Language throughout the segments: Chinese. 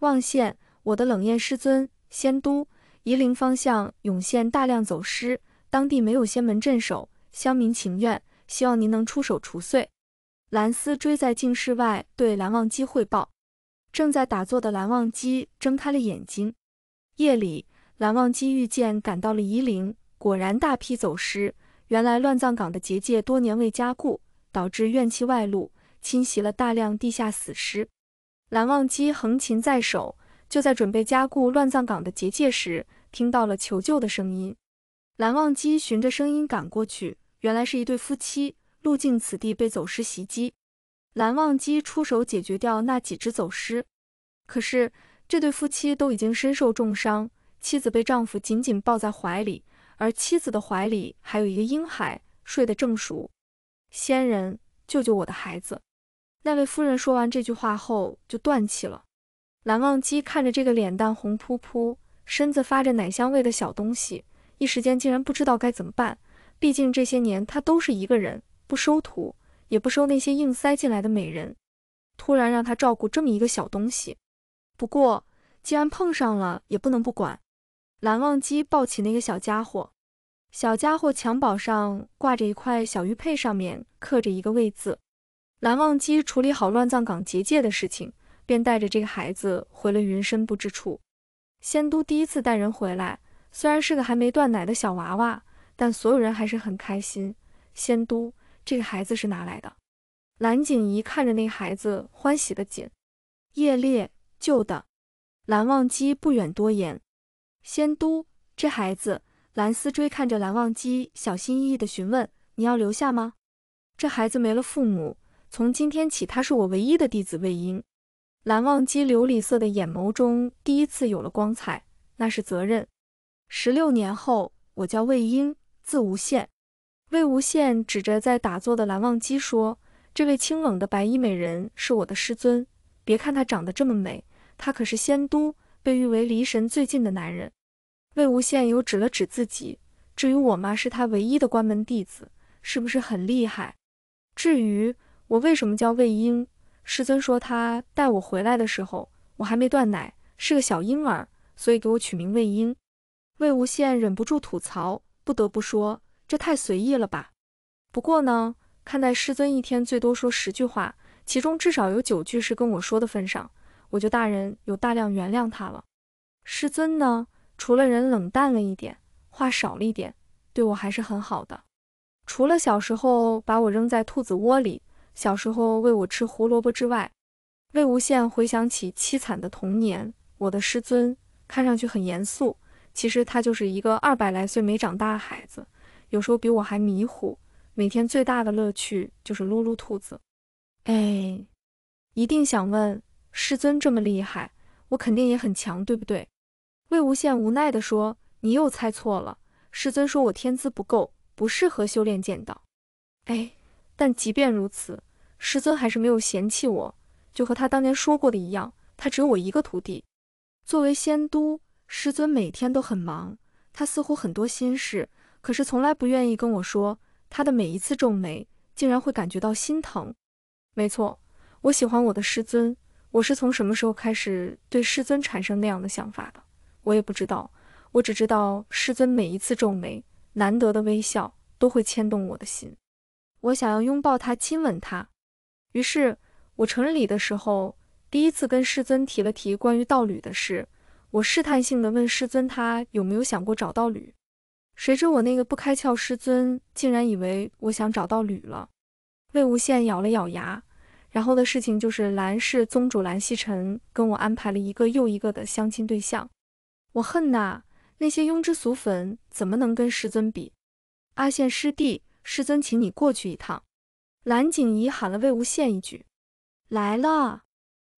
望县，我的冷艳师尊，仙都夷陵方向涌现大量走尸，当地没有仙门镇守，乡民情愿，希望您能出手除祟。蓝斯追在镜室外对蓝忘机汇报。正在打坐的蓝忘机睁开了眼睛。夜里，蓝忘机御剑赶到了夷陵，果然大批走尸。原来乱葬岗的结界多年未加固，导致怨气外露，侵袭了大量地下死尸。蓝忘机横琴在手，就在准备加固乱葬岗的结界时，听到了求救的声音。蓝忘机循着声音赶过去，原来是一对夫妻路径此地被走尸袭击。蓝忘机出手解决掉那几只走尸，可是这对夫妻都已经身受重伤，妻子被丈夫紧紧抱在怀里，而妻子的怀里还有一个婴孩，睡得正熟。仙人，救救我的孩子！那位夫人说完这句话后就断气了。蓝忘机看着这个脸蛋红扑扑、身子发着奶香味的小东西，一时间竟然不知道该怎么办。毕竟这些年他都是一个人，不收徒，也不收那些硬塞进来的美人，突然让他照顾这么一个小东西。不过既然碰上了，也不能不管。蓝忘机抱起那个小家伙，小家伙襁褓上挂着一块小玉佩，上面刻着一个“魏”字。蓝忘机处理好乱葬岗结界的事情，便带着这个孩子回了云深不知处。仙都第一次带人回来，虽然是个还没断奶的小娃娃，但所有人还是很开心。仙都，这个孩子是哪来的？蓝景仪看着那个孩子，欢喜的紧。叶烈救的。蓝忘机不远多言。仙都，这孩子。蓝思追看着蓝忘机，小心翼翼的询问：“你要留下吗？这孩子没了父母。”从今天起，他是我唯一的弟子魏婴。蓝忘机琉璃色的眼眸中第一次有了光彩，那是责任。十六年后，我叫魏婴，字无羡。魏无羡指着在打坐的蓝忘机说：“这位清冷的白衣美人是我的师尊，别看她长得这么美，她可是仙都被誉为离神最近的男人。”魏无羡又指了指自己：“至于我妈，是他唯一的关门弟子，是不是很厉害？”至于。我为什么叫魏婴？师尊说他带我回来的时候，我还没断奶，是个小婴儿，所以给我取名魏婴。魏无羡忍不住吐槽：“不得不说，这太随意了吧。”不过呢，看在师尊一天最多说十句话，其中至少有九句是跟我说的份上，我就大人有大量原谅他了。师尊呢，除了人冷淡了一点，话少了一点，对我还是很好的。除了小时候把我扔在兔子窝里。小时候喂我吃胡萝卜之外，魏无羡回想起凄惨的童年。我的师尊看上去很严肃，其实他就是一个二百来岁没长大的孩子，有时候比我还迷糊。每天最大的乐趣就是撸撸兔子。哎，一定想问师尊这么厉害，我肯定也很强，对不对？魏无羡无奈地说：“你又猜错了。师尊说我天资不够，不适合修炼剑道。哎，但即便如此。”师尊还是没有嫌弃我，就和他当年说过的一样，他只有我一个徒弟。作为仙都师尊，每天都很忙，他似乎很多心事，可是从来不愿意跟我说。他的每一次皱眉，竟然会感觉到心疼。没错，我喜欢我的师尊。我是从什么时候开始对师尊产生那样的想法的，我也不知道。我只知道，师尊每一次皱眉，难得的微笑，都会牵动我的心。我想要拥抱他，亲吻他。于是我成人礼的时候，第一次跟师尊提了提关于道侣的事。我试探性的问师尊，他有没有想过找道侣？谁知我那个不开窍师尊，竟然以为我想找道侣了。魏无羡咬了咬牙，然后的事情就是蓝氏宗主蓝曦臣跟我安排了一个又一个的相亲对象。我恨呐，那些庸脂俗粉怎么能跟师尊比？阿羡师弟，师尊请你过去一趟。蓝景仪喊了魏无羡一句：“来了。”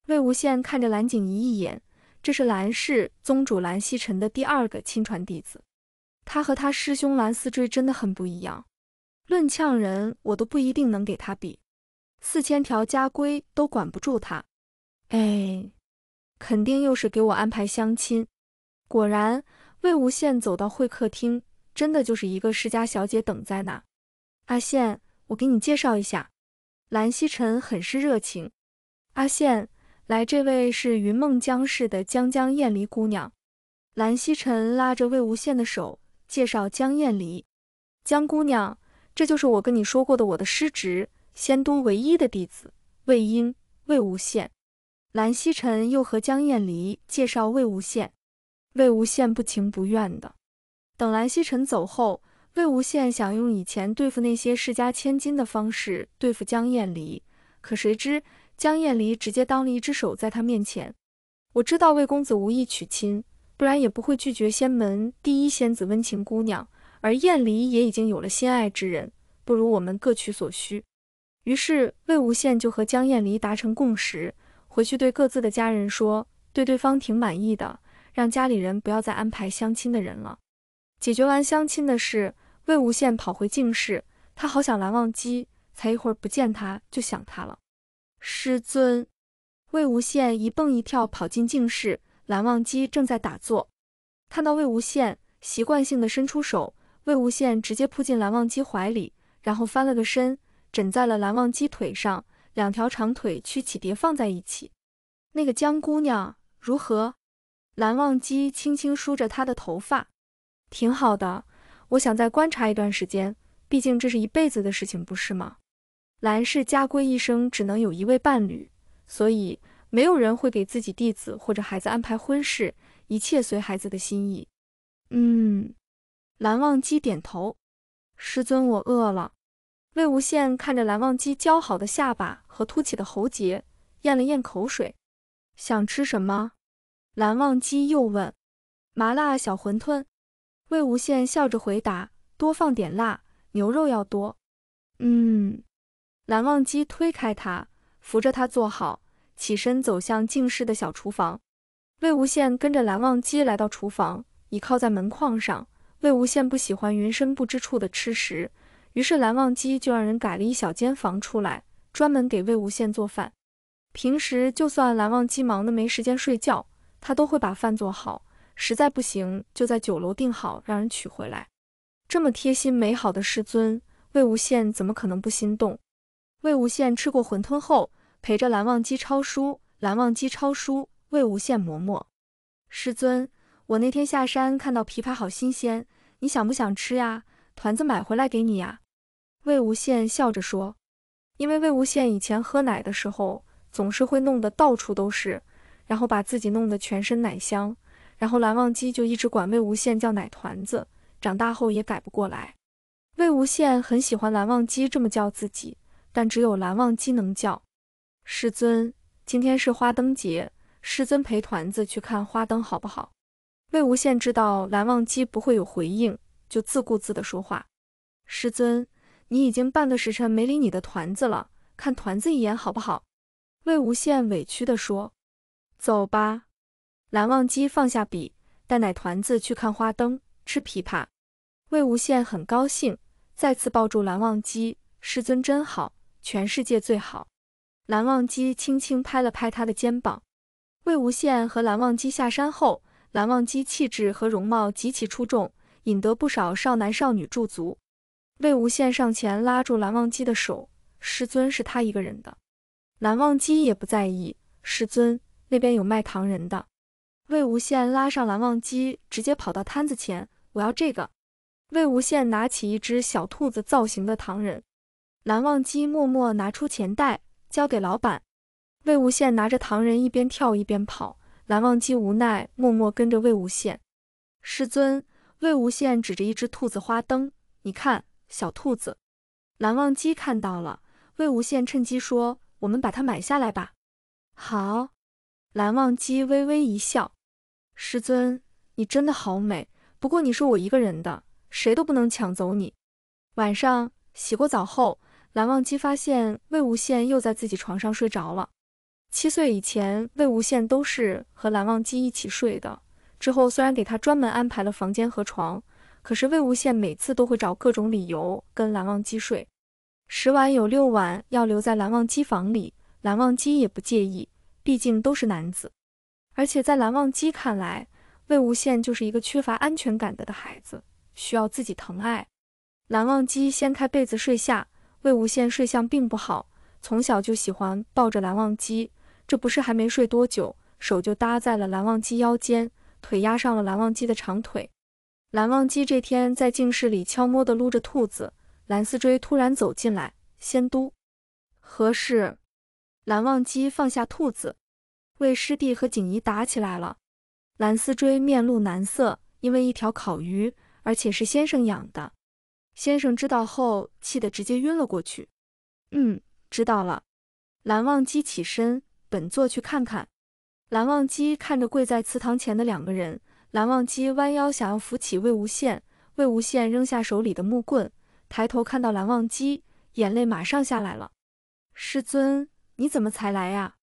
魏无羡看着蓝景仪一眼，这是蓝氏宗主蓝曦臣的第二个亲传弟子，他和他师兄蓝思追真的很不一样。论呛人，我都不一定能给他比。四千条家规都管不住他。哎，肯定又是给我安排相亲。果然，魏无羡走到会客厅，真的就是一个世家小姐等在那。阿羡。我给你介绍一下，蓝曦臣很是热情。阿羡，来，这位是云梦江氏的江江艳离姑娘。蓝曦臣拉着魏无羡的手，介绍江艳离。江姑娘，这就是我跟你说过的，我的师侄，仙都唯一的弟子，魏婴，魏无羡。蓝曦臣又和江艳离介绍魏无羡。魏无羡不情不愿的。等蓝曦臣走后。魏无羡想用以前对付那些世家千金的方式对付江厌离，可谁知江厌离直接当了一只手在他面前。我知道魏公子无意娶亲，不然也不会拒绝仙门第一仙子温情姑娘。而厌离也已经有了心爱之人，不如我们各取所需。于是魏无羡就和江厌离达成共识，回去对各自的家人说，对对方挺满意的，让家里人不要再安排相亲的人了。解决完相亲的事，魏无羡跑回静室，他好想蓝忘机，才一会儿不见他就想他了。师尊，魏无羡一蹦一跳跑进静室，蓝忘机正在打坐，看到魏无羡，习惯性的伸出手，魏无羡直接扑进蓝忘机怀里，然后翻了个身，枕在了蓝忘机腿上，两条长腿屈起叠放在一起。那个江姑娘如何？蓝忘机轻轻梳着她的头发。挺好的，我想再观察一段时间，毕竟这是一辈子的事情，不是吗？兰氏家规，一生只能有一位伴侣，所以没有人会给自己弟子或者孩子安排婚事，一切随孩子的心意。嗯，蓝忘机点头。师尊，我饿了。魏无羡看着蓝忘机姣好的下巴和凸起的喉结，咽了咽口水，想吃什么？蓝忘机又问。麻辣小馄饨。魏无羡笑着回答：“多放点辣，牛肉要多。”嗯，蓝忘机推开他，扶着他坐好，起身走向静室的小厨房。魏无羡跟着蓝忘机来到厨房，倚靠在门框上。魏无羡不喜欢云深不知处的吃食，于是蓝忘机就让人改了一小间房出来，专门给魏无羡做饭。平时就算蓝忘机忙得没时间睡觉，他都会把饭做好。实在不行，就在酒楼订好，让人取回来。这么贴心美好的师尊，魏无羡怎么可能不心动？魏无羡吃过馄饨后，陪着蓝忘机抄书。蓝忘机抄书，魏无羡磨墨。师尊，我那天下山看到枇杷好新鲜，你想不想吃呀？团子买回来给你呀。魏无羡笑着说，因为魏无羡以前喝奶的时候，总是会弄得到处都是，然后把自己弄得全身奶香。然后蓝忘机就一直管魏无羡叫奶团子，长大后也改不过来。魏无羡很喜欢蓝忘机这么叫自己，但只有蓝忘机能叫。师尊，今天是花灯节，师尊陪团子去看花灯好不好？魏无羡知道蓝忘机不会有回应，就自顾自的说话。师尊，你已经半个时辰没理你的团子了，看团子一眼好不好？魏无羡委屈的说。走吧。蓝忘机放下笔，带奶团子去看花灯、吃枇杷。魏无羡很高兴，再次抱住蓝忘机：“师尊真好，全世界最好。”蓝忘机轻轻拍了拍他的肩膀。魏无羡和蓝忘机下山后，蓝忘机气质和容貌极其出众，引得不少少男少女驻足。魏无羡上前拉住蓝忘机的手：“师尊是他一个人的。”蓝忘机也不在意：“师尊那边有卖糖人的。”魏无羡拉上蓝忘机，直接跑到摊子前。我要这个。魏无羡拿起一只小兔子造型的糖人，蓝忘机默默拿出钱袋交给老板。魏无羡拿着糖人一边跳一边跑，蓝忘机无奈默默跟着魏无羡。师尊，魏无羡指着一只兔子花灯，你看，小兔子。蓝忘机看到了，魏无羡趁机说：“我们把它买下来吧。”好。蓝忘机微微一笑。师尊，你真的好美。不过你是我一个人的，谁都不能抢走你。晚上洗过澡后，蓝忘机发现魏无羡又在自己床上睡着了。七岁以前，魏无羡都是和蓝忘机一起睡的。之后虽然给他专门安排了房间和床，可是魏无羡每次都会找各种理由跟蓝忘机睡。十晚有六晚要留在蓝忘机房里，蓝忘机也不介意，毕竟都是男子。而且在蓝忘机看来，魏无羡就是一个缺乏安全感的的孩子，需要自己疼爱。蓝忘机掀开被子睡下，魏无羡睡相并不好，从小就喜欢抱着蓝忘机，这不是还没睡多久，手就搭在了蓝忘机腰间，腿压上了蓝忘机的长腿。蓝忘机这天在静室里悄摸的撸着兔子，蓝思追突然走进来，仙都何事？蓝忘机放下兔子。魏师弟和锦怡打起来了，蓝思追面露难色，因为一条烤鱼，而且是先生养的。先生知道后，气得直接晕了过去。嗯，知道了。蓝忘机起身，本座去看看。蓝忘机看着跪在祠堂前的两个人，蓝忘机弯腰想要扶起魏无羡，魏无羡扔下手里的木棍，抬头看到蓝忘机，眼泪马上下来了。师尊，你怎么才来呀？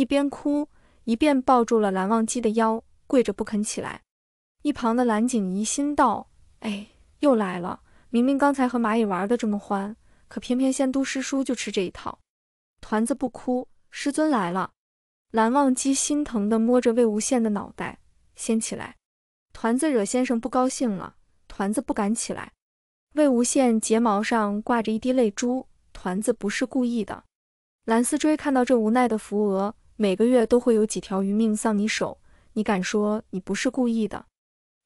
一边哭一边抱住了蓝忘机的腰，跪着不肯起来。一旁的蓝景怡心道：“哎，又来了！明明刚才和蚂蚁玩的这么欢，可偏偏仙都师叔就吃这一套。”团子不哭，师尊来了。蓝忘机心疼的摸着魏无羡的脑袋，先起来。团子惹先生不高兴了，团子不敢起来。魏无羡睫毛上挂着一滴泪珠，团子不是故意的。蓝思追看到这无奈的扶额。每个月都会有几条鱼命丧你手，你敢说你不是故意的？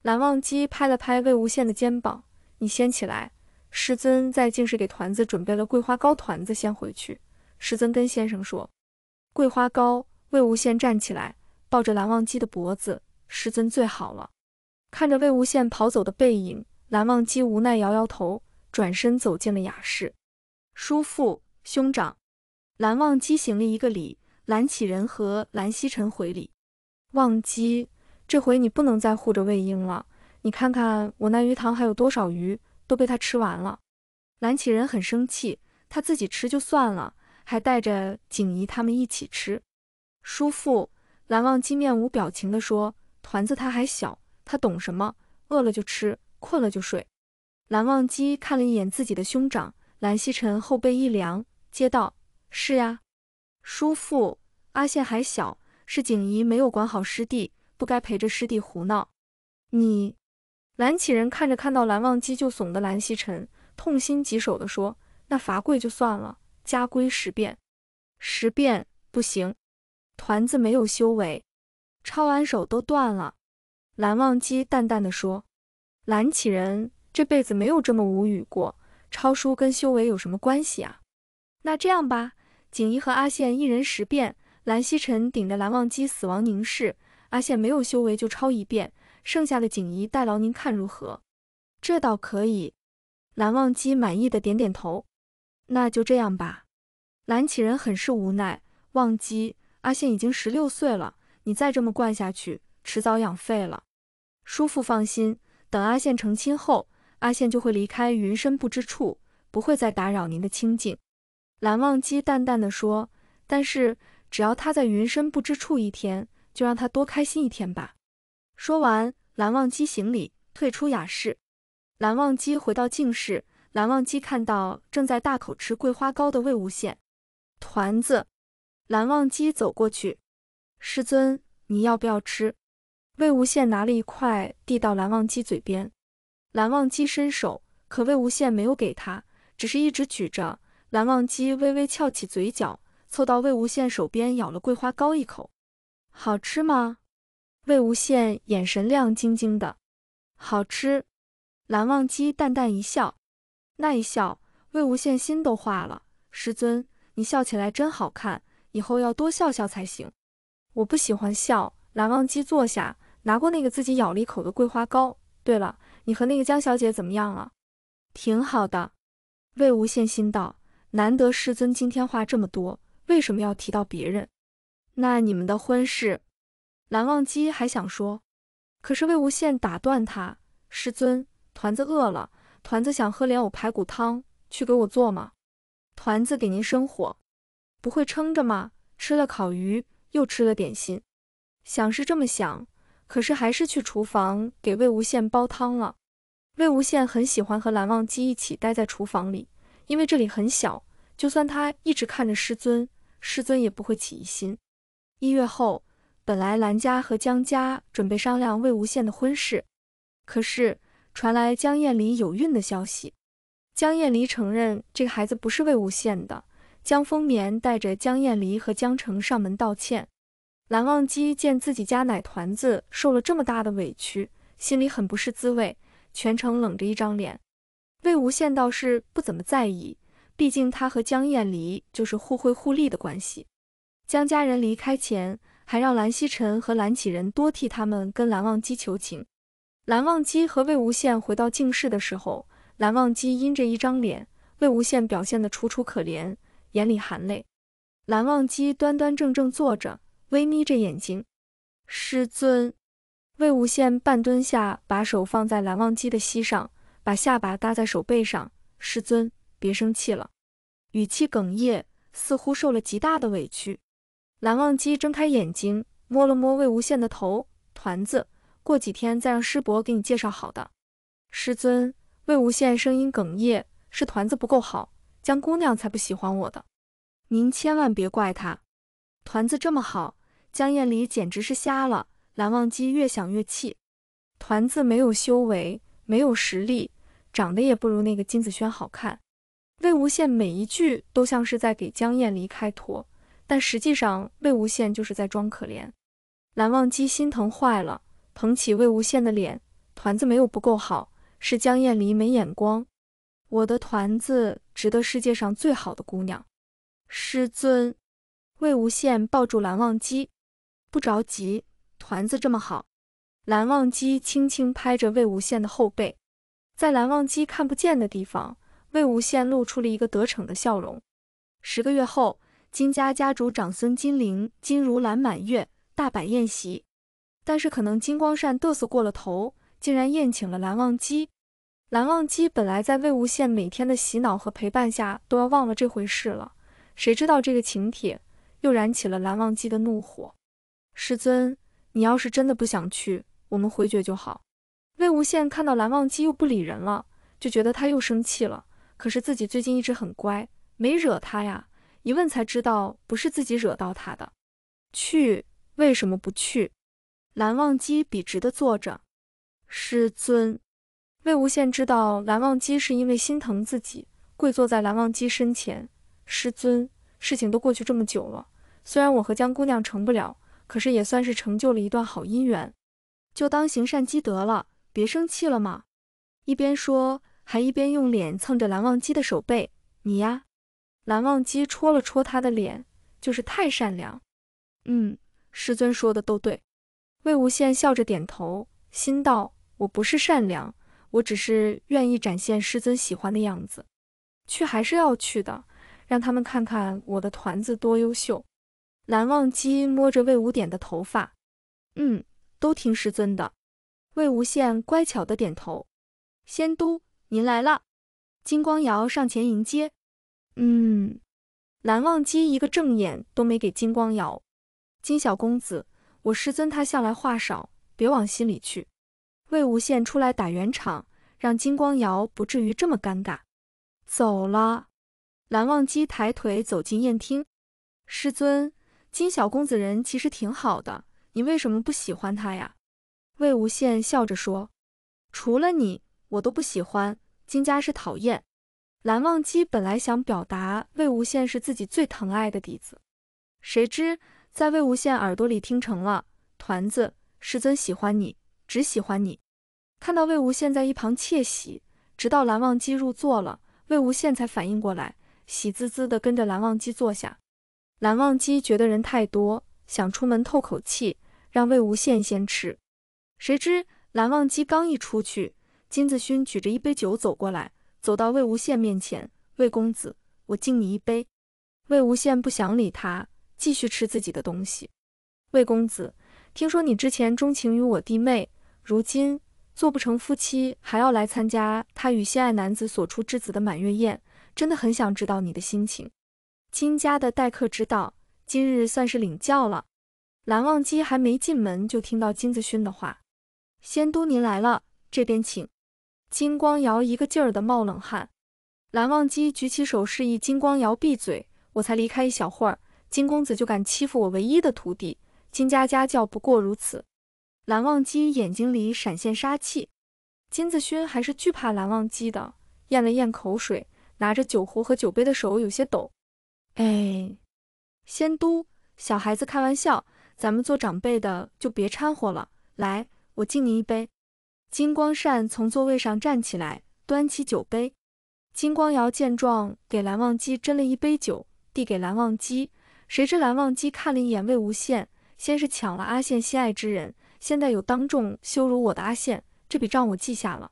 蓝忘机拍了拍魏无羡的肩膀，你先起来，师尊在净室给团子准备了桂花糕，团子先回去。师尊跟先生说桂花糕。魏无羡站起来，抱着蓝忘机的脖子，师尊最好了。看着魏无羡跑走的背影，蓝忘机无奈摇摇头，转身走进了雅室。叔父，兄长，蓝忘机行了一个礼。蓝启仁和蓝曦臣回礼，忘机，这回你不能再护着魏婴了。你看看我那鱼塘还有多少鱼，都被他吃完了。蓝启仁很生气，他自己吃就算了，还带着景怡他们一起吃。叔父，蓝忘机面无表情地说：“团子他还小，他懂什么？饿了就吃，困了就睡。”蓝忘机看了一眼自己的兄长蓝曦臣，后背一凉，接道：“是呀。”叔父，阿羡还小，是景怡没有管好师弟，不该陪着师弟胡闹。你，蓝启仁看着看到蓝忘机就怂的蓝曦臣，痛心疾首的说：“那罚跪就算了，家规十遍，十遍不行。”团子没有修为，抄完手都断了。蓝忘机淡淡的说：“蓝启仁这辈子没有这么无语过，抄书跟修为有什么关系啊？那这样吧。”锦怡和阿羡一人十遍，蓝曦臣顶着蓝忘机死亡凝视，阿羡没有修为就抄一遍，剩下的锦怡代劳，您看如何？这倒可以。蓝忘机满意的点点头。那就这样吧。蓝启仁很是无奈。忘机，阿羡已经十六岁了，你再这么惯下去，迟早养废了。叔父放心，等阿羡成亲后，阿羡就会离开云深不知处，不会再打扰您的清静。蓝忘机淡淡的说：“但是只要他在云深不知处一天，就让他多开心一天吧。”说完，蓝忘机行礼退出雅室。蓝忘机回到静室，蓝忘机看到正在大口吃桂花糕的魏无羡，团子。蓝忘机走过去：“师尊，你要不要吃？”魏无羡拿了一块递到蓝忘机嘴边，蓝忘机伸手，可魏无羡没有给他，只是一直举着。蓝忘机微微翘起嘴角，凑到魏无羡手边，咬了桂花糕一口，好吃吗？魏无羡眼神亮晶晶的，好吃。蓝忘机淡淡一笑，那一笑，魏无羡心都化了。师尊，你笑起来真好看，以后要多笑笑才行。我不喜欢笑。蓝忘机坐下，拿过那个自己咬了一口的桂花糕。对了，你和那个江小姐怎么样了？挺好的。魏无羡心道。难得师尊今天话这么多，为什么要提到别人？那你们的婚事，蓝忘机还想说，可是魏无羡打断他：“师尊，团子饿了，团子想喝莲藕排骨汤，去给我做嘛。”团子给您生火，不会撑着吗？吃了烤鱼，又吃了点心，想是这么想，可是还是去厨房给魏无羡煲汤了。魏无羡很喜欢和蓝忘机一起待在厨房里，因为这里很小。就算他一直看着师尊，师尊也不会起疑心。一月后，本来兰家和江家准备商量魏无羡的婚事，可是传来江厌离有孕的消息。江厌离承认这个孩子不是魏无羡的。江丰年带着江厌离和江澄上门道歉。蓝忘机见自己家奶团子受了这么大的委屈，心里很不是滋味，全程冷着一张脸。魏无羡倒是不怎么在意。毕竟他和江燕离就是互惠互利的关系。江家人离开前，还让蓝曦臣和蓝启仁多替他们跟蓝忘机求情。蓝忘机和魏无羡回到静室的时候，蓝忘机阴着一张脸，魏无羡表现得楚楚可怜，眼里含泪。蓝忘机端端正正坐着，微眯着眼睛。师尊，魏无羡半蹲下，把手放在蓝忘机的膝上，把下巴搭在手背上。师尊。别生气了，语气哽咽，似乎受了极大的委屈。蓝忘机睁开眼睛，摸了摸魏无羡的头。团子，过几天再让师伯给你介绍好的。师尊，魏无羡声音哽咽，是团子不够好，江姑娘才不喜欢我的。您千万别怪他，团子这么好，江厌离简直是瞎了。蓝忘机越想越气，团子没有修为，没有实力，长得也不如那个金子轩好看。魏无羡每一句都像是在给江厌离开脱，但实际上魏无羡就是在装可怜。蓝忘机心疼坏了，捧起魏无羡的脸，团子没有不够好，是江厌离没眼光。我的团子值得世界上最好的姑娘。师尊，魏无羡抱住蓝忘机，不着急，团子这么好。蓝忘机轻轻拍着魏无羡的后背，在蓝忘机看不见的地方。魏无羡露出了一个得逞的笑容。十个月后，金家家主长孙金凌、金如兰满月，大摆宴席。但是可能金光善嘚瑟过了头，竟然宴请了蓝忘机。蓝忘机本来在魏无羡每天的洗脑和陪伴下，都要忘了这回事了。谁知道这个请帖又燃起了蓝忘机的怒火。师尊，你要是真的不想去，我们回绝就好。魏无羡看到蓝忘机又不理人了，就觉得他又生气了。可是自己最近一直很乖，没惹他呀。一问才知道，不是自己惹到他的。去？为什么不去？蓝忘机笔直的坐着。师尊。魏无羡知道蓝忘机是因为心疼自己，跪坐在蓝忘机身前。师尊，事情都过去这么久了，虽然我和江姑娘成不了，可是也算是成就了一段好姻缘，就当行善积德了，别生气了嘛。一边说。还一边用脸蹭着蓝忘机的手背，你呀，蓝忘机戳了戳他的脸，就是太善良。嗯，师尊说的都对。魏无羡笑着点头，心道我不是善良，我只是愿意展现师尊喜欢的样子。去还是要去的，让他们看看我的团子多优秀。蓝忘机摸着魏无点的头发，嗯，都听师尊的。魏无羡乖巧的点头，仙都。您来了，金光瑶上前迎接。嗯，蓝忘机一个正眼都没给金光瑶。金小公子，我师尊他向来话少，别往心里去。魏无羡出来打圆场，让金光瑶不至于这么尴尬。走了。蓝忘机抬腿走进宴厅。师尊，金小公子人其实挺好的，你为什么不喜欢他呀？魏无羡笑着说：“除了你。”我都不喜欢，金家是讨厌。蓝忘机本来想表达魏无羡是自己最疼爱的弟子，谁知在魏无羡耳朵里听成了团子师尊喜欢你，只喜欢你。看到魏无羡在一旁窃喜，直到蓝忘机入座了，魏无羡才反应过来，喜滋滋的跟着蓝忘机坐下。蓝忘机觉得人太多，想出门透口气，让魏无羡先吃。谁知蓝忘机刚一出去。金子勋举着一杯酒走过来，走到魏无羡面前：“魏公子，我敬你一杯。”魏无羡不想理他，继续吃自己的东西。魏公子，听说你之前钟情于我弟妹，如今做不成夫妻，还要来参加他与心爱男子所出之子的满月宴，真的很想知道你的心情。金家的待客之道，今日算是领教了。蓝忘机还没进门，就听到金子勋的话：“仙都，您来了，这边请。”金光瑶一个劲儿的冒冷汗，蓝忘机举起手示意金光瑶闭嘴。我才离开一小会儿，金公子就敢欺负我唯一的徒弟，金家家教不过如此。蓝忘机眼睛里闪现杀气。金子勋还是惧怕蓝忘机的，咽了咽口水，拿着酒壶和酒杯的手有些抖。哎，仙都小孩子开玩笑，咱们做长辈的就别掺和了。来，我敬你一杯。金光善从座位上站起来，端起酒杯。金光瑶见状，给蓝忘机斟了一杯酒，递给蓝忘机。谁知蓝忘机看了一眼魏无羡，先是抢了阿羡心爱之人，现在又当众羞辱我的阿羡，这笔账我记下了。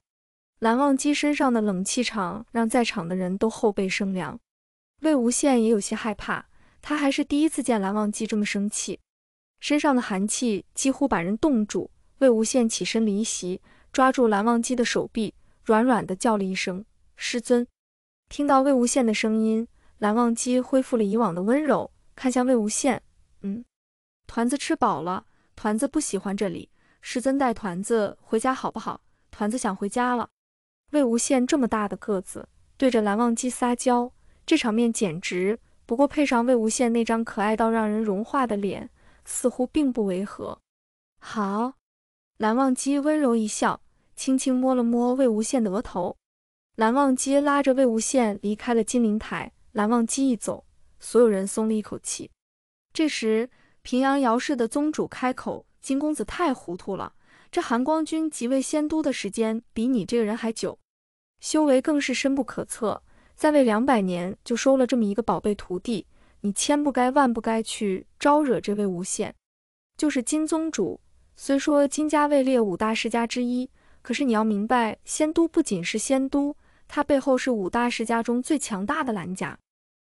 蓝忘机身上的冷气场让在场的人都后背生凉，魏无羡也有些害怕，他还是第一次见蓝忘机这么生气，身上的寒气几乎把人冻住。魏无羡起身离席。抓住蓝忘机的手臂，软软的叫了一声“师尊”。听到魏无羡的声音，蓝忘机恢复了以往的温柔，看向魏无羡：“嗯，团子吃饱了。团子不喜欢这里，师尊带团子回家好不好？团子想回家了。”魏无羡这么大的个子，对着蓝忘机撒娇，这场面简直……不过配上魏无羡那张可爱到让人融化的脸，似乎并不违和。好，蓝忘机温柔一笑。轻轻摸了摸魏无羡的额头，蓝忘机拉着魏无羡离开了金陵台。蓝忘机一走，所有人松了一口气。这时，平阳姚氏的宗主开口：“金公子太糊涂了，这寒光君即位仙都的时间比你这个人还久，修为更是深不可测。在位两百年就收了这么一个宝贝徒弟，你千不该万不该去招惹这魏无羡。”就是金宗主，虽说金家位列五大世家之一。可是你要明白，仙都不仅是仙都，它背后是五大世家中最强大的蓝家。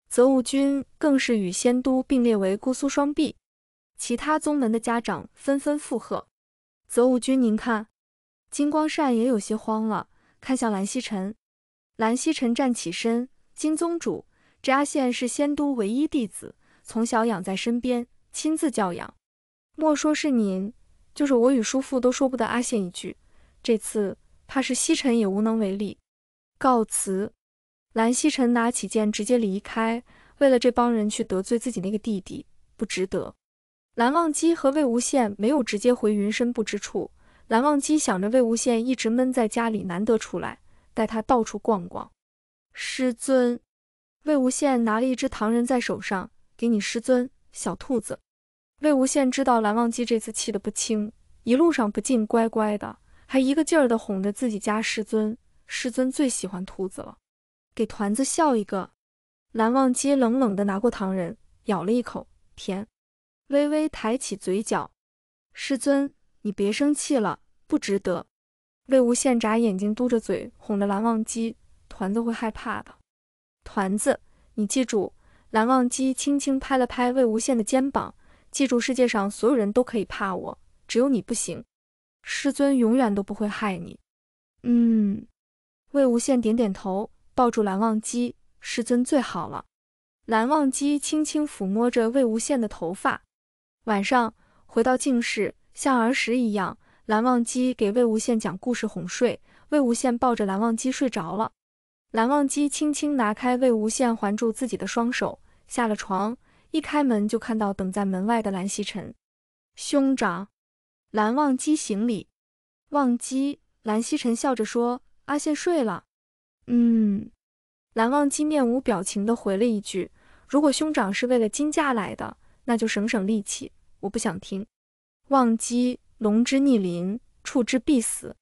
泽务君更是与仙都并列为姑苏双璧。其他宗门的家长纷纷附和。泽务君，您看。金光善也有些慌了，看向蓝曦臣。蓝曦臣站起身，金宗主，这阿羡是仙都唯一弟子，从小养在身边，亲自教养。莫说是您，就是我与叔父都说不得阿羡一句。这次怕是西沉也无能为力。告辞，蓝西沉拿起剑直接离开。为了这帮人去得罪自己那个弟弟，不值得。蓝忘机和魏无羡没有直接回云深不知处。蓝忘机想着魏无羡一直闷在家里，难得出来带他到处逛逛。师尊，魏无羡拿了一只糖人在手上，给你师尊小兔子。魏无羡知道蓝忘机这次气得不轻，一路上不禁乖乖的。还一个劲儿的哄着自己家师尊，师尊最喜欢兔子了，给团子笑一个。蓝忘机冷冷的拿过糖人，咬了一口，甜，微微抬起嘴角。师尊，你别生气了，不值得。魏无羡眨眼睛，嘟着嘴哄着蓝忘机，团子会害怕的。团子，你记住。蓝忘机轻轻拍了拍魏无羡的肩膀，记住，世界上所有人都可以怕我，只有你不行。师尊永远都不会害你。嗯，魏无羡点点头，抱住蓝忘机。师尊最好了。蓝忘机轻轻抚摸着魏无羡的头发。晚上回到静室，像儿时一样，蓝忘机给魏无羡讲故事哄睡。魏无羡抱着蓝忘机睡着了。蓝忘机轻轻拿开魏无羡环住自己的双手，下了床，一开门就看到等在门外的蓝曦臣。兄长。蓝忘机行礼，忘机，蓝曦臣笑着说：“阿羡睡了。”嗯，蓝忘机面无表情的回了一句：“如果兄长是为了金价来的，那就省省力气，我不想听。”忘机，龙之逆鳞，触之必死。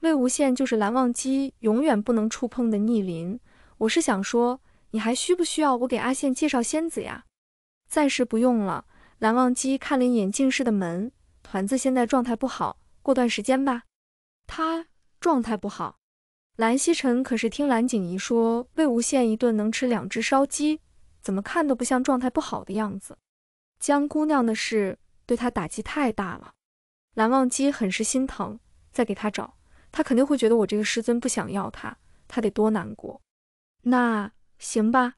魏无羡就是蓝忘机永远不能触碰的逆鳞。我是想说，你还需不需要我给阿羡介绍仙子呀？暂时不用了。蓝忘机看了一眼静室的门。丸子现在状态不好，过段时间吧。他状态不好。蓝曦臣可是听蓝景仪说，魏无羡一顿能吃两只烧鸡，怎么看都不像状态不好的样子。江姑娘的事对他打击太大了，蓝忘机很是心疼。再给他找，他肯定会觉得我这个师尊不想要他，他得多难过。那行吧。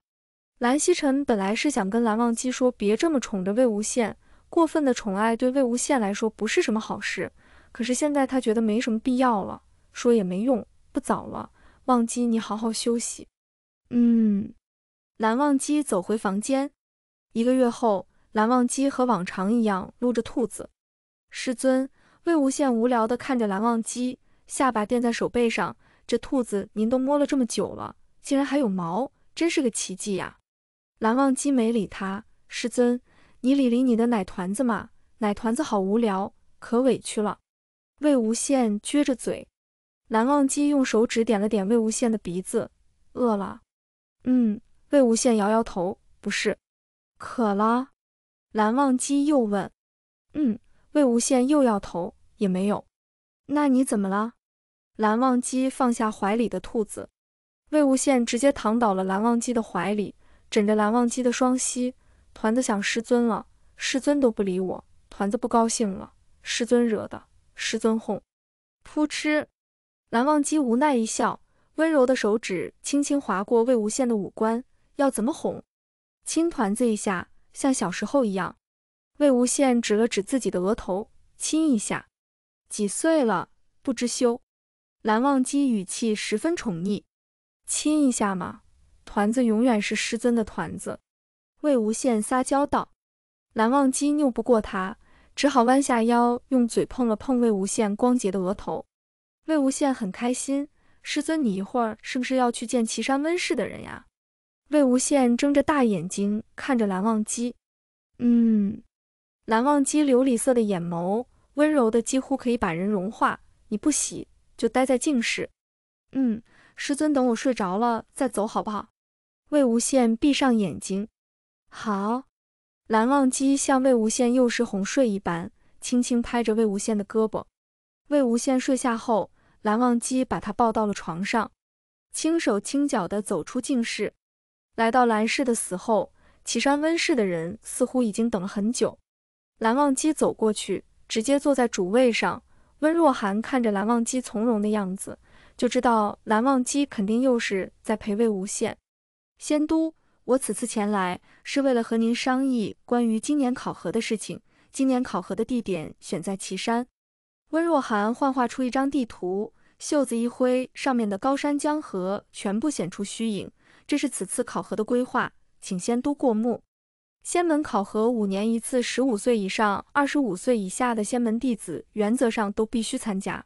蓝曦臣本来是想跟蓝忘机说，别这么宠着魏无羡。过分的宠爱对魏无羡来说不是什么好事，可是现在他觉得没什么必要了，说也没用，不早了，忘机，你好好休息。嗯。蓝忘机走回房间。一个月后，蓝忘机和往常一样撸着兔子。师尊，魏无羡无聊地看着蓝忘机，下巴垫在手背上，这兔子您都摸了这么久了，竟然还有毛，真是个奇迹呀。蓝忘机没理他，师尊。你理理你的奶团子嘛，奶团子好无聊，可委屈了。魏无羡撅着嘴，蓝忘机用手指点了点魏无羡的鼻子，饿了？嗯。魏无羡摇摇头，不是。渴了？蓝忘机又问。嗯。魏无羡又摇头，也没有。那你怎么了？蓝忘机放下怀里的兔子，魏无羡直接躺倒了蓝忘机的怀里，枕着蓝忘机的双膝。团子想师尊了，师尊都不理我，团子不高兴了，师尊惹的，师尊哄。扑哧，蓝忘机无奈一笑，温柔的手指轻轻划过魏无羡的五官，要怎么哄？亲团子一下，像小时候一样。魏无羡指了指自己的额头，亲一下。几岁了？不知羞。蓝忘机语气十分宠溺，亲一下嘛，团子永远是师尊的团子。魏无羡撒娇道：“蓝忘机拗不过他，只好弯下腰，用嘴碰了碰魏无羡光洁的额头。”魏无羡很开心：“师尊，你一会儿是不是要去见岐山温氏的人呀？”魏无羡睁着大眼睛看着蓝忘机：“嗯。”蓝忘机琉璃色的眼眸温柔的几乎可以把人融化：“你不洗就待在静室。”“嗯，师尊，等我睡着了再走好不好？”魏无羡闭上眼睛。好，蓝忘机像魏无羡幼时哄睡一般，轻轻拍着魏无羡的胳膊。魏无羡睡下后，蓝忘机把他抱到了床上，轻手轻脚地走出静室，来到蓝氏的死后，岐山温氏的人似乎已经等了很久。蓝忘机走过去，直接坐在主位上。温若寒看着蓝忘机从容的样子，就知道蓝忘机肯定又是在陪魏无羡。仙都。我此次前来是为了和您商议关于今年考核的事情。今年考核的地点选在岐山。温若寒幻化出一张地图，袖子一挥，上面的高山江河全部显出虚影。这是此次考核的规划，请仙都过目。仙门考核五年一次，十五岁以上、二十五岁以下的仙门弟子原则上都必须参加。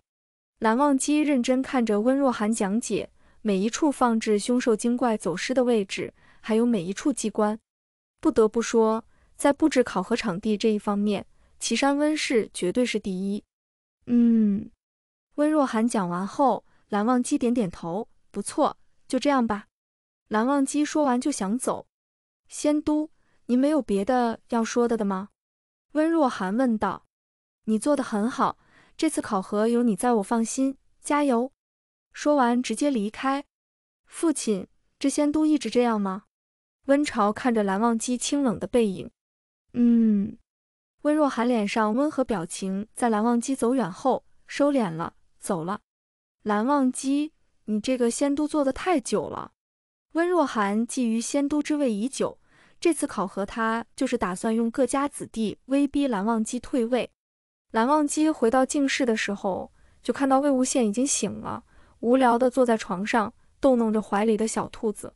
蓝忘机认真看着温若寒讲解每一处放置凶兽精怪走失的位置。还有每一处机关，不得不说，在布置考核场地这一方面，岐山温室绝对是第一。嗯，温若寒讲完后，蓝忘机点点头，不错，就这样吧。蓝忘机说完就想走。仙都，您没有别的要说的的吗？温若寒问道。你做的很好，这次考核有你在我放心，加油。说完直接离开。父亲，这仙都一直这样吗？温潮看着蓝忘机清冷的背影，嗯。温若寒脸上温和表情，在蓝忘机走远后收敛了。走了。蓝忘机，你这个仙都做的太久了。温若寒觊觎仙都之位已久，这次考核他就是打算用各家子弟威逼蓝忘机退位。蓝忘机回到静室的时候，就看到魏无羡已经醒了，无聊的坐在床上逗弄着怀里的小兔子。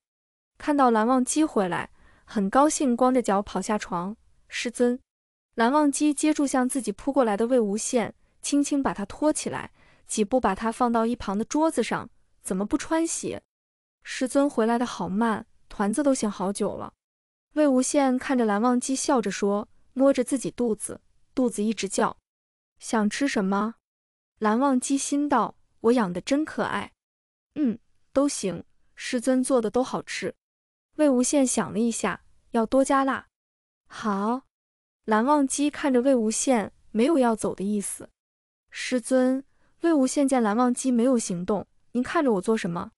看到蓝忘机回来，很高兴，光着脚跑下床。师尊，蓝忘机接住向自己扑过来的魏无羡，轻轻把他托起来，几步把他放到一旁的桌子上。怎么不穿鞋？师尊回来的好慢，团子都醒好久了。魏无羡看着蓝忘机，笑着说，摸着自己肚子，肚子一直叫。想吃什么？蓝忘机心道，我养的真可爱。嗯，都行，师尊做的都好吃。魏无羡想了一下，要多加辣。好，蓝忘机看着魏无羡，没有要走的意思。师尊，魏无羡见蓝忘机没有行动，您看着我做什么？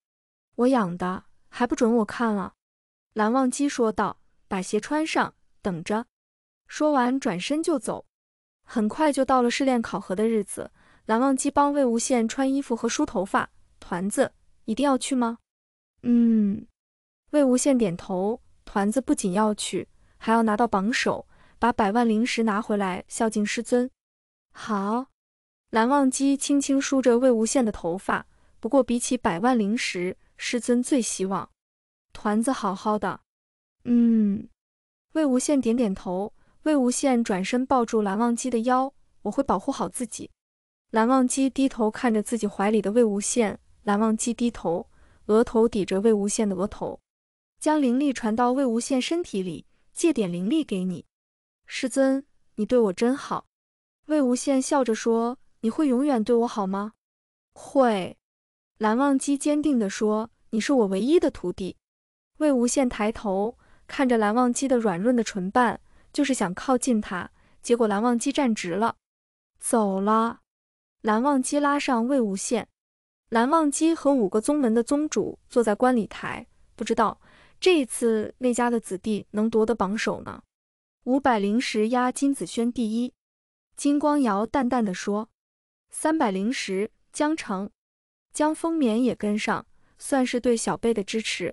我养的还不准我看了？蓝忘机说道。把鞋穿上，等着。说完，转身就走。很快就到了试炼考核的日子，蓝忘机帮魏无羡穿衣服和梳头发。团子，一定要去吗？嗯。魏无羡点头，团子不仅要去，还要拿到榜首，把百万灵石拿回来孝敬师尊。好，蓝忘机轻轻梳着魏无羡的头发。不过比起百万灵石，师尊最希望团子好好的。嗯，魏无羡点点头。魏无羡转身抱住蓝忘机的腰，我会保护好自己。蓝忘机低头看着自己怀里的魏无羡，蓝忘机低头，额头抵着魏无羡的额头。将灵力传到魏无羡身体里，借点灵力给你，师尊，你对我真好。”魏无羡笑着说，“你会永远对我好吗？”“会。”蓝忘机坚定地说，“你是我唯一的徒弟。”魏无羡抬头看着蓝忘机的软润的唇瓣，就是想靠近他，结果蓝忘机站直了，走了。蓝忘机拉上魏无羡。蓝忘机和五个宗门的宗主坐在观礼台，不知道。这一次，那家的子弟能夺得榜首呢？五百零十压金子轩第一，金光瑶淡淡的说。三百零十江城，江丰眠也跟上，算是对小辈的支持。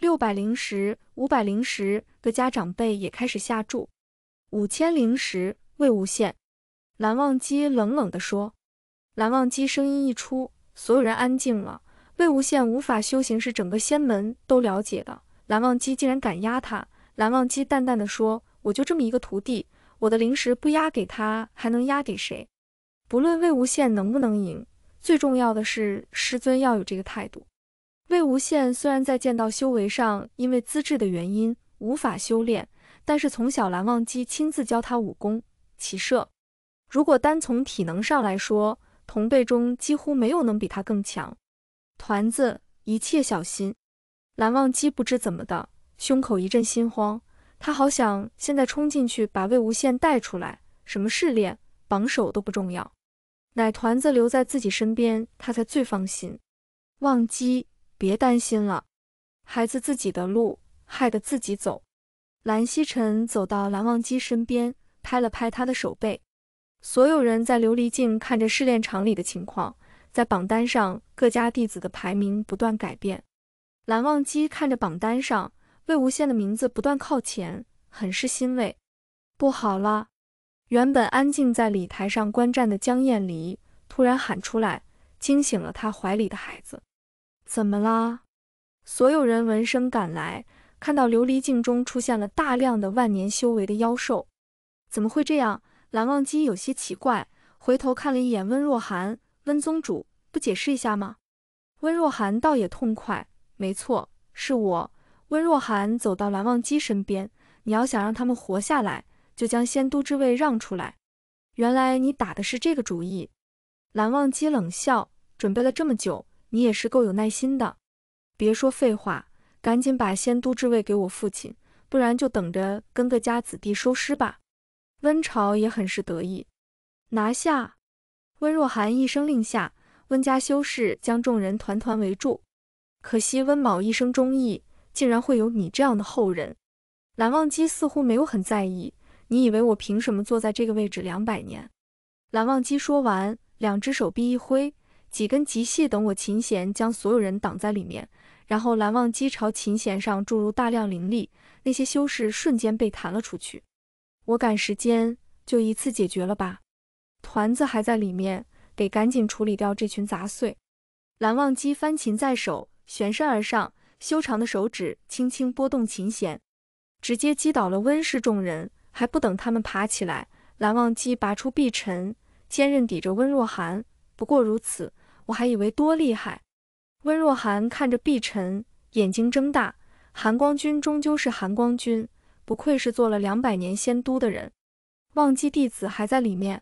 六百零十，五百零十，各家长辈也开始下注。五千零十，魏无羡，蓝忘机冷冷的说。蓝忘机声音一出，所有人安静了。魏无羡无法修行是整个仙门都了解的。蓝忘机竟然敢压他！蓝忘机淡淡的说：“我就这么一个徒弟，我的灵石不压给他，还能压给谁？不论魏无羡能不能赢，最重要的是师尊要有这个态度。”魏无羡虽然在剑道修为上因为资质的原因无法修炼，但是从小蓝忘机亲自教他武功、骑射。如果单从体能上来说，同辈中几乎没有能比他更强。团子，一切小心。蓝忘机不知怎么的，胸口一阵心慌，他好想现在冲进去把魏无羡带出来，什么试炼榜首都不重要，奶团子留在自己身边，他才最放心。忘机，别担心了，孩子自己的路，害得自己走。蓝曦臣走到蓝忘机身边，拍了拍他的手背。所有人在琉璃镜看着试炼场里的情况，在榜单上各家弟子的排名不断改变。蓝忘机看着榜单上魏无羡的名字不断靠前，很是欣慰。不好了！原本安静在礼台上观战的江厌离突然喊出来，惊醒了他怀里的孩子。怎么啦？所有人闻声赶来，看到琉璃镜中出现了大量的万年修为的妖兽。怎么会这样？蓝忘机有些奇怪，回头看了一眼温若寒，温宗主不解释一下吗？温若寒倒也痛快。没错，是我。温若寒走到蓝忘机身边，你要想让他们活下来，就将仙都之位让出来。原来你打的是这个主意。蓝忘机冷笑，准备了这么久，你也是够有耐心的。别说废话，赶紧把仙都之位给我父亲，不然就等着跟各家子弟收尸吧。温朝也很是得意，拿下。温若寒一声令下，温家修士将众人团团围住。可惜温某一生忠义，竟然会有你这样的后人。蓝忘机似乎没有很在意。你以为我凭什么坐在这个位置两百年？蓝忘机说完，两只手臂一挥，几根极细等我琴弦将所有人挡在里面。然后蓝忘机朝琴弦上注入大量灵力，那些修士瞬间被弹了出去。我赶时间，就一次解决了吧。团子还在里面，得赶紧处理掉这群杂碎。蓝忘机翻琴在手。旋身而上，修长的手指轻轻拨动琴弦，直接击倒了温氏众人。还不等他们爬起来，蓝忘机拔出碧晨，坚韧抵着温若寒。不过如此，我还以为多厉害。温若寒看着碧晨，眼睛睁大。寒光君终究是寒光君，不愧是做了两百年仙都的人。忘机弟子还在里面，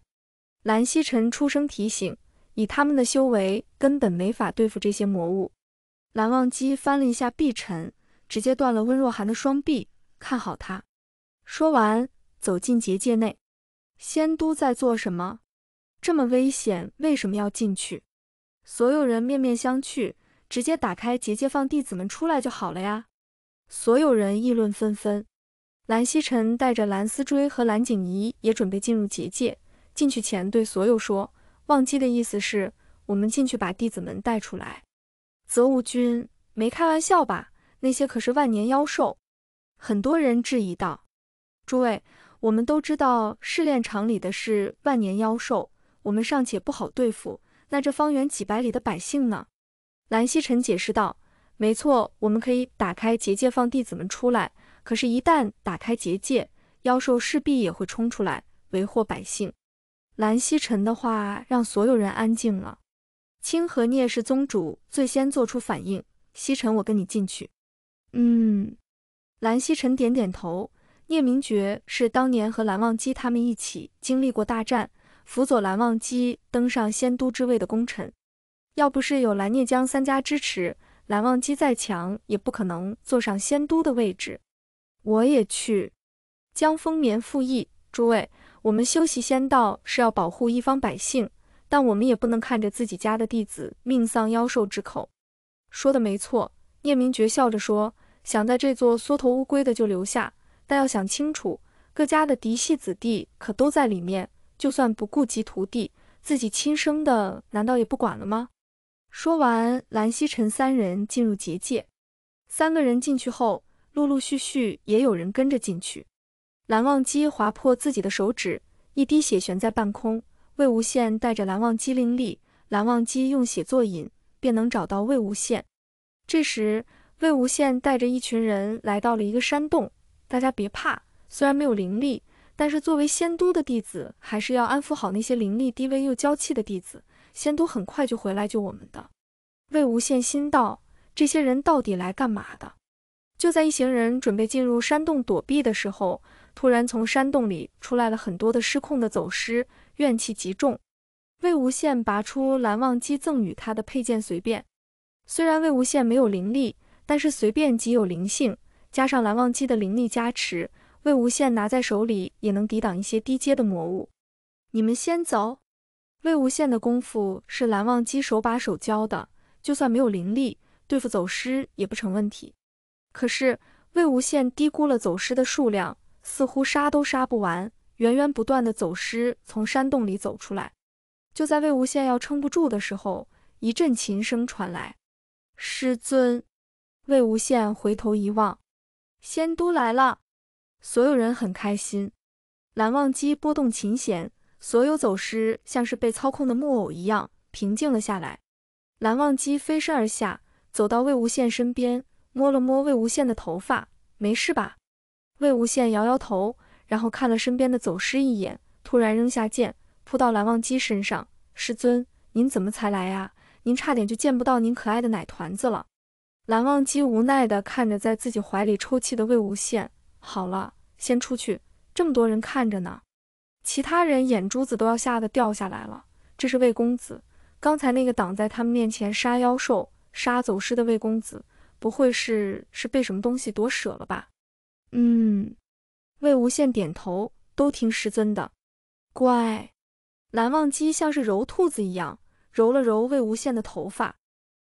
蓝曦臣出声提醒，以他们的修为，根本没法对付这些魔物。蓝忘机翻了一下碧尘，直接断了温若寒的双臂。看好他。说完，走进结界内。仙都在做什么？这么危险，为什么要进去？所有人面面相觑。直接打开结界，放弟子们出来就好了呀。所有人议论纷纷。蓝曦臣带着蓝思追和蓝景仪也准备进入结界。进去前，对所有说：忘机的意思是我们进去把弟子们带出来。泽无君，没开玩笑吧？那些可是万年妖兽。很多人质疑道：“诸位，我们都知道试炼场里的是万年妖兽，我们尚且不好对付，那这方圆几百里的百姓呢？”蓝曦臣解释道：“没错，我们可以打开结界放弟子们出来，可是，一旦打开结界，妖兽势必也会冲出来为祸百姓。”蓝曦臣的话让所有人安静了。清河聂氏宗主最先做出反应，西沉，我跟你进去。嗯，蓝西臣点点头。聂明觉是当年和蓝忘机他们一起经历过大战，辅佐蓝忘机登上仙都之位的功臣。要不是有蓝聂江三家支持，蓝忘机再强也不可能坐上仙都的位置。我也去。江丰年附议，诸位，我们修习仙道是要保护一方百姓。但我们也不能看着自己家的弟子命丧妖兽之口。说的没错，聂明觉笑着说：“想在这座缩头乌龟的就留下，但要想清楚，各家的嫡系子弟可都在里面。就算不顾及徒弟，自己亲生的难道也不管了吗？”说完，蓝曦臣三人进入结界。三个人进去后，陆陆续续也有人跟着进去。蓝忘机划破自己的手指，一滴血悬在半空。魏无羡带着蓝忘机灵力，蓝忘机用血作引，便能找到魏无羡。这时，魏无羡带着一群人来到了一个山洞，大家别怕，虽然没有灵力，但是作为仙都的弟子，还是要安抚好那些灵力低微又娇气的弟子。仙都很快就回来救我们的。魏无羡心道：这些人到底来干嘛的？就在一行人准备进入山洞躲避的时候，突然从山洞里出来了很多的失控的走尸。怨气极重。魏无羡拔出蓝忘机赠予他的佩剑随便，虽然魏无羡没有灵力，但是随便极有灵性，加上蓝忘机的灵力加持，魏无羡拿在手里也能抵挡一些低阶的魔物。你们先走。魏无羡的功夫是蓝忘机手把手教的，就算没有灵力，对付走尸也不成问题。可是魏无羡低估了走尸的数量，似乎杀都杀不完。源源不断的走尸从山洞里走出来，就在魏无羡要撑不住的时候，一阵琴声传来。师尊，魏无羡回头一望，仙都来了，所有人很开心。蓝忘机拨动琴弦，所有走尸像是被操控的木偶一样平静了下来。蓝忘机飞身而下，走到魏无羡身边，摸了摸魏无羡的头发，没事吧？魏无羡摇摇头。然后看了身边的走尸一眼，突然扔下剑，扑到蓝忘机身上。师尊，您怎么才来啊？您差点就见不到您可爱的奶团子了。蓝忘机无奈地看着在自己怀里抽泣的魏无羡。好了，先出去，这么多人看着呢。其他人眼珠子都要吓得掉下来了。这是魏公子，刚才那个挡在他们面前杀妖兽、杀走尸的魏公子，不会是是被什么东西夺舍了吧？嗯。魏无羡点头，都听师尊的，乖。蓝忘机像是揉兔子一样揉了揉魏无羡的头发，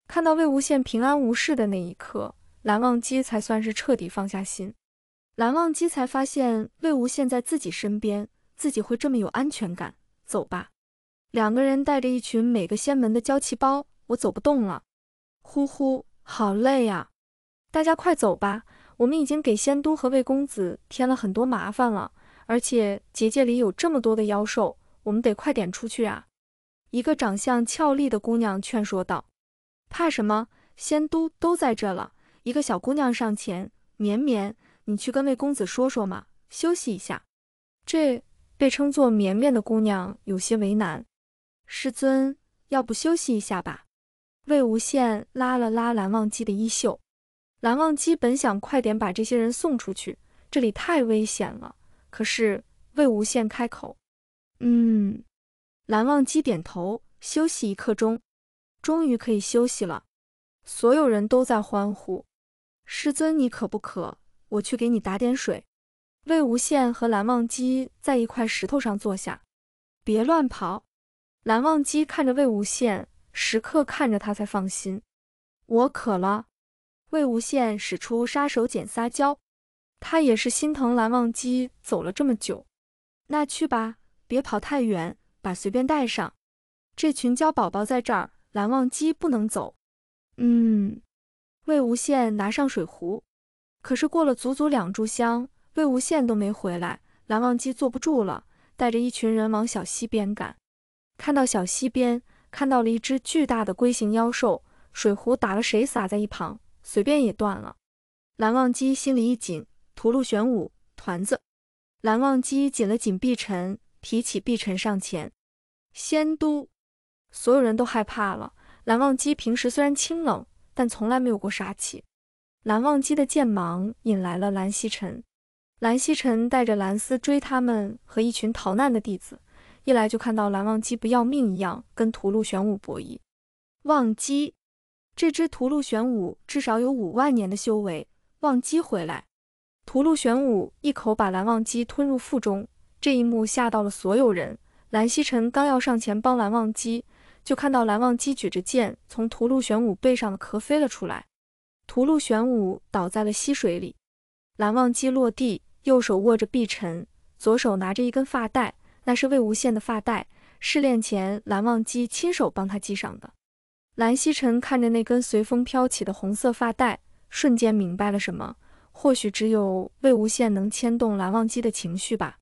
看到魏无羡平安无事的那一刻，蓝忘机才算是彻底放下心。蓝忘机才发现魏无羡在自己身边，自己会这么有安全感。走吧，两个人带着一群每个仙门的娇气包，我走不动了，呼呼，好累呀，大家快走吧。我们已经给仙都和魏公子添了很多麻烦了，而且结界里有这么多的妖兽，我们得快点出去啊！一个长相俏丽的姑娘劝说道：“怕什么？仙都都在这了。”一个小姑娘上前：“绵绵，你去跟魏公子说说嘛，休息一下。”这被称作绵绵的姑娘有些为难：“师尊，要不休息一下吧？”魏无羡拉了拉蓝忘机的衣袖。蓝忘机本想快点把这些人送出去，这里太危险了。可是魏无羡开口：“嗯。”蓝忘机点头。休息一刻钟，终于可以休息了。所有人都在欢呼。师尊，你渴不渴？我去给你打点水。魏无羡和蓝忘机在一块石头上坐下。别乱跑。蓝忘机看着魏无羡，时刻看着他才放心。我渴了。魏无羡使出杀手锏撒娇，他也是心疼蓝忘机走了这么久，那去吧，别跑太远，把随便带上。这群娇宝宝在这儿，蓝忘机不能走。嗯，魏无羡拿上水壶，可是过了足足两炷香，魏无羡都没回来，蓝忘机坐不住了，带着一群人往小溪边赶。看到小溪边，看到了一只巨大的龟形妖兽，水壶打了谁撒在一旁。随便也断了，蓝忘机心里一紧，屠戮玄武团子。蓝忘机紧了紧碧晨，提起碧晨上前。仙都，所有人都害怕了。蓝忘机平时虽然清冷，但从来没有过杀气。蓝忘机的剑芒引来了蓝曦臣，蓝曦臣带着蓝丝追他们和一群逃难的弟子，一来就看到蓝忘机不要命一样跟屠戮玄武博弈。忘机。这只屠戮玄武至少有五万年的修为。忘机回来，屠戮玄武一口把蓝忘机吞入腹中，这一幕吓到了所有人。蓝曦臣刚要上前帮蓝忘机，就看到蓝忘机举着剑从屠戮玄武背上的壳飞了出来，屠戮玄武倒在了溪水里。蓝忘机落地，右手握着碧晨，左手拿着一根发带，那是魏无羡的发带，试炼前蓝忘机亲手帮他系上的。蓝曦臣看着那根随风飘起的红色发带，瞬间明白了什么。或许只有魏无羡能牵动蓝忘机的情绪吧。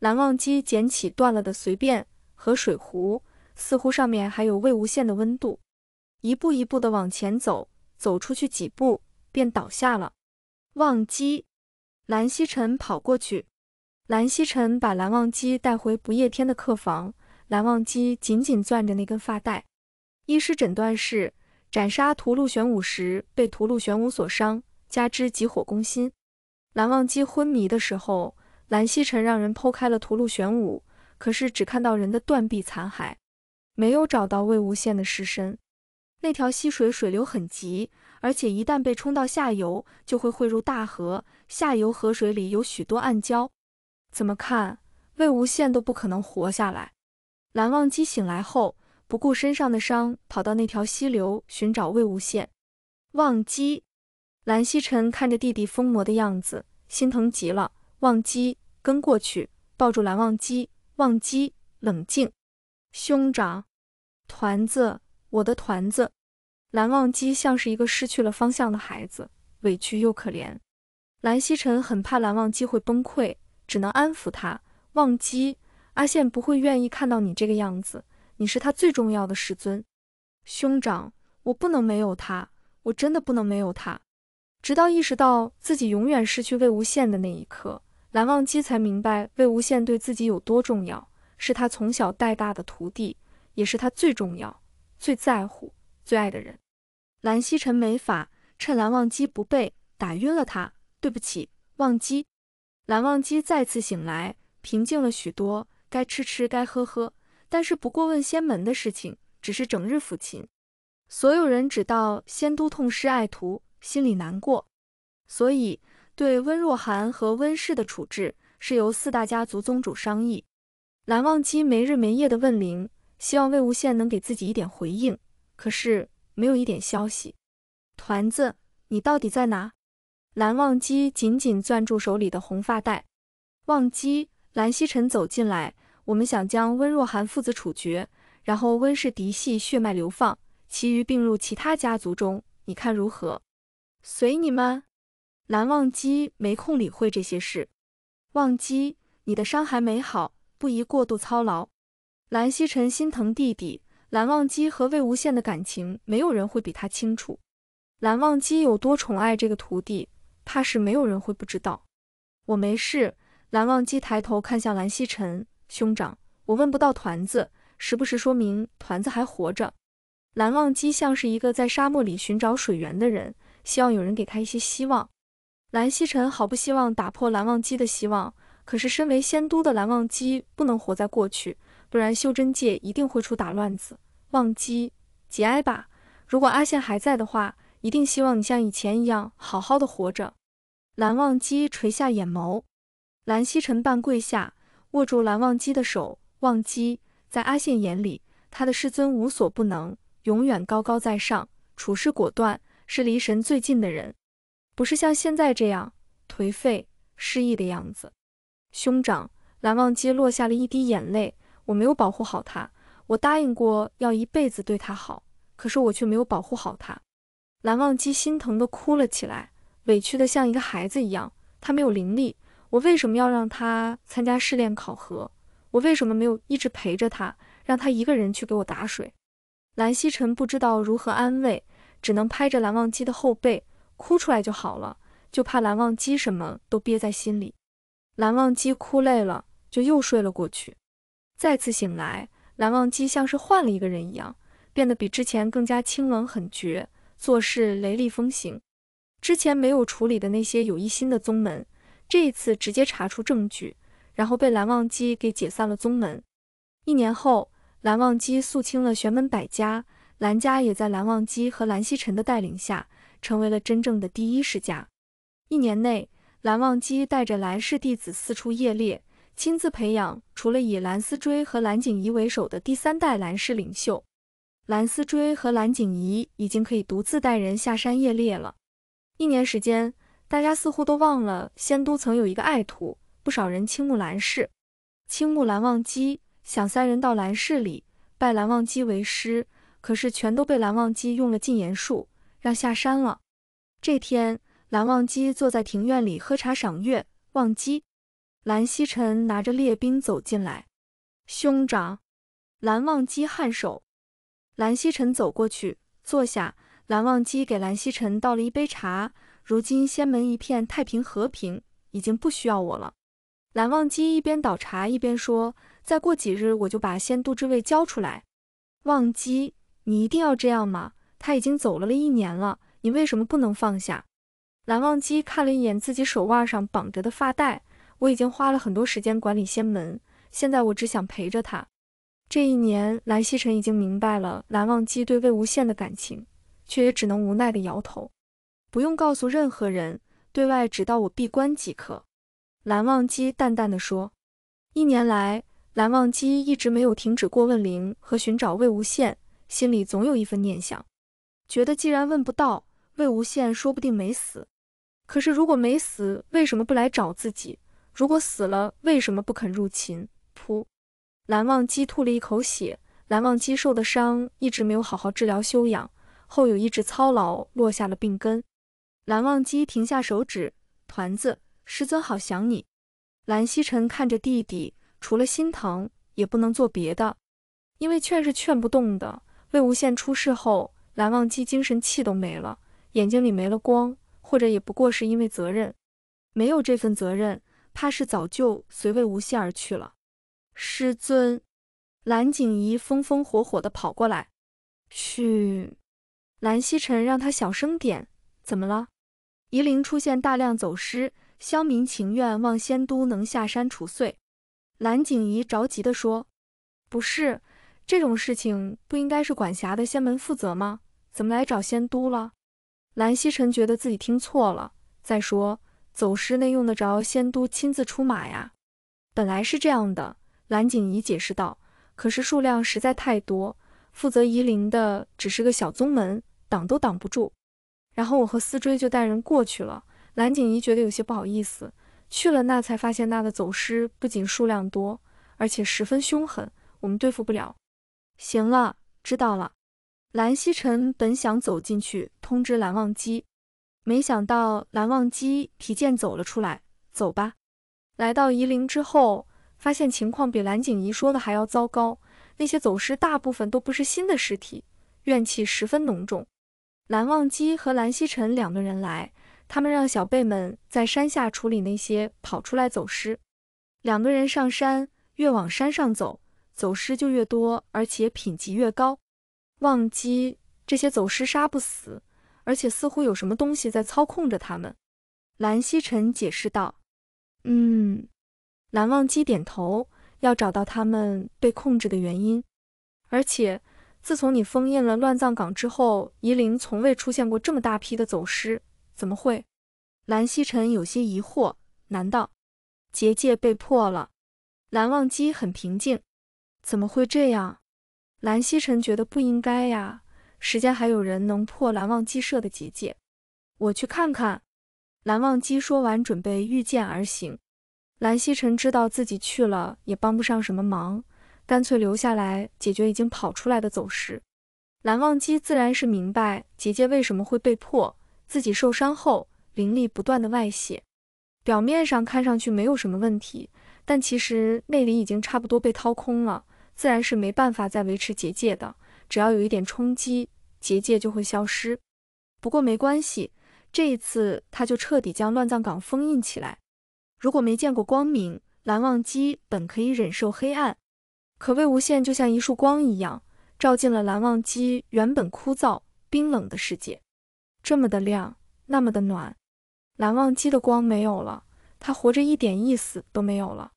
蓝忘机捡起断了的随便和水壶，似乎上面还有魏无羡的温度。一步一步的往前走，走出去几步便倒下了。忘机，蓝曦臣跑过去。蓝曦臣把蓝忘机带回不夜天的客房。蓝忘机紧紧攥着那根发带。医师诊断是斩杀屠戮玄武时被屠戮玄武所伤，加之急火攻心，蓝忘机昏迷的时候，蓝曦臣让人剖开了屠戮玄武，可是只看到人的断臂残骸，没有找到魏无羡的尸身。那条溪水水流很急，而且一旦被冲到下游，就会汇入大河。下游河水里有许多暗礁，怎么看魏无羡都不可能活下来。蓝忘机醒来后。不顾身上的伤，跑到那条溪流寻找魏无羡。忘机，蓝曦臣看着弟弟疯魔的样子，心疼极了。忘机，跟过去，抱住蓝忘机。忘机，冷静。兄长，团子，我的团子。蓝忘机像是一个失去了方向的孩子，委屈又可怜。蓝曦臣很怕蓝忘机会崩溃，只能安抚他。忘机，阿羡不会愿意看到你这个样子。你是他最重要的师尊，兄长，我不能没有他，我真的不能没有他。直到意识到自己永远失去魏无羡的那一刻，蓝忘机才明白魏无羡对自己有多重要，是他从小带大的徒弟，也是他最重要、最在乎、最爱的人。蓝曦臣没法趁蓝忘机不备打晕了他，对不起，忘机。蓝忘机再次醒来，平静了许多，该吃吃，该喝喝。但是不过问仙门的事情，只是整日抚琴。所有人只道仙都痛失爱徒，心里难过，所以对温若寒和温氏的处置是由四大家族宗主商议。蓝忘机没日没夜的问灵，希望魏无羡能给自己一点回应，可是没有一点消息。团子，你到底在哪？蓝忘机紧紧攥住手里的红发带。忘机，蓝曦臣走进来。我们想将温若寒父子处决，然后温氏嫡系血脉流放，其余并入其他家族中，你看如何？随你们。蓝忘机没空理会这些事。忘机，你的伤还没好，不宜过度操劳。蓝曦臣心疼弟弟，蓝忘机和魏无羡的感情，没有人会比他清楚。蓝忘机有多宠爱这个徒弟，怕是没有人会不知道。我没事。蓝忘机抬头看向蓝曦臣。兄长，我问不到团子，时不时说明团子还活着。蓝忘机像是一个在沙漠里寻找水源的人，希望有人给他一些希望。蓝曦臣好不希望打破蓝忘机的希望，可是身为仙都的蓝忘机不能活在过去，不然修真界一定会出大乱子。忘机，节哀吧。如果阿羡还在的话，一定希望你像以前一样好好的活着。蓝忘机垂下眼眸，蓝曦臣半跪下。握住蓝忘机的手，忘机在阿羡眼里，他的师尊无所不能，永远高高在上，处事果断，是离神最近的人，不是像现在这样颓废失意的样子。兄长，蓝忘机落下了一滴眼泪，我没有保护好他，我答应过要一辈子对他好，可是我却没有保护好他。蓝忘机心疼的哭了起来，委屈的像一个孩子一样，他没有灵力。我为什么要让他参加试炼考核？我为什么没有一直陪着他，让他一个人去给我打水？蓝曦臣不知道如何安慰，只能拍着蓝忘机的后背，哭出来就好了。就怕蓝忘机什么都憋在心里。蓝忘机哭累了，就又睡了过去。再次醒来，蓝忘机像是换了一个人一样，变得比之前更加清冷狠绝，做事雷厉风行。之前没有处理的那些有异心的宗门。这一次直接查出证据，然后被蓝忘机给解散了宗门。一年后，蓝忘机肃清了玄门百家，蓝家也在蓝忘机和蓝曦臣的带领下，成为了真正的第一世家。一年内，蓝忘机带着蓝氏弟子四处夜猎，亲自培养除了以蓝思追和蓝景怡为首的第三代蓝氏领袖。蓝思追和蓝景怡已经可以独自带人下山夜猎了。一年时间。大家似乎都忘了仙都曾有一个爱徒，不少人倾慕蓝氏。倾慕蓝忘机想三人到蓝氏里拜蓝忘机为师，可是全都被蓝忘机用了禁言术，让下山了。这天，蓝忘机坐在庭院里喝茶赏月。忘机，蓝曦臣拿着猎兵走进来。兄长，蓝忘机颔首。蓝曦臣走过去坐下，蓝忘机给蓝曦臣倒了一杯茶。如今仙门一片太平和平，已经不需要我了。蓝忘机一边倒茶一边说：“再过几日，我就把仙都之位交出来。”忘机，你一定要这样吗？他已经走了了一年了，你为什么不能放下？蓝忘机看了一眼自己手腕上绑着的发带，我已经花了很多时间管理仙门，现在我只想陪着他。这一年，蓝曦臣已经明白了蓝忘机对魏无羡的感情，却也只能无奈地摇头。不用告诉任何人，对外只到我闭关即可。”蓝忘机淡淡的说。一年来，蓝忘机一直没有停止过问灵和寻找魏无羡，心里总有一份念想，觉得既然问不到魏无羡，说不定没死。可是如果没死，为什么不来找自己？如果死了，为什么不肯入秦？噗！蓝忘机吐了一口血。蓝忘机受的伤一直没有好好治疗休养，后又一直操劳，落下了病根。蓝忘机停下手指，团子，师尊好想你。蓝曦臣看着弟弟，除了心疼也不能做别的，因为劝是劝不动的。魏无羡出事后，蓝忘机精神气都没了，眼睛里没了光，或者也不过是因为责任，没有这份责任，怕是早就随魏无羡而去了。师尊，蓝景仪风风火火地跑过来，嘘，蓝曦臣让他小声点。怎么了？夷陵出现大量走失，乡民情愿望仙都能下山除祟。蓝景仪着急地说：“不是，这种事情不应该是管辖的仙门负责吗？怎么来找仙都了？”蓝曦臣觉得自己听错了。再说走失那用得着仙都亲自出马呀？本来是这样的，蓝景仪解释道：“可是数量实在太多，负责夷陵的只是个小宗门，挡都挡不住。”然后我和思追就带人过去了。蓝景怡觉得有些不好意思，去了那才发现那的走尸不仅数量多，而且十分凶狠，我们对付不了。行了，知道了。蓝曦臣本想走进去通知蓝忘机，没想到蓝忘机提剑走了出来。走吧。来到夷陵之后，发现情况比蓝景怡说的还要糟糕。那些走尸大部分都不是新的尸体，怨气十分浓重。蓝忘机和蓝曦臣两个人来，他们让小辈们在山下处理那些跑出来走失。两个人上山，越往山上走，走失就越多，而且品级越高。忘机，这些走失杀不死，而且似乎有什么东西在操控着他们。蓝曦臣解释道：“嗯。”蓝忘机点头，要找到他们被控制的原因，而且。自从你封印了乱葬岗之后，夷陵从未出现过这么大批的走失，怎么会？蓝曦臣有些疑惑，难道结界被破了？蓝忘机很平静，怎么会这样？蓝曦臣觉得不应该呀，世间还有人能破蓝忘机设的结界？我去看看。蓝忘机说完，准备御剑而行。蓝曦臣知道自己去了也帮不上什么忙。干脆留下来解决已经跑出来的走失。蓝忘机自然是明白结界为什么会被破，自己受伤后灵力不断的外泄，表面上看上去没有什么问题，但其实内里已经差不多被掏空了，自然是没办法再维持结界的。只要有一点冲击，结界就会消失。不过没关系，这一次他就彻底将乱葬岗封印起来。如果没见过光明，蓝忘机本可以忍受黑暗。可魏无羡就像一束光一样，照进了蓝忘机原本枯燥冰冷的世界，这么的亮，那么的暖。蓝忘机的光没有了，他活着一点意思都没有了。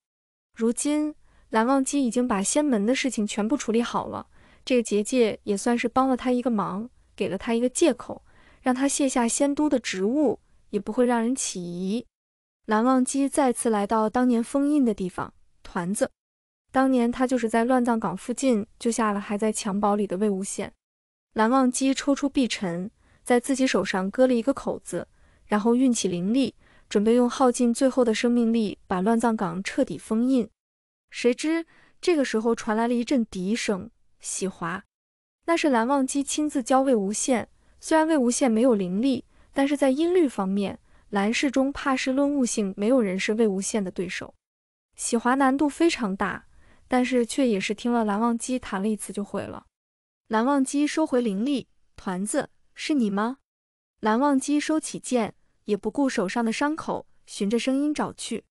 如今，蓝忘机已经把仙门的事情全部处理好了，这个结界也算是帮了他一个忙，给了他一个借口，让他卸下仙都的职务，也不会让人起疑。蓝忘机再次来到当年封印的地方，团子。当年他就是在乱葬岗附近救下了还在襁褓里的魏无羡。蓝忘机抽出碧晨，在自己手上割了一个口子，然后运起灵力，准备用耗尽最后的生命力把乱葬岗彻底封印。谁知这个时候传来了一阵笛声，洗华。那是蓝忘机亲自教魏无羡。虽然魏无羡没有灵力，但是在音律方面，蓝氏中怕是论悟性没有人是魏无羡的对手。洗华难度非常大。但是却也是听了蓝忘机弹了一次就毁了。蓝忘机收回灵力，团子是你吗？蓝忘机收起剑，也不顾手上的伤口，循着声音找去。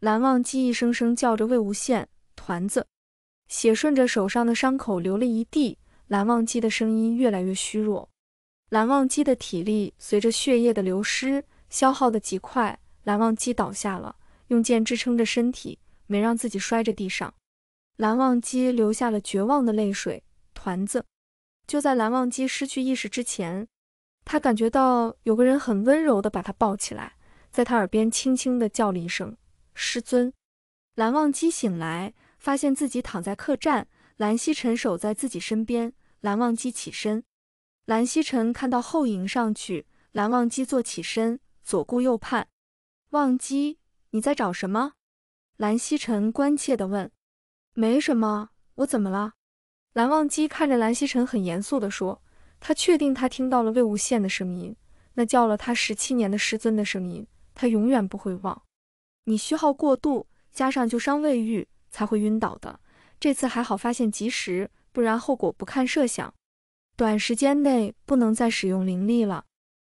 蓝忘机一声声叫着魏无羡，团子，血顺着手上的伤口流了一地。蓝忘机的声音越来越虚弱，蓝忘机的体力随着血液的流失消耗的极快，蓝忘机倒下了，用剑支撑着身体，没让自己摔着地上。蓝忘机流下了绝望的泪水。团子，就在蓝忘机失去意识之前，他感觉到有个人很温柔的把他抱起来，在他耳边轻轻的叫了一声“师尊”。蓝忘机醒来，发现自己躺在客栈，蓝曦臣守在自己身边。蓝忘机起身，蓝曦臣看到后迎上去。蓝忘机坐起身，左顾右盼。“忘机，你在找什么？”蓝曦臣关切的问。没什么，我怎么了？蓝忘机看着蓝曦臣，很严肃地说：“他确定他听到了魏无羡的声音，那叫了他十七年的师尊的声音，他永远不会忘。你虚耗过度，加上旧伤未愈，才会晕倒的。这次还好发现及时，不然后果不堪设想。短时间内不能再使用灵力了。”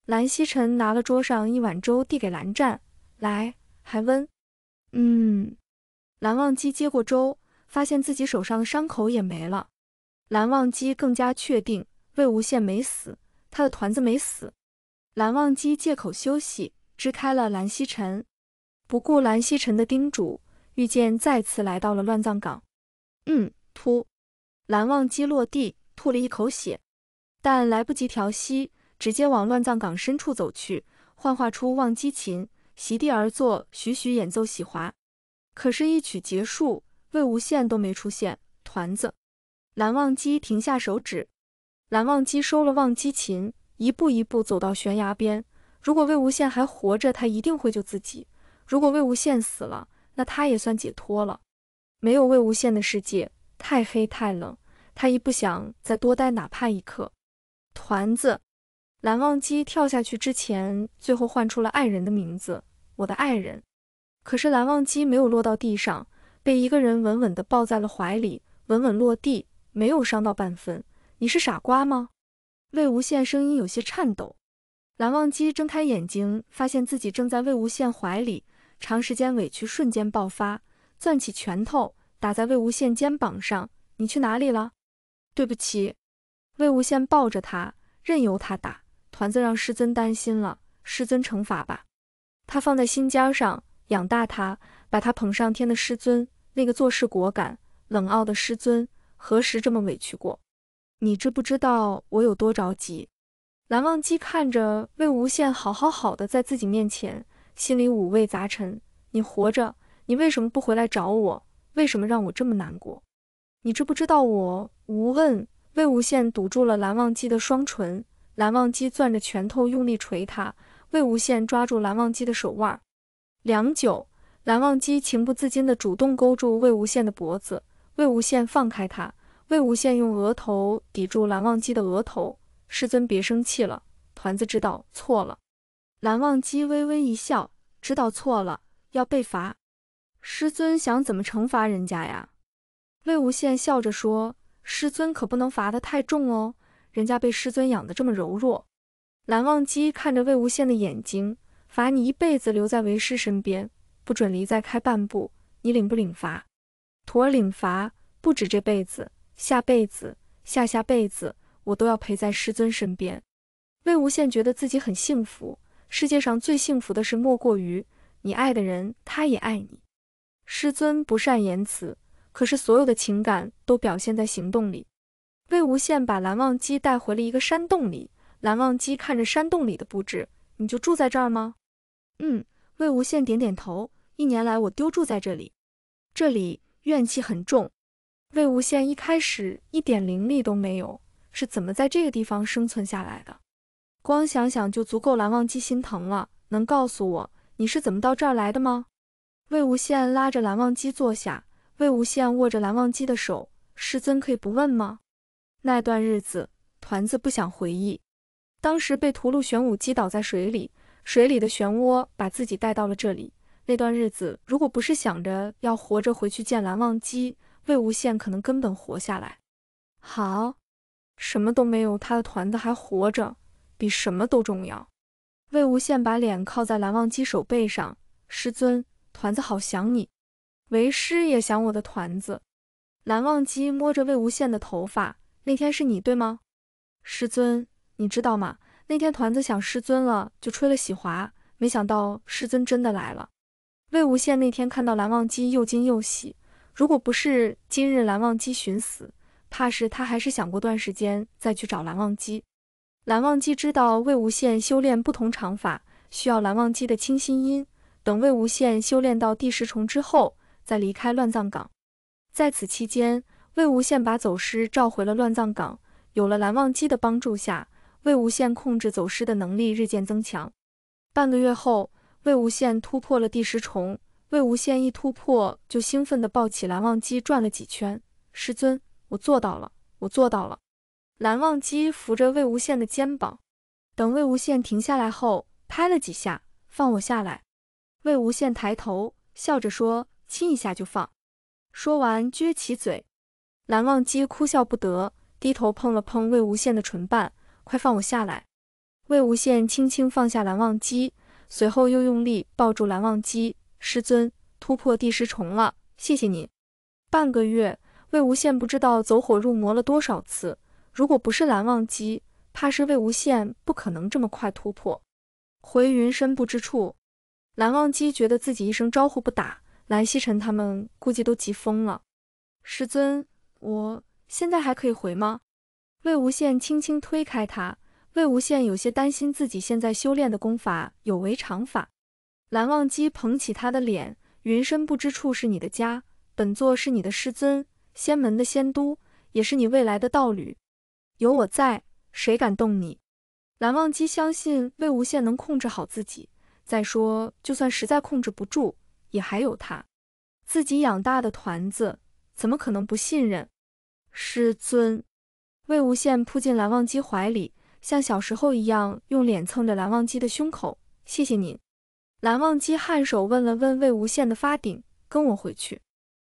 蓝曦臣拿了桌上一碗粥递给蓝湛：“来，还温。”嗯。蓝忘机接过粥。发现自己手上的伤口也没了，蓝忘机更加确定魏无羡没死，他的团子没死。蓝忘机借口休息，支开了蓝曦臣，不顾蓝曦臣的叮嘱，玉剑再次来到了乱葬岗。嗯，突，蓝忘机落地，吐了一口血，但来不及调息，直接往乱葬岗深处走去，幻化出忘机琴，席地而坐，徐徐演奏《洗华》。可是，一曲结束。魏无羡都没出现，团子，蓝忘机停下手指，蓝忘机收了忘机琴，一步一步走到悬崖边。如果魏无羡还活着，他一定会救自己；如果魏无羡死了，那他也算解脱了。没有魏无羡的世界太黑太冷，他亦不想再多待哪怕一刻。团子，蓝忘机跳下去之前，最后唤出了爱人的名字，我的爱人。可是蓝忘机没有落到地上。被一个人稳稳地抱在了怀里，稳稳落地，没有伤到半分。你是傻瓜吗？魏无羡声音有些颤抖。蓝忘机睁开眼睛，发现自己正在魏无羡怀里，长时间委屈瞬间爆发，攥起拳头打在魏无羡肩膀上。你去哪里了？对不起。魏无羡抱着他，任由他打。团子让师尊担心了，师尊惩罚吧。他放在心尖上，养大他，把他捧上天的师尊。那个做事果敢、冷傲的师尊何时这么委屈过？你知不知道我有多着急？蓝忘机看着魏无羡，好好好的在自己面前，心里五味杂陈。你活着，你为什么不回来找我？为什么让我这么难过？你知不知道我无问？魏无羡堵住了蓝忘机的双唇，蓝忘机攥着拳头用力捶他，魏无羡抓住蓝忘机的手腕，良久。蓝忘机情不自禁地主动勾住魏无羡的脖子，魏无羡放开他，魏无羡用额头抵住蓝忘机的额头：“师尊别生气了，团子知道错了。”蓝忘机微微一笑：“知道错了，要被罚。师尊想怎么惩罚人家呀？”魏无羡笑着说：“师尊可不能罚得太重哦，人家被师尊养得这么柔弱。”蓝忘机看着魏无羡的眼睛：“罚你一辈子留在为师身边。”不准离再开半步，你领不领罚？徒儿领罚，不止这辈子，下辈子，下下辈子，我都要陪在师尊身边。魏无羡觉得自己很幸福，世界上最幸福的事莫过于你爱的人他也爱你。师尊不善言辞，可是所有的情感都表现在行动里。魏无羡把蓝忘机带回了一个山洞里，蓝忘机看着山洞里的布置，你就住在这儿吗？嗯，魏无羡点点头。一年来，我丢住在这里，这里怨气很重。魏无羡一开始一点灵力都没有，是怎么在这个地方生存下来的？光想想就足够蓝忘机心疼了。能告诉我你是怎么到这儿来的吗？魏无羡拉着蓝忘机坐下，魏无羡握着蓝忘机的手，师尊可以不问吗？那段日子，团子不想回忆。当时被屠戮玄武击倒在水里，水里的漩涡把自己带到了这里。那段日子，如果不是想着要活着回去见蓝忘机，魏无羡可能根本活下来。好，什么都没有，他的团子还活着，比什么都重要。魏无羡把脸靠在蓝忘机手背上，师尊，团子好想你，为师也想我的团子。蓝忘机摸着魏无羡的头发，那天是你对吗？师尊，你知道吗？那天团子想师尊了，就吹了喜华，没想到师尊真的来了。魏无羡那天看到蓝忘机，又惊又喜。如果不是今日蓝忘机寻死，怕是他还是想过段时间再去找蓝忘机。蓝忘机知道魏无羡修炼不同长法，需要蓝忘机的清心音。等魏无羡修炼到第十重之后，再离开乱葬岗。在此期间，魏无羡把走失召回了乱葬岗。有了蓝忘机的帮助下，魏无羡控制走失的能力日渐增强。半个月后。魏无羡突破了第十重。魏无羡一突破，就兴奋地抱起蓝忘机，转了几圈。师尊，我做到了，我做到了。蓝忘机扶着魏无羡的肩膀，等魏无羡停下来后，拍了几下，放我下来。魏无羡抬头笑着说：“亲一下就放。”说完，撅起嘴。蓝忘机哭笑不得，低头碰了碰魏无羡的唇瓣：“快放我下来。”魏无羡轻轻放下蓝忘机。随后又用力抱住蓝忘机，师尊突破第十重了，谢谢你。”半个月，魏无羡不知道走火入魔了多少次，如果不是蓝忘机，怕是魏无羡不可能这么快突破。回云深不知处，蓝忘机觉得自己一声招呼不打，蓝曦臣他们估计都急疯了。师尊，我现在还可以回吗？魏无羡轻轻推开他。魏无羡有些担心自己现在修炼的功法有违常法。蓝忘机捧起他的脸，云深不知处是你的家，本座是你的师尊，仙门的仙都，也是你未来的道侣。有我在，谁敢动你？蓝忘机相信魏无羡能控制好自己。再说，就算实在控制不住，也还有他自己养大的团子，怎么可能不信任？师尊！魏无羡扑进蓝忘机怀里。像小时候一样，用脸蹭着蓝忘机的胸口。谢谢您，蓝忘机颔首，问了问魏无羡的发顶，跟我回去。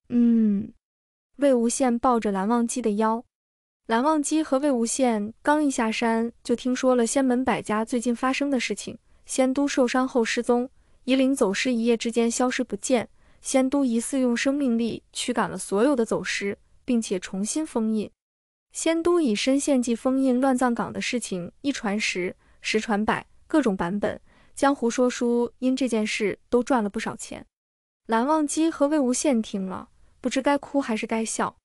嗯，魏无羡抱着蓝忘机的腰。蓝忘机和魏无羡刚一下山，就听说了仙门百家最近发生的事情：仙都受伤后失踪，夷陵走失一夜之间消失不见，仙都疑似用生命力驱赶了所有的走失，并且重新封印。仙都以身献祭封印乱葬岗的事情一传十，十传百，各种版本江湖说书因这件事都赚了不少钱。蓝忘机和魏无羡听了，不知该哭还是该笑。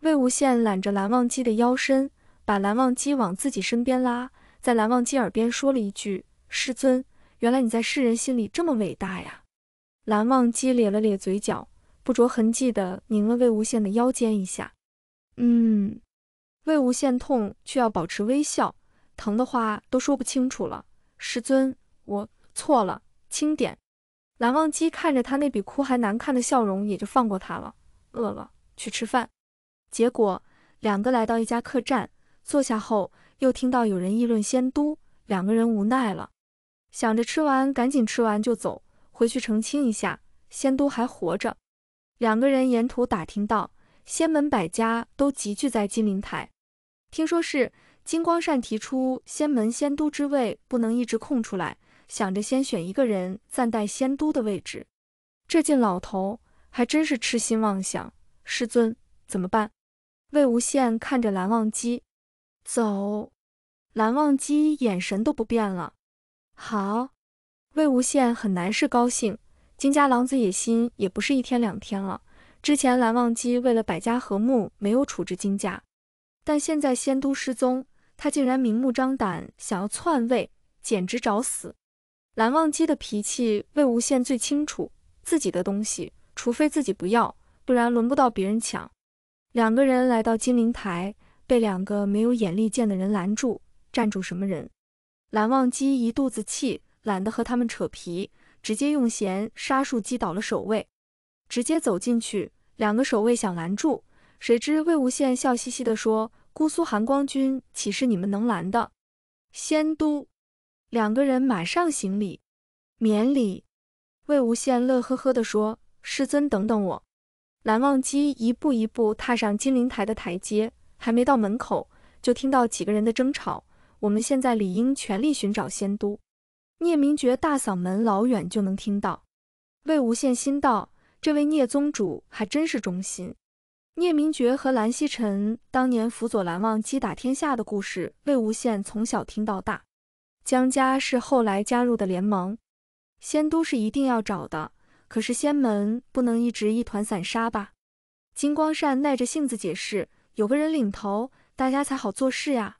魏无羡揽着蓝忘机的腰身，把蓝忘机往自己身边拉，在蓝忘机耳边说了一句：“师尊，原来你在世人心里这么伟大呀。”蓝忘机咧了咧嘴角，不着痕迹地拧了魏无羡的腰间一下，嗯。魏无羡痛，却要保持微笑，疼的话都说不清楚了。师尊，我错了，轻点。蓝忘机看着他那比哭还难看的笑容，也就放过他了。饿了，去吃饭。结果，两个来到一家客栈，坐下后，又听到有人议论仙都，两个人无奈了，想着吃完赶紧吃完就走，回去澄清一下仙都还活着。两个人沿途打听到，仙门百家都集聚在金陵台。听说是金光善提出仙门仙都之位不能一直空出来，想着先选一个人暂代仙都的位置。这金老头还真是痴心妄想。师尊怎么办？魏无羡看着蓝忘机，走。蓝忘机眼神都不变了。好。魏无羡很难是高兴。金家狼子野心也不是一天两天了。之前蓝忘机为了百家和睦，没有处置金家。但现在仙都失踪，他竟然明目张胆想要篡位，简直找死！蓝忘机的脾气，魏无羡最清楚。自己的东西，除非自己不要，不然轮不到别人抢。两个人来到金陵台，被两个没有眼力见的人拦住，站住！什么人？蓝忘机一肚子气，懒得和他们扯皮，直接用弦杀术击倒了守卫，直接走进去。两个守卫想拦住。谁知魏无羡笑嘻嘻地说：“姑苏寒光君岂是你们能拦的？”仙都，两个人马上行礼，免礼。魏无羡乐呵呵地说：“师尊，等等我。”蓝忘机一步一步踏上金陵台的台阶，还没到门口，就听到几个人的争吵。我们现在理应全力寻找仙都。聂明珏大嗓门，老远就能听到。魏无羡心道：“这位聂宗主还真是忠心。”聂明珏和蓝曦臣当年辅佐蓝忘机打天下的故事，魏无羡从小听到大。江家是后来加入的联盟，仙都是一定要找的，可是仙门不能一直一团散沙吧？金光善耐着性子解释：“有个人领头，大家才好做事呀。”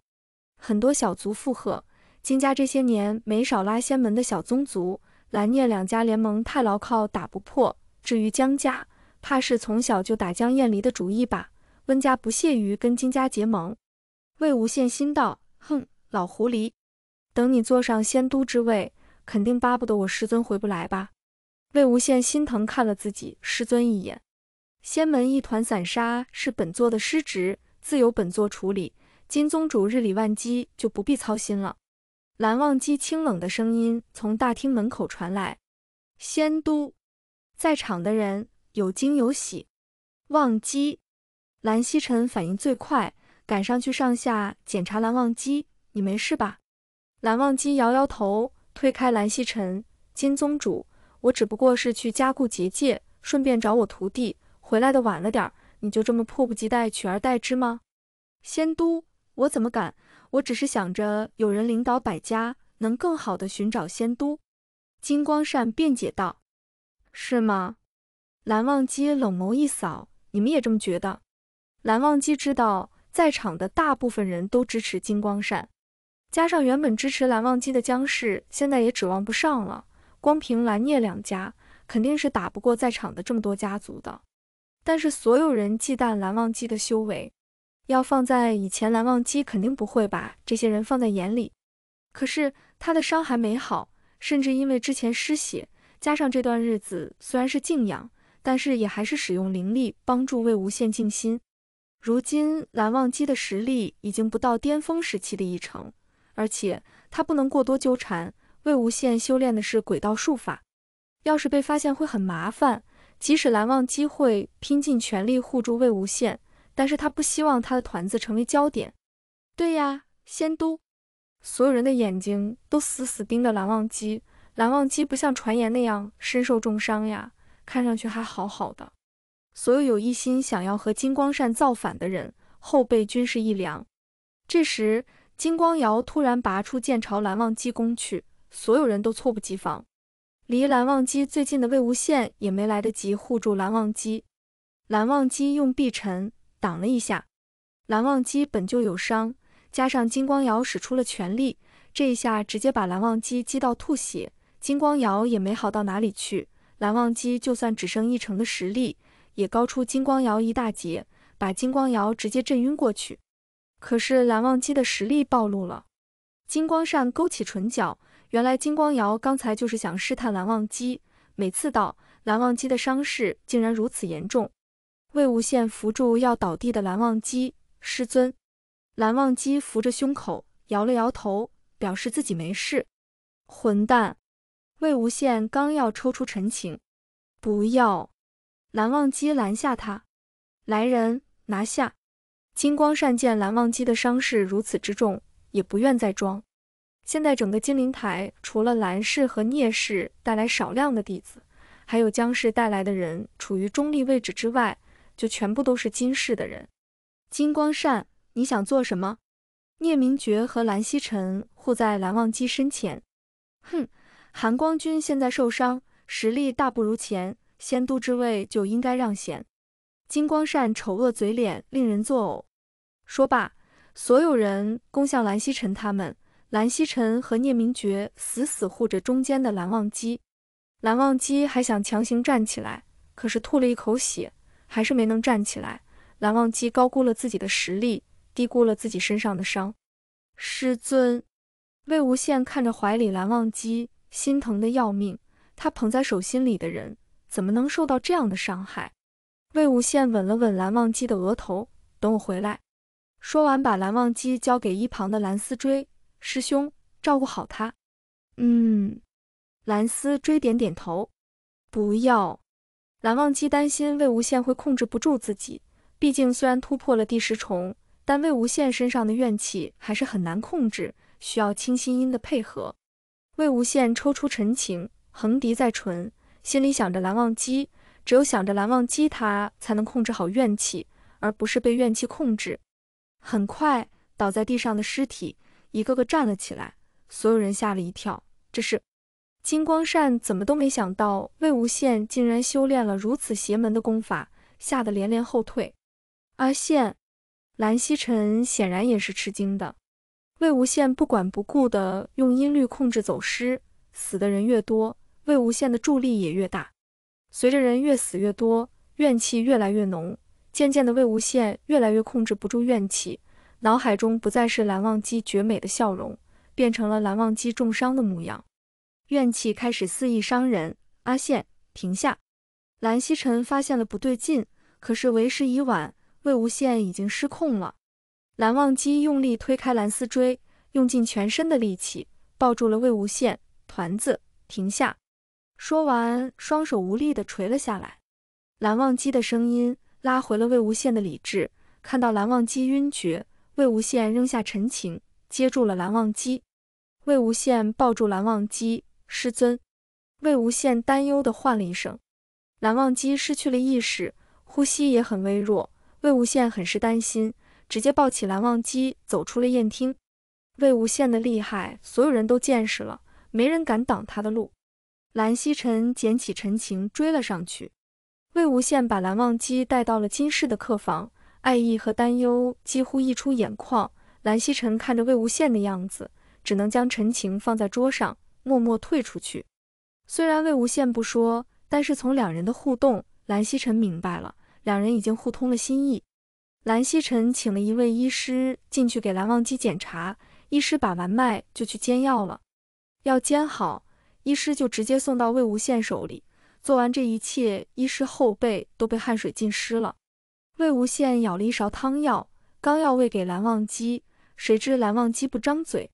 很多小族附和，金家这些年没少拉仙门的小宗族。蓝聂两家联盟太牢靠，打不破。至于江家。怕是从小就打江燕离的主意吧？温家不屑于跟金家结盟。魏无羡心道：哼，老狐狸，等你坐上仙都之位，肯定巴不得我师尊回不来吧？魏无羡心疼看了自己师尊一眼。仙门一团散沙，是本座的失职，自有本座处理。金宗主日理万机，就不必操心了。蓝忘机清冷的声音从大厅门口传来。仙都，在场的人。有惊有喜，忘机，蓝曦臣反应最快，赶上去上下检查。蓝忘机，你没事吧？蓝忘机摇摇头，推开蓝曦臣。金宗主，我只不过是去加固结界，顺便找我徒弟，回来的晚了点。你就这么迫不及待取而代之吗？仙都，我怎么敢？我只是想着有人领导百家，能更好的寻找仙都。金光善辩解道。是吗？蓝忘机冷眸一扫，你们也这么觉得？蓝忘机知道，在场的大部分人都支持金光善，加上原本支持蓝忘机的江氏，现在也指望不上了。光凭蓝聂两家，肯定是打不过在场的这么多家族的。但是所有人忌惮蓝忘机的修为，要放在以前，蓝忘机肯定不会把这些人放在眼里。可是他的伤还没好，甚至因为之前失血，加上这段日子虽然是静养。但是也还是使用灵力帮助魏无羡静心。如今蓝忘机的实力已经不到巅峰时期的一成，而且他不能过多纠缠魏无羡。修炼的是鬼道术法，要是被发现会很麻烦。即使蓝忘机会拼尽全力护住魏无羡，但是他不希望他的团子成为焦点。对呀，仙都，所有人的眼睛都死死盯着蓝忘机。蓝忘机不像传言那样身受重伤呀。看上去还好好的，所有有一心想要和金光善造反的人后背均是一凉。这时，金光瑶突然拔出剑朝蓝忘机攻去，所有人都措不及防。离蓝忘机最近的魏无羡也没来得及护住蓝忘机，蓝忘机用臂沉挡了一下。蓝忘机本就有伤，加上金光瑶使出了全力，这一下直接把蓝忘机击到吐血。金光瑶也没好到哪里去。蓝忘机就算只剩一成的实力，也高出金光瑶一大截，把金光瑶直接震晕过去。可是蓝忘机的实力暴露了，金光善勾起唇角，原来金光瑶刚才就是想试探蓝忘机。每次到蓝忘机的伤势竟然如此严重，魏无羡扶住要倒地的蓝忘机，师尊。蓝忘机扶着胸口摇了摇头，表示自己没事。混蛋！魏无羡刚要抽出陈情，不要！蓝忘机拦下他。来人，拿下！金光善见蓝忘机的伤势如此之重，也不愿再装。现在整个金陵台，除了蓝氏和聂氏带来少量的弟子，还有江氏带来的人处于中立位置之外，就全部都是金氏的人。金光善，你想做什么？聂明觉和蓝曦臣护在蓝忘机身前。哼。韩光君现在受伤，实力大不如前，仙都之位就应该让贤。金光善丑恶嘴脸令人作呕。说罢，所有人攻向蓝曦臣他们。蓝曦臣和聂明珏死死护着中间的蓝忘机。蓝忘机还想强行站起来，可是吐了一口血，还是没能站起来。蓝忘机高估了自己的实力，低估了自己身上的伤。师尊，魏无羡看着怀里蓝忘机。心疼的要命，他捧在手心里的人怎么能受到这样的伤害？魏无羡吻了吻蓝忘机的额头，等我回来。说完，把蓝忘机交给一旁的蓝思追师兄，照顾好他。嗯，蓝思追点点头。不要，蓝忘机担心魏无羡会控制不住自己。毕竟虽然突破了第十重，但魏无羡身上的怨气还是很难控制，需要清心音的配合。魏无羡抽出陈情横笛在唇，心里想着蓝忘机，只有想着蓝忘机，他才能控制好怨气，而不是被怨气控制。很快，倒在地上的尸体一个个站了起来，所有人吓了一跳。这是金光善怎么都没想到，魏无羡竟然修炼了如此邪门的功法，吓得连连后退。阿羡，蓝曦臣显然也是吃惊的。魏无羡不管不顾的用音律控制走失，死的人越多，魏无羡的助力也越大。随着人越死越多，怨气越来越浓，渐渐的魏无羡越来越控制不住怨气，脑海中不再是蓝忘机绝美的笑容，变成了蓝忘机重伤的模样，怨气开始肆意伤人。阿羡，停下！蓝曦臣发现了不对劲，可是为时已晚，魏无羡已经失控了。蓝忘机用力推开蓝丝锥，用尽全身的力气抱住了魏无羡。团子，停下！说完，双手无力地垂了下来。蓝忘机的声音拉回了魏无羡的理智。看到蓝忘机晕厥，魏无羡扔下陈情，接住了蓝忘机。魏无羡抱住蓝忘机，师尊。魏无羡担忧地唤了一声。蓝忘机失去了意识，呼吸也很微弱，魏无羡很是担心。直接抱起蓝忘机，走出了宴厅。魏无羡的厉害，所有人都见识了，没人敢挡他的路。蓝曦臣捡起陈情，追了上去。魏无羡把蓝忘机带到了金氏的客房，爱意和担忧几乎溢出眼眶。蓝曦臣看着魏无羡的样子，只能将陈情放在桌上，默默退出去。虽然魏无羡不说，但是从两人的互动，蓝曦臣明白了，两人已经互通了心意。蓝曦臣请了一位医师进去给蓝忘机检查，医师把完脉就去煎药了。药煎好，医师就直接送到魏无羡手里。做完这一切，医师后背都被汗水浸湿了。魏无羡舀了一勺汤药，刚要喂给蓝忘机，谁知蓝忘机不张嘴。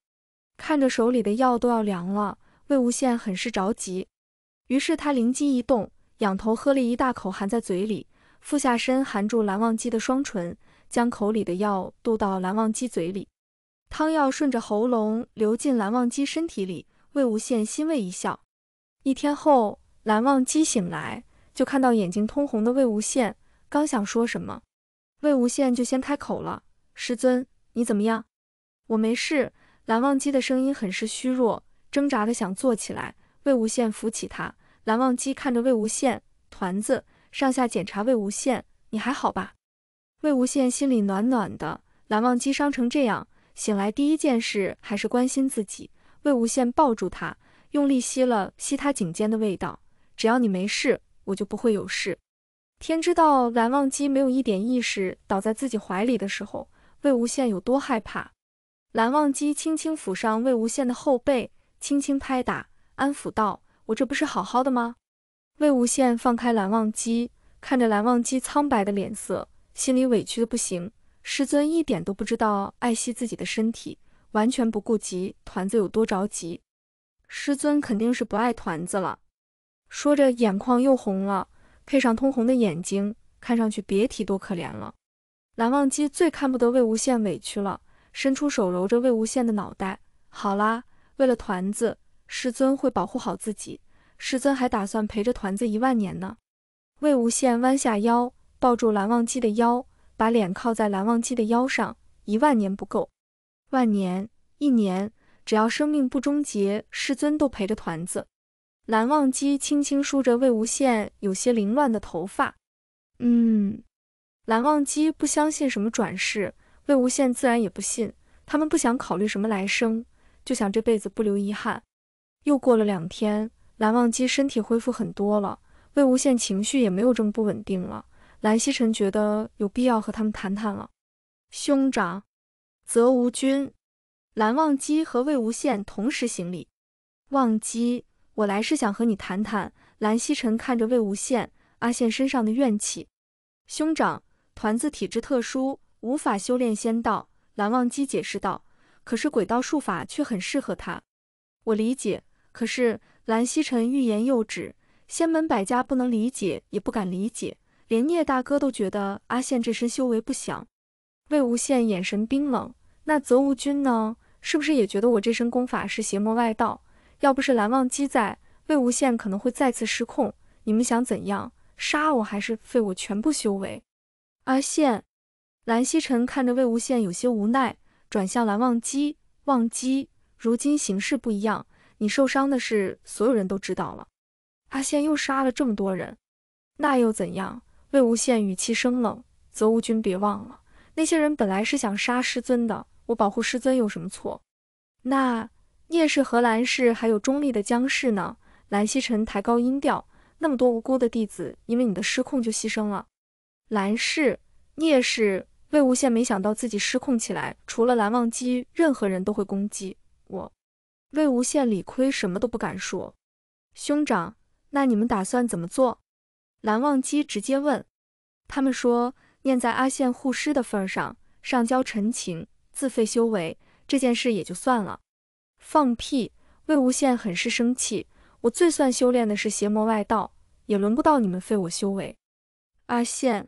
看着手里的药都要凉了，魏无羡很是着急。于是他灵机一动，仰头喝了一大口，含在嘴里。俯下身含住蓝忘机的双唇，将口里的药渡到蓝忘机嘴里，汤药顺着喉咙流进蓝忘机身体里。魏无羡欣慰一笑。一天后，蓝忘机醒来，就看到眼睛通红的魏无羡，刚想说什么，魏无羡就先开口了：“师尊，你怎么样？我没事。”蓝忘机的声音很是虚弱，挣扎的想坐起来，魏无羡扶起他。蓝忘机看着魏无羡，团子。上下检查魏无羡，你还好吧？魏无羡心里暖暖的。蓝忘机伤成这样，醒来第一件事还是关心自己。魏无羡抱住他，用力吸了吸他颈间的味道。只要你没事，我就不会有事。天知道蓝忘机没有一点意识，倒在自己怀里的时候，魏无羡有多害怕。蓝忘机轻轻抚上魏无羡的后背，轻轻拍打，安抚道：“我这不是好好的吗？”魏无羡放开蓝忘机，看着蓝忘机苍白的脸色，心里委屈的不行。师尊一点都不知道爱惜自己的身体，完全不顾及团子有多着急。师尊肯定是不爱团子了。说着眼眶又红了，配上通红的眼睛，看上去别提多可怜了。蓝忘机最看不得魏无羡委屈了，伸出手揉着魏无羡的脑袋。好啦，为了团子，师尊会保护好自己。师尊还打算陪着团子一万年呢。魏无羡弯下腰，抱住蓝忘机的腰，把脸靠在蓝忘机的腰上。一万年不够，万年，一年，只要生命不终结，师尊都陪着团子。蓝忘机轻轻梳着魏无羡有些凌乱的头发。嗯。蓝忘机不相信什么转世，魏无羡自然也不信。他们不想考虑什么来生，就想这辈子不留遗憾。又过了两天。蓝忘机身体恢复很多了，魏无羡情绪也没有这么不稳定了。蓝曦臣觉得有必要和他们谈谈了。兄长，泽无君。蓝忘机和魏无羡同时行礼。忘机，我来是想和你谈谈。蓝曦臣看着魏无羡，阿羡身上的怨气。兄长，团子体质特殊，无法修炼仙道。蓝忘机解释道，可是鬼道术法却很适合他。我理解，可是。蓝曦臣欲言又止，仙门百家不能理解，也不敢理解，连聂大哥都觉得阿羡这身修为不详。魏无羡眼神冰冷，那泽芜君呢？是不是也觉得我这身功法是邪魔外道？要不是蓝忘机在，魏无羡可能会再次失控。你们想怎样？杀我还是废我全部修为？阿羡，蓝曦臣看着魏无羡有些无奈，转向蓝忘机，忘机，如今形势不一样。你受伤的事，所有人都知道了。阿羡又杀了这么多人，那又怎样？魏无羡语气生冷。泽无君，别忘了，那些人本来是想杀师尊的。我保护师尊有什么错？那聂氏、和兰氏还有中立的江氏呢？蓝曦臣抬高音调，那么多无辜的弟子因为你的失控就牺牲了。蓝氏、聂氏，魏无羡没想到自己失控起来，除了蓝忘机，任何人都会攻击我。魏无羡理亏，什么都不敢说。兄长，那你们打算怎么做？蓝忘机直接问。他们说，念在阿羡护师的份上，上交陈情，自废修为，这件事也就算了。放屁！魏无羡很是生气。我最算修炼的是邪魔外道，也轮不到你们废我修为。阿羡，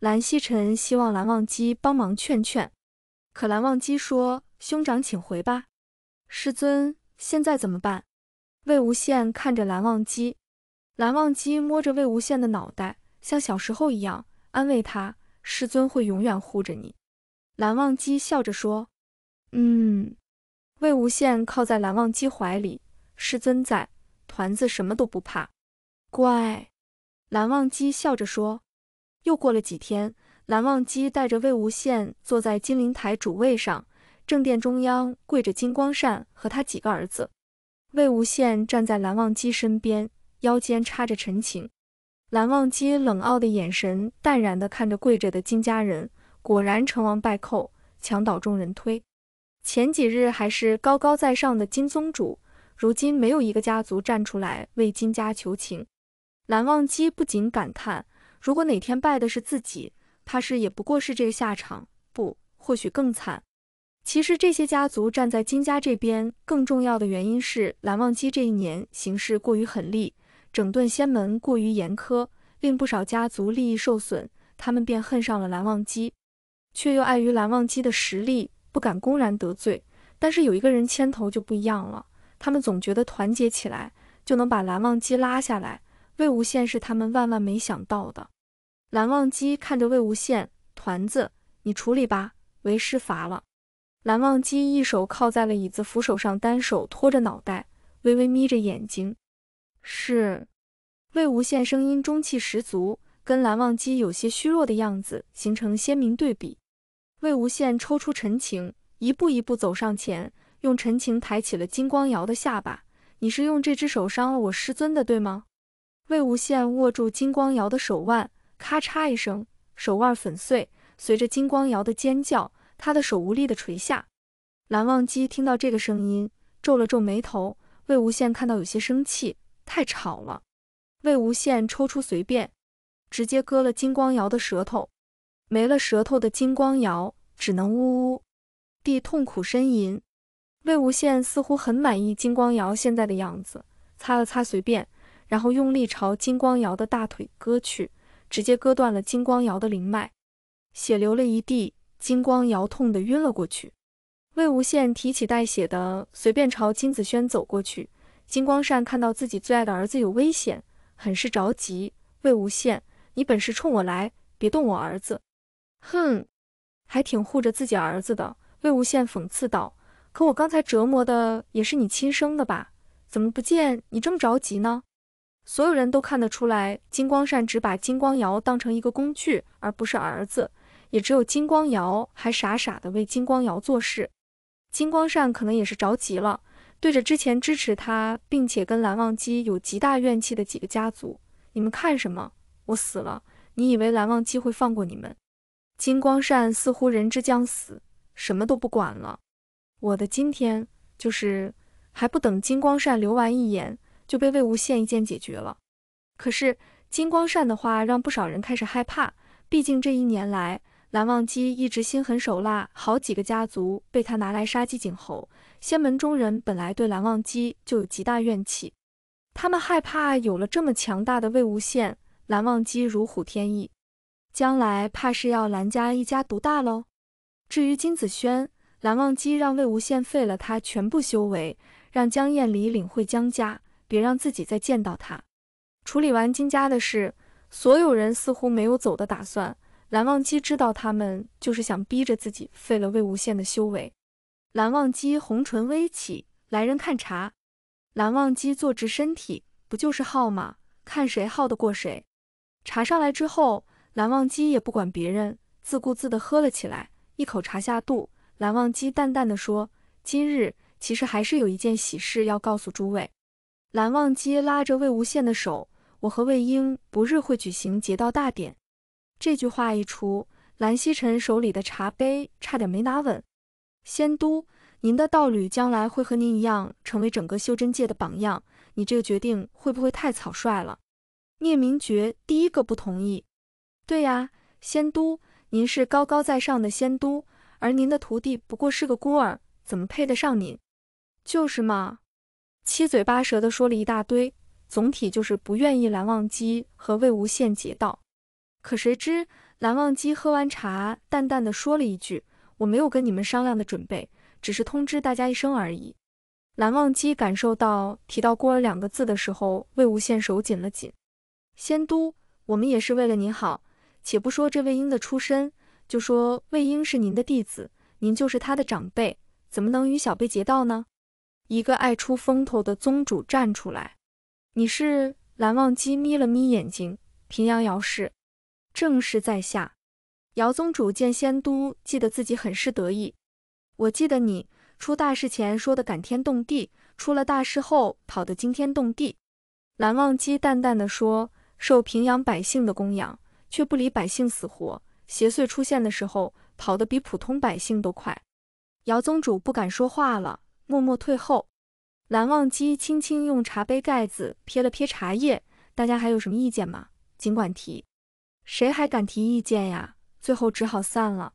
蓝曦臣希望蓝忘机帮忙劝劝。可蓝忘机说：“兄长，请回吧。”师尊，现在怎么办？魏无羡看着蓝忘机，蓝忘机摸着魏无羡的脑袋，像小时候一样安慰他：“师尊会永远护着你。”蓝忘机笑着说：“嗯。”魏无羡靠在蓝忘机怀里：“师尊在，团子什么都不怕。”乖。蓝忘机笑着说。又过了几天，蓝忘机带着魏无羡坐在金陵台主位上。正殿中央跪着金光善和他几个儿子，魏无羡站在蓝忘机身边，腰间插着陈情。蓝忘机冷傲的眼神淡然地看着跪着的金家人，果然成王败寇，墙倒众人推。前几日还是高高在上的金宗主，如今没有一个家族站出来为金家求情。蓝忘机不禁感叹：如果哪天败的是自己，怕是也不过是这个下场，不，或许更惨。其实这些家族站在金家这边，更重要的原因是蓝忘机这一年行事过于狠厉，整顿仙门过于严苛，令不少家族利益受损，他们便恨上了蓝忘机，却又碍于蓝忘机的实力不敢公然得罪。但是有一个人牵头就不一样了，他们总觉得团结起来就能把蓝忘机拉下来。魏无羡是他们万万没想到的。蓝忘机看着魏无羡，团子，你处理吧，为师乏了。蓝忘机一手靠在了椅子扶手上，单手托着脑袋，微微眯着眼睛。是。魏无羡声音中气十足，跟蓝忘机有些虚弱的样子形成鲜明对比。魏无羡抽出陈情，一步一步走上前，用陈情抬起了金光瑶的下巴。你是用这只手伤了我师尊的，对吗？魏无羡握住金光瑶的手腕，咔嚓一声，手腕粉碎，随着金光瑶的尖叫。他的手无力地垂下，蓝忘机听到这个声音，皱了皱眉头。魏无羡看到有些生气，太吵了。魏无羡抽出随便，直接割了金光瑶的舌头。没了舌头的金光瑶只能呜呜地痛苦呻吟。魏无羡似乎很满意金光瑶现在的样子，擦了擦随便，然后用力朝金光瑶的大腿割去，直接割断了金光瑶的灵脉，血流了一地。金光瑶痛的晕了过去，魏无羡提起带血的，随便朝金子轩走过去。金光善看到自己最爱的儿子有危险，很是着急。魏无羡，你本事冲我来，别动我儿子！哼，还挺护着自己儿子的。魏无羡讽刺道：“可我刚才折磨的也是你亲生的吧？怎么不见你这么着急呢？”所有人都看得出来，金光善只把金光瑶当成一个工具，而不是儿子。也只有金光瑶还傻傻的为金光瑶做事，金光善可能也是着急了，对着之前支持他并且跟蓝忘机有极大怨气的几个家族，你们看什么？我死了，你以为蓝忘机会放过你们？金光善似乎人之将死，什么都不管了。我的今天就是还不等金光善留完一眼，就被魏无羡一剑解决了。可是金光善的话让不少人开始害怕，毕竟这一年来。蓝忘机一直心狠手辣，好几个家族被他拿来杀鸡儆猴。仙门中人本来对蓝忘机就有极大怨气，他们害怕有了这么强大的魏无羡，蓝忘机如虎添翼，将来怕是要蓝家一家独大喽。至于金子轩，蓝忘机让魏无羡废了他全部修为，让江厌离领会江家，别让自己再见到他。处理完金家的事，所有人似乎没有走的打算。蓝忘机知道他们就是想逼着自己废了魏无羡的修为。蓝忘机红唇微起，来人看茶。蓝忘机坐直身体，不就是耗吗？看谁耗得过谁。茶上来之后，蓝忘机也不管别人，自顾自的喝了起来。一口茶下肚，蓝忘机淡淡的说：“今日其实还是有一件喜事要告诉诸位。”蓝忘机拉着魏无羡的手：“我和魏婴不日会举行结道大典。”这句话一出，蓝曦臣手里的茶杯差点没拿稳。仙都，您的道侣将来会和您一样，成为整个修真界的榜样。你这个决定会不会太草率了？聂明觉第一个不同意。对呀，仙都，您是高高在上的仙都，而您的徒弟不过是个孤儿，怎么配得上您？就是嘛，七嘴八舌的说了一大堆，总体就是不愿意蓝忘机和魏无羡结道。可谁知，蓝忘机喝完茶，淡淡的说了一句：“我没有跟你们商量的准备，只是通知大家一声而已。”蓝忘机感受到提到“孤儿”两个字的时候，魏无羡手紧了紧。仙都，我们也是为了您好。且不说这魏婴的出身，就说魏婴是您的弟子，您就是他的长辈，怎么能与小辈结道呢？一个爱出风头的宗主站出来。你是蓝忘机，眯了眯眼睛，平阳姚氏。正是在下，姚宗主见仙都记得自己，很是得意。我记得你出大事前说的感天动地，出了大事后跑得惊天动地。蓝忘机淡淡的说：“受平阳百姓的供养，却不理百姓死活。邪祟出现的时候，跑得比普通百姓都快。”姚宗主不敢说话了，默默退后。蓝忘机轻轻用茶杯盖子撇了撇茶叶，大家还有什么意见吗？尽管提。谁还敢提意见呀？最后只好散了。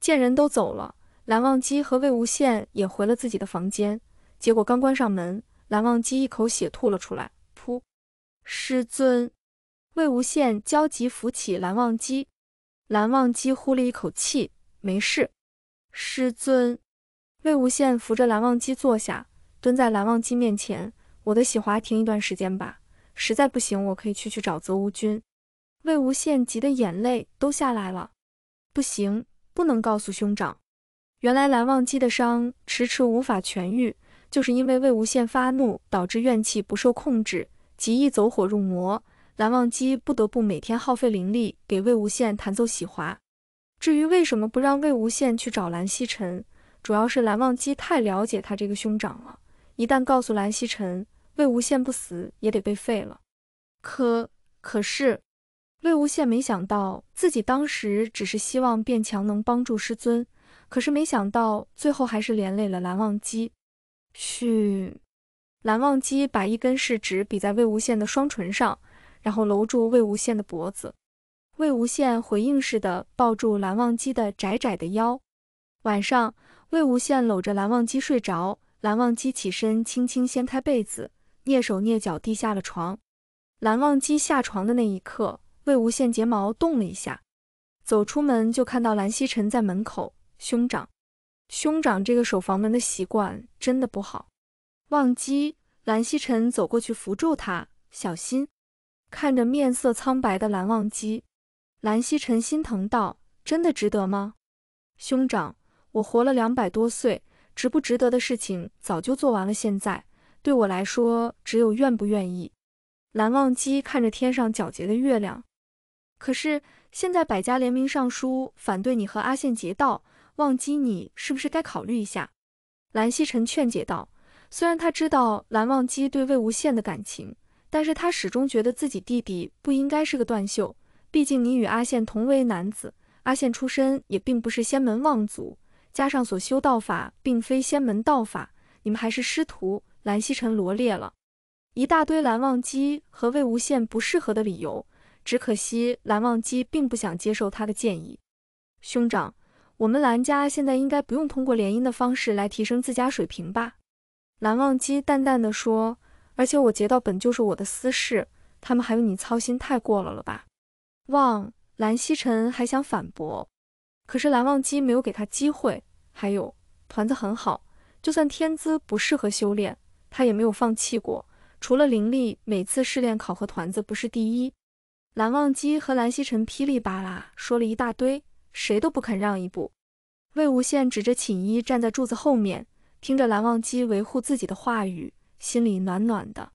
见人都走了，蓝忘机和魏无羡也回了自己的房间。结果刚关上门，蓝忘机一口血吐了出来，噗！师尊，魏无羡焦急扶起蓝忘机。蓝忘机呼了一口气，没事。师尊，魏无羡扶着蓝忘机坐下，蹲在蓝忘机面前：“我的洗华停一段时间吧，实在不行，我可以去去找泽芜君。”魏无羡急得眼泪都下来了，不行，不能告诉兄长。原来蓝忘机的伤迟迟无法痊愈，就是因为魏无羡发怒导致怨气不受控制，极易走火入魔。蓝忘机不得不每天耗费灵力给魏无羡弹奏洗华。至于为什么不让魏无羡去找蓝曦臣，主要是蓝忘机太了解他这个兄长了，一旦告诉蓝曦臣，魏无羡不死也得被废了。可可是。魏无羡没想到自己当时只是希望变强能帮助师尊，可是没想到最后还是连累了蓝忘机。嘘。蓝忘机把一根试纸比在魏无羡的双唇上，然后搂住魏无羡的脖子。魏无羡回应似的抱住蓝忘机的窄窄的腰。晚上，魏无羡搂着蓝忘机睡着，蓝忘机起身轻轻掀开被子，蹑手蹑脚地下了床。蓝忘机下床的那一刻。魏无羡睫毛动了一下，走出门就看到蓝曦臣在门口。兄长，兄长，这个守房门的习惯真的不好。忘机，蓝曦臣走过去扶住他，小心。看着面色苍白的蓝忘机，蓝曦臣心疼道：“真的值得吗？兄长，我活了两百多岁，值不值得的事情早就做完了，现在对我来说，只有愿不愿意。”蓝忘机看着天上皎洁的月亮。可是现在百家联名上书反对你和阿羡结道，忘机，你是不是该考虑一下？蓝曦臣劝解道。虽然他知道蓝忘机对魏无羡的感情，但是他始终觉得自己弟弟不应该是个断袖。毕竟你与阿羡同为男子，阿羡出身也并不是仙门望族，加上所修道法并非仙门道法，你们还是师徒。蓝曦臣罗列了一大堆蓝忘机和魏无羡不适合的理由。只可惜蓝忘机并不想接受他的建议。兄长，我们蓝家现在应该不用通过联姻的方式来提升自家水平吧？蓝忘机淡淡的说。而且我截道本就是我的私事，他们还用你操心太过了了吧？忘蓝曦臣还想反驳，可是蓝忘机没有给他机会。还有团子很好，就算天资不适合修炼，他也没有放弃过。除了灵力，每次试炼考核团子不是第一。蓝忘机和蓝曦臣噼里啪啦说了一大堆，谁都不肯让一步。魏无羡指着寝衣站在柱子后面，听着蓝忘机维护自己的话语，心里暖暖的。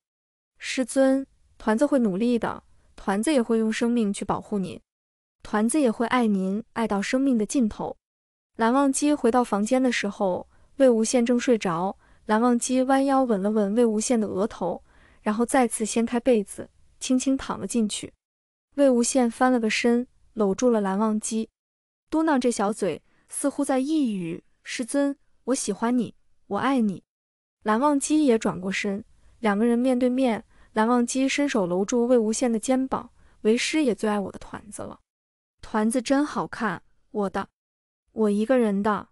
师尊，团子会努力的，团子也会用生命去保护您，团子也会爱您，爱到生命的尽头。蓝忘机回到房间的时候，魏无羡正睡着。蓝忘机弯腰吻了吻魏无羡的额头，然后再次掀开被子，轻轻躺了进去。魏无羡翻了个身，搂住了蓝忘机，嘟囔：“着小嘴似乎在呓语，师尊，我喜欢你，我爱你。”蓝忘机也转过身，两个人面对面。蓝忘机伸手搂住魏无羡的肩膀：“为师也最爱我的团子了，团子真好看，我的，我一个人的。”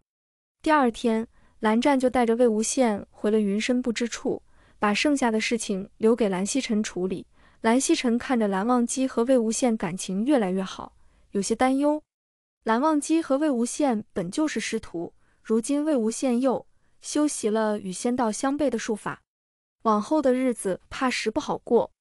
第二天，蓝湛就带着魏无羡回了云深不知处，把剩下的事情留给蓝曦臣处理。蓝曦臣看着蓝忘机和魏无羡感情越来越好，有些担忧。蓝忘机和魏无羡本就是师徒，如今魏无羡又修习了与仙道相悖的术法，往后的日子怕是不好过。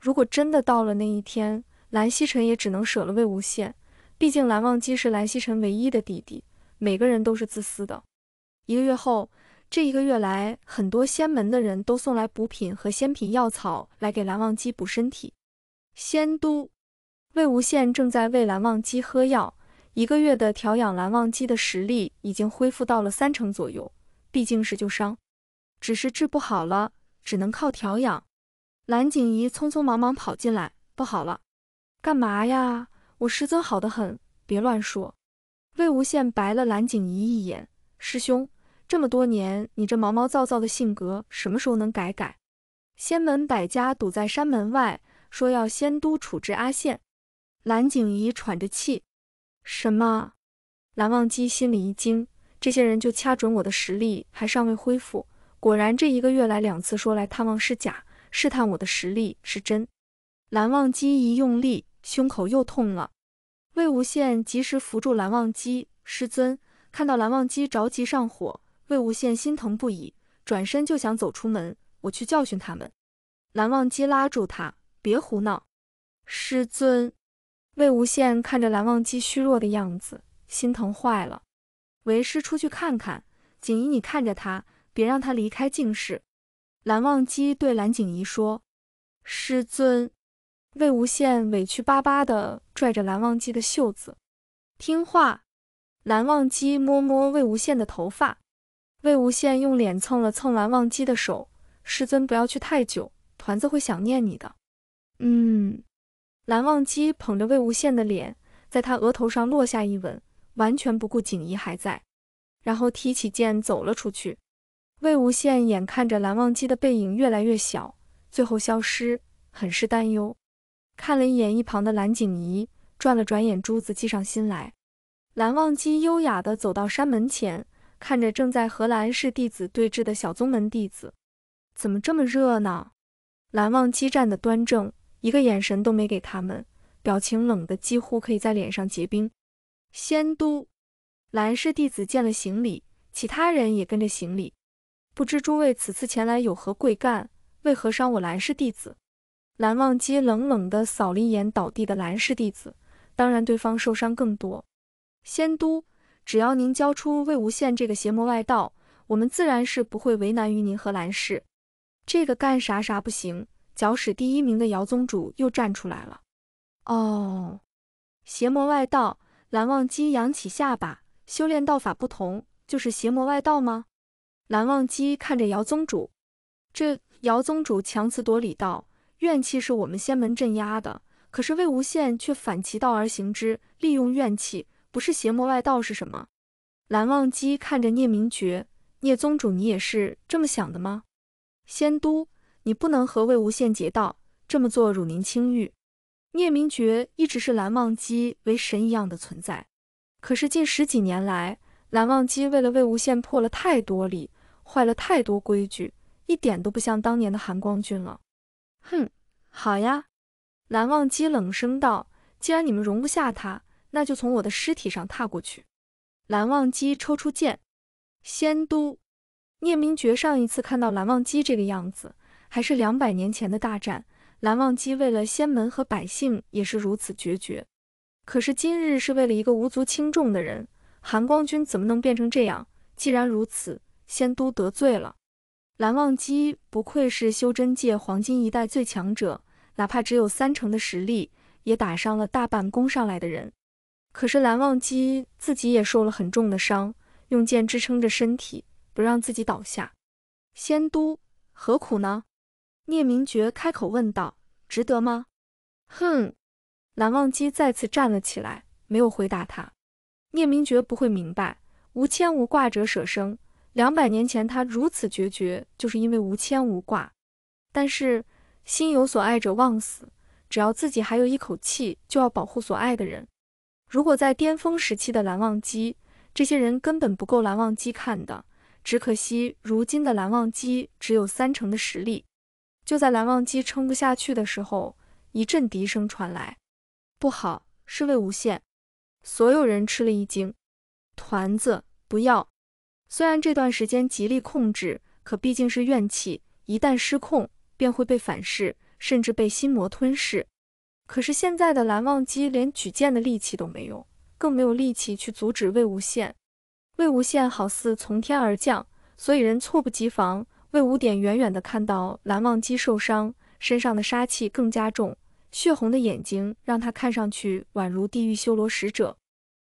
如果真的到了那一天，蓝曦臣也只能舍了魏无羡。毕竟蓝忘机是蓝曦臣唯一的弟弟，每个人都是自私的。一个月后。这一个月来，很多仙门的人都送来补品和仙品药草来给蓝忘机补身体。仙都，魏无羡正在为蓝忘机喝药。一个月的调养，蓝忘机的实力已经恢复到了三成左右。毕竟是旧伤，只是治不好了，只能靠调养。蓝景仪匆匆忙忙跑进来：“不好了，干嘛呀？我师尊好得很，别乱说。”魏无羡白了蓝景仪一眼：“师兄。”这么多年，你这毛毛躁躁的性格什么时候能改改？仙门百家堵在山门外，说要仙都处置阿羡。蓝景仪喘着气，什么？蓝忘机心里一惊，这些人就掐准我的实力还尚未恢复。果然，这一个月来两次说来探望是假，试探我的实力是真。蓝忘机一用力，胸口又痛了。魏无羡及时扶住蓝忘机，师尊，看到蓝忘机着急上火。魏无羡心疼不已，转身就想走出门。我去教训他们。蓝忘机拉住他，别胡闹，师尊。魏无羡看着蓝忘机虚弱的样子，心疼坏了。为师出去看看。锦怡你看着他，别让他离开净室。蓝忘机对蓝景怡说：“师尊。”魏无羡委屈巴巴地拽着蓝忘机的袖子，听话。蓝忘机摸摸魏无羡的头发。魏无羡用脸蹭了蹭蓝忘机的手，师尊不要去太久，团子会想念你的。嗯。蓝忘机捧着魏无羡的脸，在他额头上落下一吻，完全不顾景怡还在，然后提起剑走了出去。魏无羡眼看着蓝忘机的背影越来越小，最后消失，很是担忧，看了一眼一旁的蓝景仪，转了转眼珠子，计上心来。蓝忘机优雅的走到山门前。看着正在和蓝氏弟子对峙的小宗门弟子，怎么这么热闹？蓝忘机站得端正，一个眼神都没给他们，表情冷得几乎可以在脸上结冰。仙都，蓝氏弟子见了行礼，其他人也跟着行礼。不知诸位此次前来有何贵干？为何伤我蓝氏弟子？蓝忘机冷冷地扫了一眼倒地的蓝氏弟子，当然对方受伤更多。仙都。只要您交出魏无羡这个邪魔外道，我们自然是不会为难于您和蓝氏。这个干啥啥不行，搅屎第一名的姚宗主又站出来了。哦，邪魔外道，蓝忘机扬起下巴，修炼道法不同，就是邪魔外道吗？蓝忘机看着姚宗主，这姚宗主强词夺理道：“怨气是我们仙门镇压的，可是魏无羡却反其道而行之，利用怨气。”不是邪魔外道是什么？蓝忘机看着聂明珏，聂宗主，你也是这么想的吗？仙都，你不能和魏无羡结道，这么做辱您清誉。聂明珏一直是蓝忘机为神一样的存在，可是近十几年来，蓝忘机为了魏无羡破了太多例，坏了太多规矩，一点都不像当年的韩光君了。哼，好呀！蓝忘机冷声道：“既然你们容不下他。”那就从我的尸体上踏过去。蓝忘机抽出剑，仙都聂明觉上一次看到蓝忘机这个样子，还是两百年前的大战。蓝忘机为了仙门和百姓，也是如此决绝。可是今日是为了一个无足轻重的人，含光君怎么能变成这样？既然如此，仙都得罪了。蓝忘机不愧是修真界黄金一代最强者，哪怕只有三成的实力，也打伤了大半攻上来的人。可是蓝忘机自己也受了很重的伤，用剑支撑着身体，不让自己倒下。仙都何苦呢？聂明珏开口问道：“值得吗？”哼！蓝忘机再次站了起来，没有回答他。聂明珏不会明白，无牵无挂者舍生。两百年前他如此决绝，就是因为无牵无挂。但是心有所爱者忘死，只要自己还有一口气，就要保护所爱的人。如果在巅峰时期的蓝忘机，这些人根本不够蓝忘机看的。只可惜如今的蓝忘机只有三成的实力。就在蓝忘机撑不下去的时候，一阵笛声传来。不好，是魏无羡！所有人吃了一惊。团子，不要！虽然这段时间极力控制，可毕竟是怨气，一旦失控，便会被反噬，甚至被心魔吞噬。可是现在的蓝忘机连举剑的力气都没有，更没有力气去阻止魏无羡。魏无羡好似从天而降，所以人猝不及防。魏无点远远的看到蓝忘机受伤，身上的杀气更加重，血红的眼睛让他看上去宛如地狱修罗使者。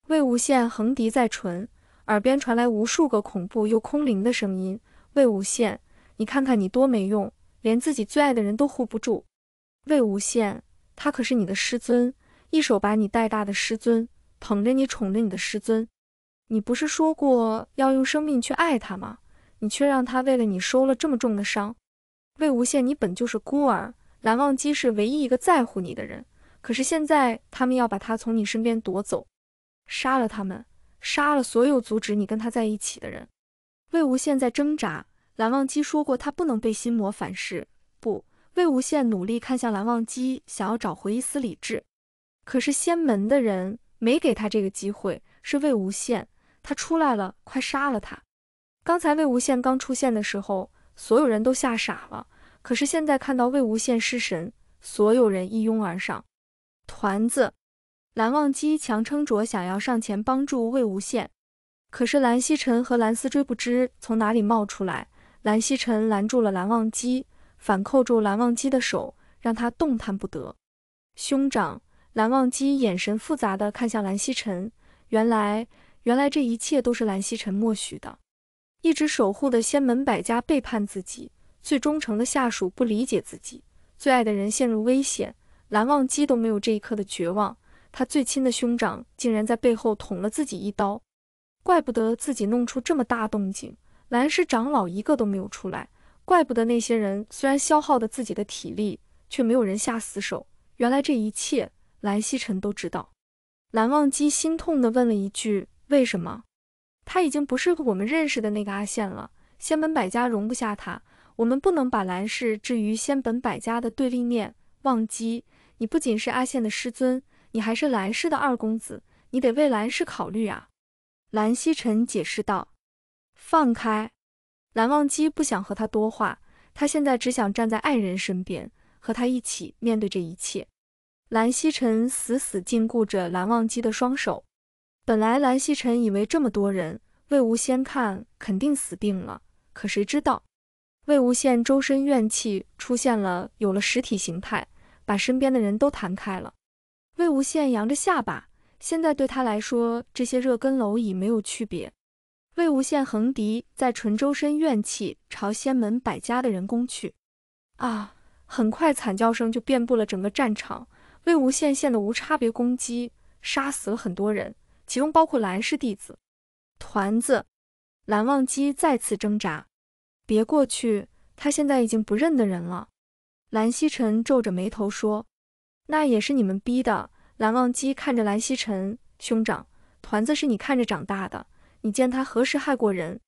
魏无羡横笛在唇，耳边传来无数个恐怖又空灵的声音。魏无羡，你看看你多没用，连自己最爱的人都护不住。魏无羡。他可是你的师尊，一手把你带大的师尊，捧着你宠着你的师尊。你不是说过要用生命去爱他吗？你却让他为了你受了这么重的伤。魏无羡，你本就是孤儿，蓝忘机是唯一一个在乎你的人。可是现在，他们要把他从你身边夺走。杀了他们，杀了所有阻止你跟他在一起的人。魏无羡在挣扎。蓝忘机说过，他不能被心魔反噬。不。魏无羡努力看向蓝忘机，想要找回一丝理智，可是仙门的人没给他这个机会。是魏无羡，他出来了，快杀了他！刚才魏无羡刚出现的时候，所有人都吓傻了，可是现在看到魏无羡失神，所有人一拥而上。团子，蓝忘机强撑着想要上前帮助魏无羡，可是蓝曦臣和蓝思追不知从哪里冒出来，蓝曦臣拦住了蓝忘机。反扣住蓝忘机的手，让他动弹不得。兄长，蓝忘机眼神复杂的看向蓝曦臣，原来，原来这一切都是蓝曦臣默许的。一直守护的仙门百家背叛自己，最忠诚的下属不理解自己，最爱的人陷入危险，蓝忘机都没有这一刻的绝望。他最亲的兄长竟然在背后捅了自己一刀，怪不得自己弄出这么大动静，蓝氏长老一个都没有出来。怪不得那些人虽然消耗的自己的体力，却没有人下死手。原来这一切，蓝曦臣都知道。蓝忘机心痛地问了一句：“为什么？”他已经不是我们认识的那个阿羡了。仙门百家容不下他，我们不能把蓝氏置于仙本百家的对立面。忘机，你不仅是阿羡的师尊，你还是蓝氏的二公子，你得为蓝氏考虑啊。”蓝曦臣解释道：“放开。”蓝忘机不想和他多话，他现在只想站在爱人身边，和他一起面对这一切。蓝曦臣死死禁锢着蓝忘机的双手。本来蓝曦臣以为这么多人，魏无羡看肯定死定了，可谁知道，魏无羡周身怨气出现了，有了实体形态，把身边的人都弹开了。魏无羡扬着下巴，现在对他来说，这些热跟蝼蚁没有区别。魏无羡横笛在唇周身，怨气朝仙门百家的人攻去。啊！很快惨叫声就遍布了整个战场。魏无羡现的无差别攻击，杀死了很多人，其中包括蓝氏弟子团子。蓝忘机再次挣扎，别过去，他现在已经不认得人了。蓝曦臣皱着眉头说：“那也是你们逼的。”蓝忘机看着蓝曦臣兄长，团子是你看着长大的。你见他何时害过人？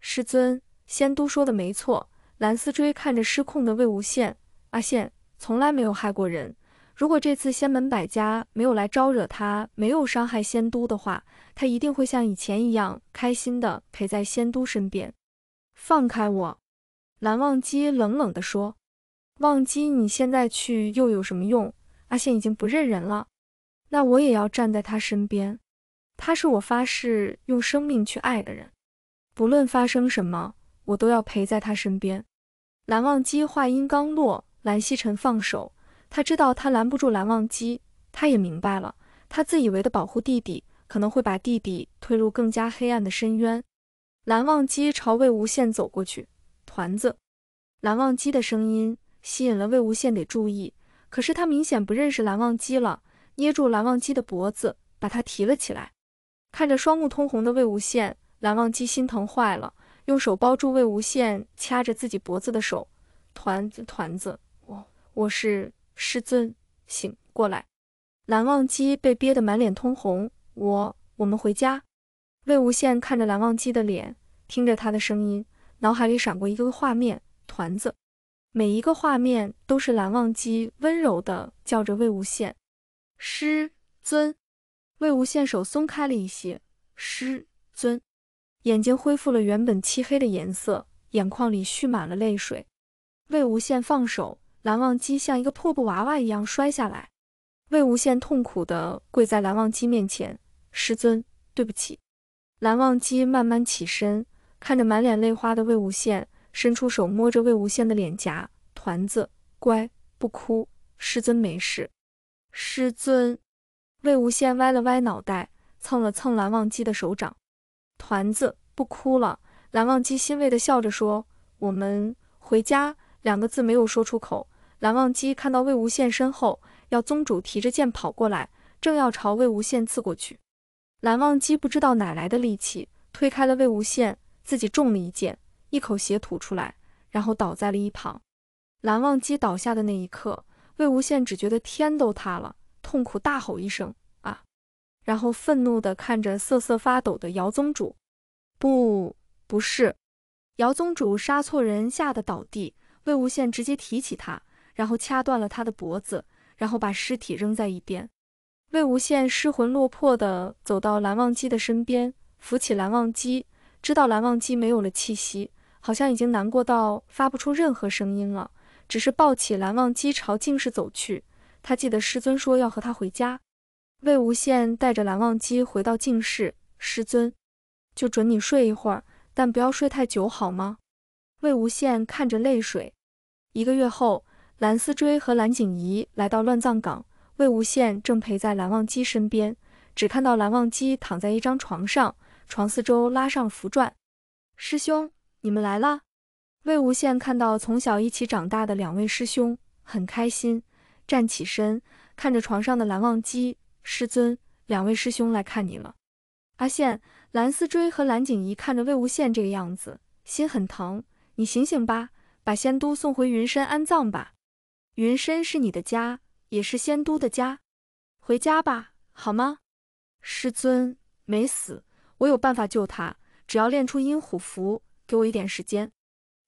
师尊，仙都说的没错。蓝思追看着失控的魏无羡，阿羡从来没有害过人。如果这次仙门百家没有来招惹他，没有伤害仙都的话，他一定会像以前一样开心的陪在仙都身边。放开我！蓝忘机冷冷地说。忘机，你现在去又有什么用？阿羡已经不认人了。那我也要站在他身边。他是我发誓用生命去爱的人，不论发生什么，我都要陪在他身边。蓝忘机话音刚落，蓝曦臣放手，他知道他拦不住蓝忘机，他也明白了，他自以为的保护弟弟，可能会把弟弟推入更加黑暗的深渊。蓝忘机朝魏无羡走过去，团子。蓝忘机的声音吸引了魏无羡得注意，可是他明显不认识蓝忘机了，捏住蓝忘机的脖子，把他提了起来。看着双目通红的魏无羡，蓝忘机心疼坏了，用手包住魏无羡掐着自己脖子的手，团子团子，我我是师尊，醒过来。蓝忘机被憋得满脸通红，我我们回家。魏无羡看着蓝忘机的脸，听着他的声音，脑海里闪过一个个画面，团子，每一个画面都是蓝忘机温柔的叫着魏无羡，师尊。魏无羡手松开了一些，师尊，眼睛恢复了原本漆黑的颜色，眼眶里蓄满了泪水。魏无羡放手，蓝忘机像一个破布娃娃一样摔下来。魏无羡痛苦的跪在蓝忘机面前，师尊，对不起。蓝忘机慢慢起身，看着满脸泪花的魏无羡，伸出手摸着魏无羡的脸颊，团子，乖，不哭，师尊没事，师尊。魏无羡歪了歪脑袋，蹭了蹭蓝忘机的手掌，团子不哭了。蓝忘机欣慰的笑着说：“我们回家。”两个字没有说出口。蓝忘机看到魏无羡身后，要宗主提着剑跑过来，正要朝魏无羡刺过去，蓝忘机不知道哪来的力气推开了魏无羡，自己中了一剑，一口血吐出来，然后倒在了一旁。蓝忘机倒下的那一刻，魏无羡只觉得天都塌了。痛苦大吼一声啊，然后愤怒地看着瑟瑟发抖的姚宗主。不，不是，姚宗主杀错人，吓得倒地。魏无羡直接提起他，然后掐断了他的脖子，然后把尸体扔在一边。魏无羡失魂落魄地走到蓝忘机的身边，扶起蓝忘机，知道蓝忘机没有了气息，好像已经难过到发不出任何声音了，只是抱起蓝忘机朝静室走去。他记得师尊说要和他回家。魏无羡带着蓝忘机回到静室，师尊就准你睡一会儿，但不要睡太久，好吗？魏无羡看着泪水。一个月后，蓝思追和蓝景怡来到乱葬岗，魏无羡正陪在蓝忘机身边，只看到蓝忘机躺在一张床上，床四周拉上符篆。师兄，你们来了。魏无羡看到从小一起长大的两位师兄，很开心。站起身，看着床上的蓝忘机师尊，两位师兄来看你了。阿羡、蓝思追和蓝景怡看着魏无羡这个样子，心很疼。你醒醒吧，把仙都送回云深安葬吧。云深是你的家，也是仙都的家。回家吧，好吗？师尊没死，我有办法救他。只要练出阴虎符，给我一点时间。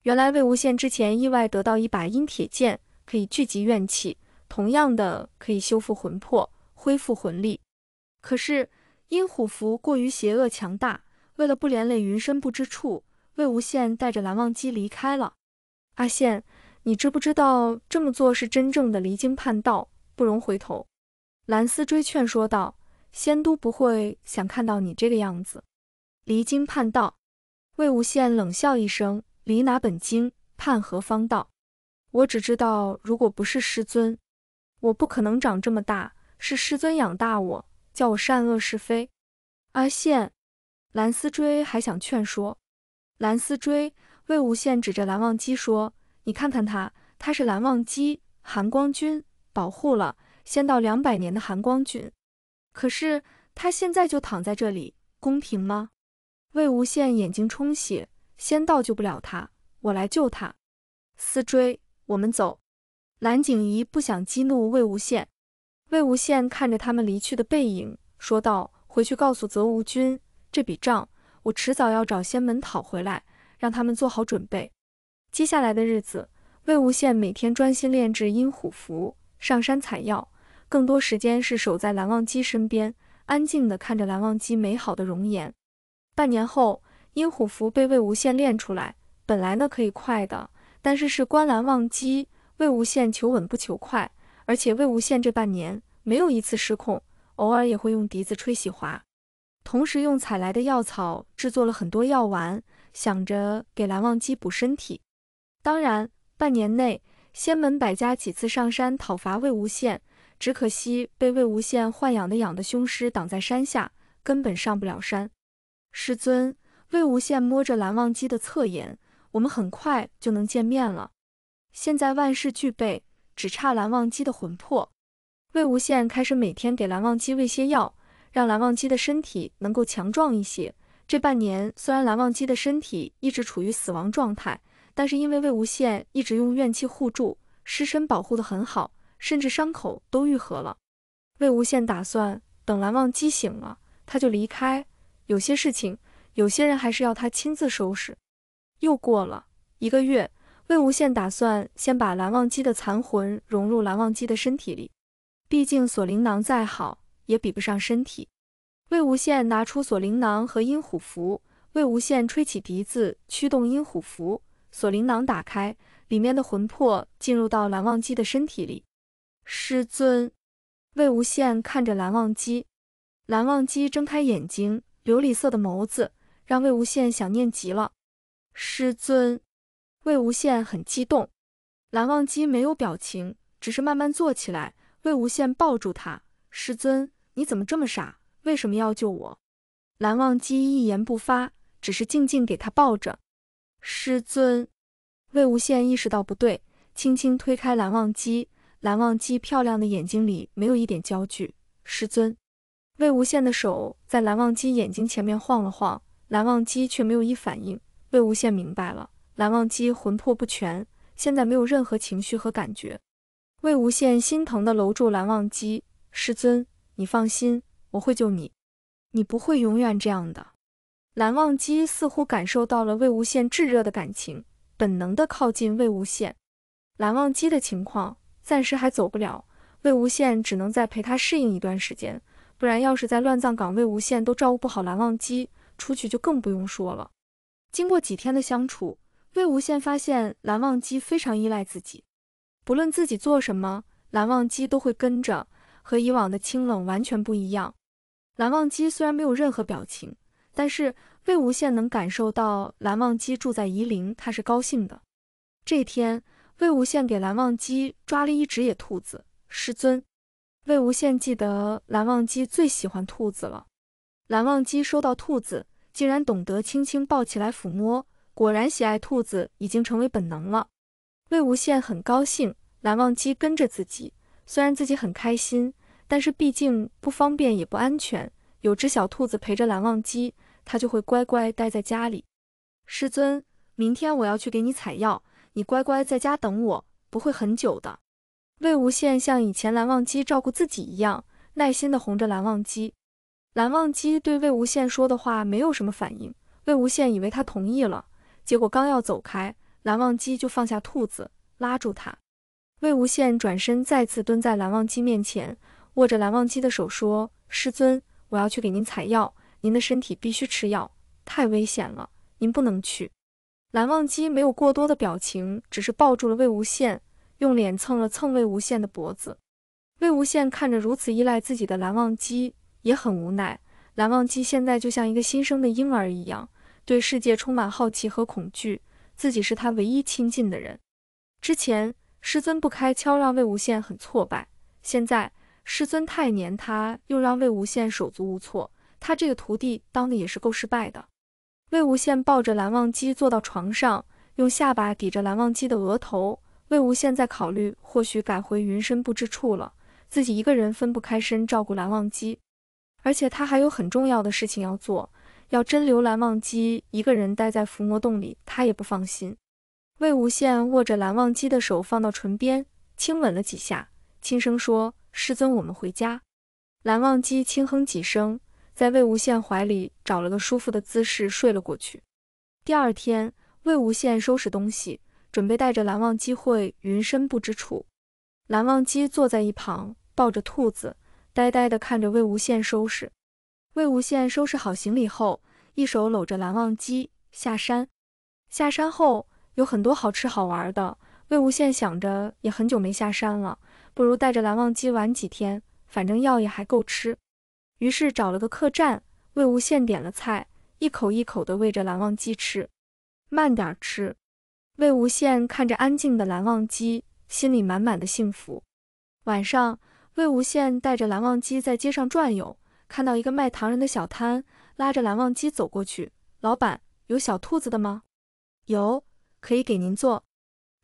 原来魏无羡之前意外得到一把阴铁剑，可以聚集怨气。同样的可以修复魂魄，恢复魂力。可是阴虎符过于邪恶强大，为了不连累云深不知处，魏无羡带着蓝忘机离开了。阿羡，你知不知道这么做是真正的离经叛道，不容回头？蓝思追劝说道：“仙都不会想看到你这个样子，离经叛道。”魏无羡冷笑一声：“离哪本经，叛何方道？我只知道，如果不是师尊。”我不可能长这么大，是师尊养大我，叫我善恶是非。阿羡，蓝思追还想劝说。蓝思追，魏无羡指着蓝忘机说：“你看看他，他是蓝忘机，寒光君保护了仙道两百年的寒光君，可是他现在就躺在这里，公平吗？”魏无羡眼睛充血，仙道救不了他，我来救他。思追，我们走。蓝景仪不想激怒魏无羡，魏无羡看着他们离去的背影，说道：“回去告诉泽无君，这笔账我迟早要找仙门讨回来，让他们做好准备。”接下来的日子，魏无羡每天专心炼制阴虎符，上山采药，更多时间是守在蓝忘机身边，安静地看着蓝忘机美好的容颜。半年后，阴虎符被魏无羡炼出来，本来呢可以快的，但是是观蓝忘机。魏无羡求稳不求快，而且魏无羡这半年没有一次失控，偶尔也会用笛子吹洗花，同时用采来的药草制作了很多药丸，想着给蓝忘机补身体。当然，半年内仙门百家几次上山讨伐魏无羡，只可惜被魏无羡豢养的养的凶狮挡在山下，根本上不了山。师尊，魏无羡摸着蓝忘机的侧颜，我们很快就能见面了。现在万事俱备，只差蓝忘机的魂魄。魏无羡开始每天给蓝忘机喂些药，让蓝忘机的身体能够强壮一些。这半年虽然蓝忘机的身体一直处于死亡状态，但是因为魏无羡一直用怨气护住尸身，保护的很好，甚至伤口都愈合了。魏无羡打算等蓝忘机醒了，他就离开。有些事情，有些人还是要他亲自收拾。又过了一个月。魏无羡打算先把蓝忘机的残魂融入蓝忘机的身体里，毕竟锁灵囊再好也比不上身体。魏无羡拿出锁灵囊和阴虎符，魏无羡吹起笛子，驱动阴虎符，锁灵囊打开，里面的魂魄进入到蓝忘机的身体里。师尊，魏无羡看着蓝忘机，蓝忘机睁开眼睛，琉璃色的眸子让魏无羡想念极了。师尊。魏无羡很激动，蓝忘机没有表情，只是慢慢坐起来。魏无羡抱住他，师尊，你怎么这么傻？为什么要救我？蓝忘机一言不发，只是静静给他抱着。师尊，魏无羡意识到不对，轻轻推开蓝忘机。蓝忘机漂亮的眼睛里没有一点焦距。师尊，魏无羡的手在蓝忘机眼睛前面晃了晃，蓝忘机却没有一反应。魏无羡明白了。蓝忘机魂魄不全，现在没有任何情绪和感觉。魏无羡心疼的搂住蓝忘机，师尊，你放心，我会救你，你不会永远这样的。蓝忘机似乎感受到了魏无羡炙热的感情，本能的靠近魏无羡。蓝忘机的情况暂时还走不了，魏无羡只能再陪他适应一段时间，不然要是在乱葬岗，魏无羡都照顾不好蓝忘机，出去就更不用说了。经过几天的相处。魏无羡发现蓝忘机非常依赖自己，不论自己做什么，蓝忘机都会跟着，和以往的清冷完全不一样。蓝忘机虽然没有任何表情，但是魏无羡能感受到蓝忘机住在夷陵，他是高兴的。这天，魏无羡给蓝忘机抓了一只野兔子。师尊，魏无羡记得蓝忘机最喜欢兔子了。蓝忘机收到兔子，竟然懂得轻轻抱起来抚摸。果然喜爱兔子已经成为本能了。魏无羡很高兴，蓝忘机跟着自己，虽然自己很开心，但是毕竟不方便也不安全。有只小兔子陪着蓝忘机，他就会乖乖待在家里。师尊，明天我要去给你采药，你乖乖在家等我，不会很久的。魏无羡像以前蓝忘机照顾自己一样，耐心地哄着蓝忘机。蓝忘机对魏无羡说的话没有什么反应，魏无羡以为他同意了。结果刚要走开，蓝忘机就放下兔子，拉住他。魏无羡转身再次蹲在蓝忘机面前，握着蓝忘机的手说：“师尊，我要去给您采药，您的身体必须吃药，太危险了，您不能去。”蓝忘机没有过多的表情，只是抱住了魏无羡，用脸蹭了蹭魏无羡的脖子。魏无羡看着如此依赖自己的蓝忘机，也很无奈。蓝忘机现在就像一个新生的婴儿一样。对世界充满好奇和恐惧，自己是他唯一亲近的人。之前师尊不开窍，让魏无羡很挫败；现在师尊太黏他，又让魏无羡手足无措。他这个徒弟当的也是够失败的。魏无羡抱着蓝忘机坐到床上，用下巴抵着蓝忘机的额头。魏无羡在考虑，或许改回云深不知处了，自己一个人分不开身照顾蓝忘机，而且他还有很重要的事情要做。要真留蓝忘机一个人待在伏魔洞里，他也不放心。魏无羡握着蓝忘机的手放到唇边，轻吻了几下，轻声说：“师尊，我们回家。”蓝忘机轻哼几声，在魏无羡怀里找了个舒服的姿势睡了过去。第二天，魏无羡收拾东西，准备带着蓝忘机回云深不知处。蓝忘机坐在一旁，抱着兔子，呆呆地看着魏无羡收拾。魏无羡收拾好行李后，一手搂着蓝忘机下山。下山后有很多好吃好玩的，魏无羡想着也很久没下山了，不如带着蓝忘机玩几天，反正药也还够吃。于是找了个客栈，魏无羡点了菜，一口一口的喂着蓝忘机吃，慢点吃。魏无羡看着安静的蓝忘机，心里满满的幸福。晚上，魏无羡带着蓝忘机在街上转悠。看到一个卖糖人的小摊，拉着蓝忘机走过去。老板，有小兔子的吗？有，可以给您做。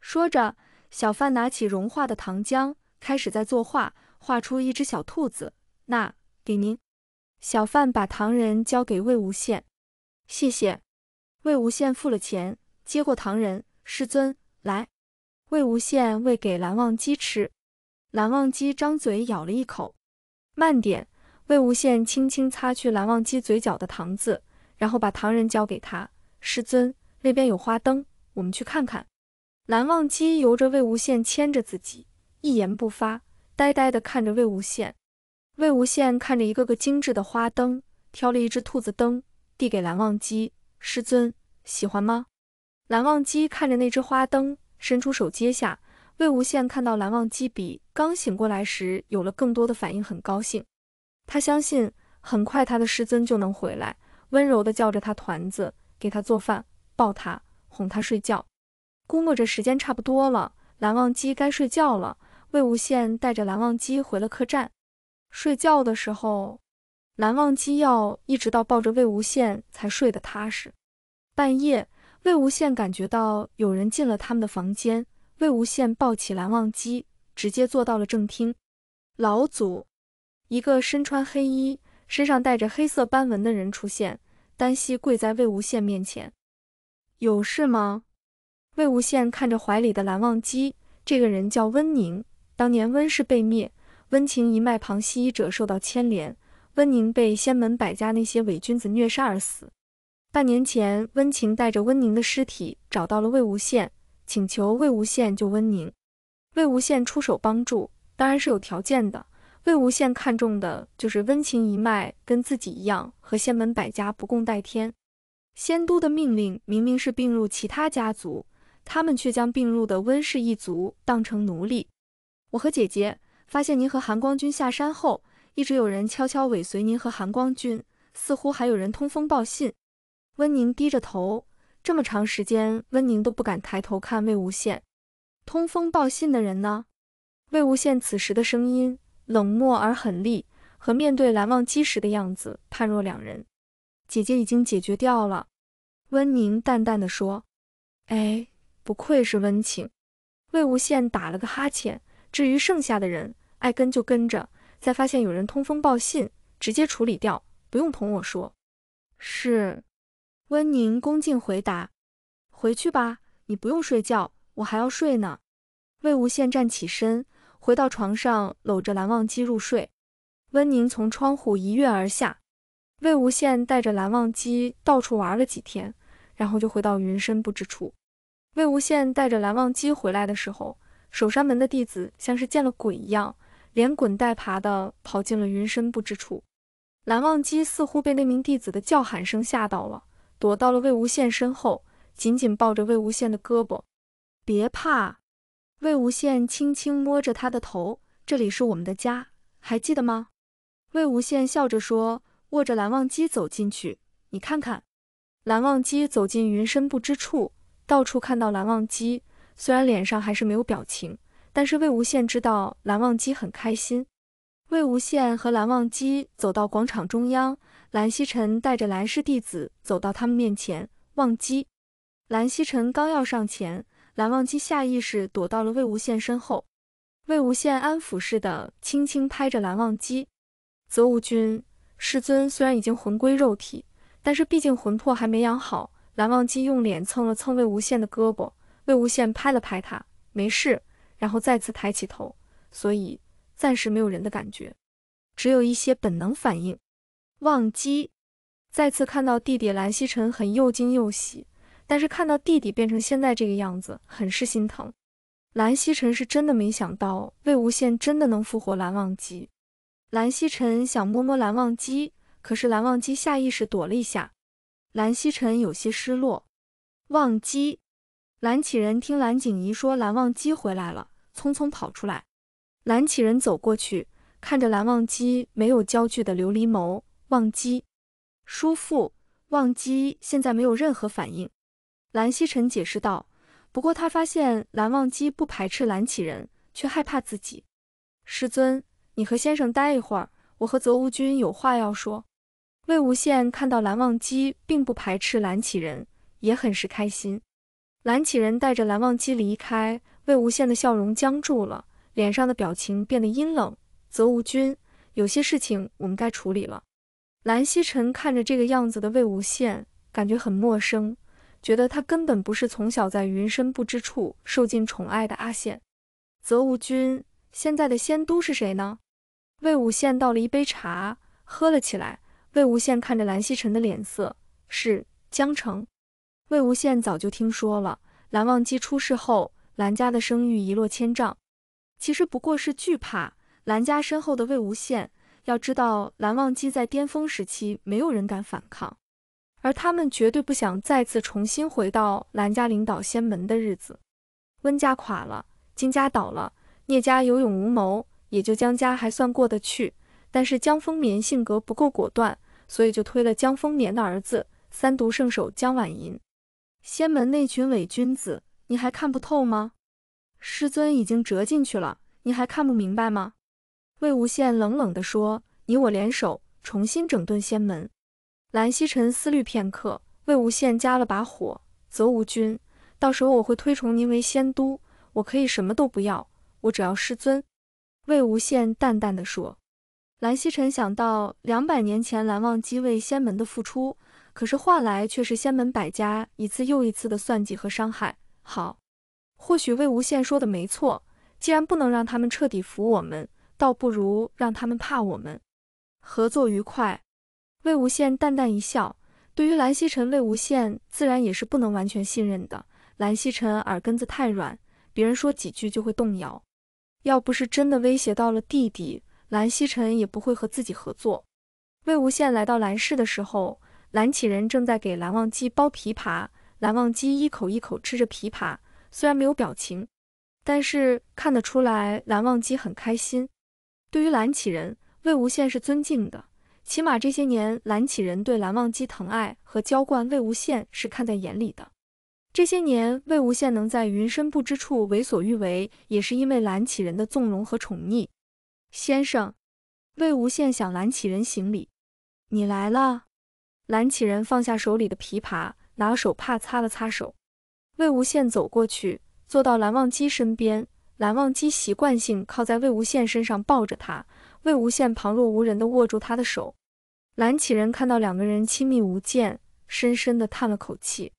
说着，小贩拿起融化的糖浆，开始在作画，画出一只小兔子。那给您。小贩把糖人交给魏无羡。谢谢。魏无羡付了钱，接过糖人。师尊，来。魏无羡喂给蓝忘机吃。蓝忘机张嘴咬了一口。慢点。魏无羡轻轻擦去蓝忘机嘴角的糖渍，然后把糖人交给他。师尊那边有花灯，我们去看看。蓝忘机由着魏无羡牵着自己，一言不发，呆呆地看着魏无羡。魏无羡看着一个个精致的花灯，挑了一只兔子灯，递给蓝忘机。师尊喜欢吗？蓝忘机看着那只花灯，伸出手接下。魏无羡看到蓝忘机比刚醒过来时有了更多的反应，很高兴。他相信，很快他的师尊就能回来，温柔地叫着他团子，给他做饭，抱他，哄他睡觉。估摸着时间差不多了，蓝忘机该睡觉了。魏无羡带着蓝忘机回了客栈。睡觉的时候，蓝忘机要一直到抱着魏无羡才睡得踏实。半夜，魏无羡感觉到有人进了他们的房间，魏无羡抱起蓝忘机，直接坐到了正厅。老祖。一个身穿黑衣、身上带着黑色斑纹的人出现，单膝跪在魏无羡面前。有事吗？魏无羡看着怀里的蓝忘机。这个人叫温宁，当年温氏被灭，温情一脉旁系者受到牵连，温宁被仙门百家那些伪君子虐杀而死。半年前，温情带着温宁的尸体找到了魏无羡，请求魏无羡救温宁。魏无羡出手帮助，当然是有条件的。魏无羡看中的就是温情一脉，跟自己一样，和仙门百家不共戴天。仙都的命令明明是并入其他家族，他们却将并入的温氏一族当成奴隶。我和姐姐发现，您和韩光君下山后，一直有人悄悄尾随您和韩光君，似乎还有人通风报信。温宁低着头，这么长时间，温宁都不敢抬头看魏无羡。通风报信的人呢？魏无羡此时的声音。冷漠而狠厉，和面对蓝忘机时的样子判若两人。姐姐已经解决掉了，温宁淡淡的说。哎，不愧是温情。魏无羡打了个哈欠。至于剩下的人，爱跟就跟着。再发现有人通风报信，直接处理掉，不用同我说。是。温宁恭敬回答。回去吧，你不用睡觉，我还要睡呢。魏无羡站起身。回到床上，搂着蓝忘机入睡。温宁从窗户一跃而下。魏无羡带着蓝忘机到处玩了几天，然后就回到云深不知处。魏无羡带着蓝忘机回来的时候，守山门的弟子像是见了鬼一样，连滚带爬的跑进了云深不知处。蓝忘机似乎被那名弟子的叫喊声吓到了，躲到了魏无羡身后，紧紧抱着魏无羡的胳膊：“别怕。”魏无羡轻轻摸着他的头，这里是我们的家，还记得吗？魏无羡笑着说，握着蓝忘机走进去。你看看，蓝忘机走进云深不知处，到处看到蓝忘机。虽然脸上还是没有表情，但是魏无羡知道蓝忘机很开心。魏无羡和蓝忘机走到广场中央，蓝曦臣带着蓝氏弟子走到他们面前。忘机，蓝曦臣刚要上前。蓝忘机下意识躲到了魏无羡身后，魏无羡安抚似的轻轻拍着蓝忘机。泽无君，师尊虽然已经魂归肉体，但是毕竟魂魄还没养好。蓝忘机用脸蹭了蹭魏无羡的胳膊，魏无羡拍了拍他，没事。然后再次抬起头，所以暂时没有人的感觉，只有一些本能反应。忘机，再次看到弟弟蓝曦臣，很又惊又喜。但是看到弟弟变成现在这个样子，很是心疼。蓝曦臣是真的没想到魏无羡真的能复活蓝忘机。蓝曦臣想摸摸蓝忘机，可是蓝忘机下意识躲了一下。蓝曦臣有些失落。忘机，蓝启仁听蓝景仪说蓝忘机回来了，匆匆跑出来。蓝启仁走过去，看着蓝忘机没有焦距的琉璃眸。忘机，叔父，忘机现在没有任何反应。蓝曦臣解释道：“不过他发现蓝忘机不排斥蓝启人，却害怕自己。师尊，你和先生待一会儿，我和泽无君有话要说。”魏无羡看到蓝忘机并不排斥蓝启人，也很是开心。蓝启人带着蓝忘机离开，魏无羡的笑容僵住了，脸上的表情变得阴冷。泽无君，有些事情我们该处理了。蓝曦臣看着这个样子的魏无羡，感觉很陌生。觉得他根本不是从小在云深不知处受尽宠爱的阿羡。泽无君，现在的仙都是谁呢？魏无羡倒了一杯茶，喝了起来。魏无羡看着蓝曦臣的脸色，是江澄。魏无羡早就听说了蓝忘机出事后，蓝家的声誉一落千丈。其实不过是惧怕蓝家身后的魏无羡。要知道，蓝忘机在巅峰时期，没有人敢反抗。而他们绝对不想再次重新回到兰家领导仙门的日子。温家垮了，金家倒了，聂家有勇无谋，也就江家还算过得去。但是江丰年性格不够果断，所以就推了江丰年的儿子三毒圣手江婉银。仙门那群伪君子，你还看不透吗？师尊已经折进去了，你还看不明白吗？魏无羡冷冷地说：“你我联手，重新整顿仙门。”蓝曦臣思虑片刻，魏无羡加了把火，则无君。到时候我会推崇您为仙都，我可以什么都不要，我只要师尊。魏无羡淡淡的说。蓝曦臣想到两百年前蓝忘机为仙门的付出，可是换来却是仙门百家一次又一次的算计和伤害。好，或许魏无羡说的没错，既然不能让他们彻底服我们，倒不如让他们怕我们。合作愉快。魏无羡淡淡一笑，对于蓝曦臣，魏无羡自然也是不能完全信任的。蓝曦臣耳根子太软，别人说几句就会动摇。要不是真的威胁到了弟弟，蓝曦臣也不会和自己合作。魏无羡来到蓝氏的时候，蓝启人正在给蓝忘机剥枇杷，蓝忘机一口一口吃着枇杷，虽然没有表情，但是看得出来蓝忘机很开心。对于蓝启人，魏无羡是尊敬的。起码这些年，蓝启仁对蓝忘机疼爱和娇惯，魏无羡是看在眼里的。这些年，魏无羡能在云深不知处为所欲为，也是因为蓝启仁的纵容和宠溺。先生，魏无羡向蓝启仁行礼。你来了。蓝启仁放下手里的琵琶，拿手帕擦了擦手。魏无羡走过去，坐到蓝忘机身边。蓝忘机习惯性靠在魏无羡身上，抱着他。魏无羡旁若无人地握住他的手，蓝启仁看到两个人亲密无间，深深地叹了口气。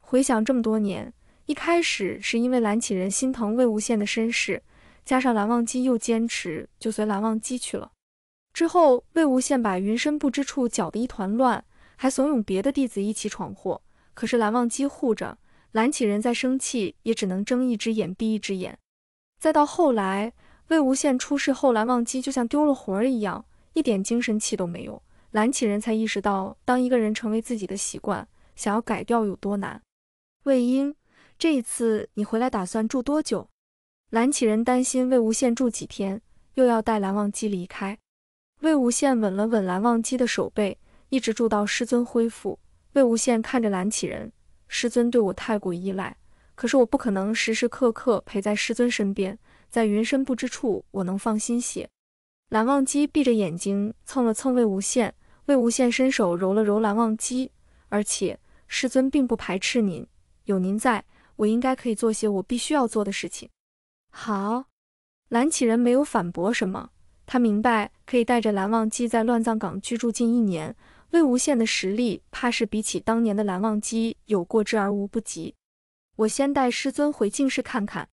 回想这么多年，一开始是因为蓝启仁心疼魏无羡的身世，加上蓝忘机又坚持，就随蓝忘机去了。之后，魏无羡把云深不知处搅得一团乱，还怂恿别的弟子一起闯祸。可是蓝忘机护着，蓝启仁在生气也只能睁一只眼闭一只眼。再到后来。魏无羡出事后，蓝忘机就像丢了魂儿一样，一点精神气都没有。蓝启人才意识到，当一个人成为自己的习惯，想要改掉有多难。魏婴，这一次你回来打算住多久？蓝启人担心魏无羡住几天又要带蓝忘机离开。魏无羡吻了吻蓝忘机的手背，一直住到师尊恢复。魏无羡看着蓝启人，师尊对我太过依赖，可是我不可能时时刻刻陪在师尊身边。在云深不知处，我能放心些。蓝忘机闭着眼睛蹭了蹭魏无羡，魏无羡伸手揉了揉蓝忘机。而且师尊并不排斥您，有您在，我应该可以做些我必须要做的事情。好，蓝启人没有反驳什么，他明白可以带着蓝忘机在乱葬岗居住近一年。魏无羡的实力，怕是比起当年的蓝忘机有过之而无不及。我先带师尊回静室看看。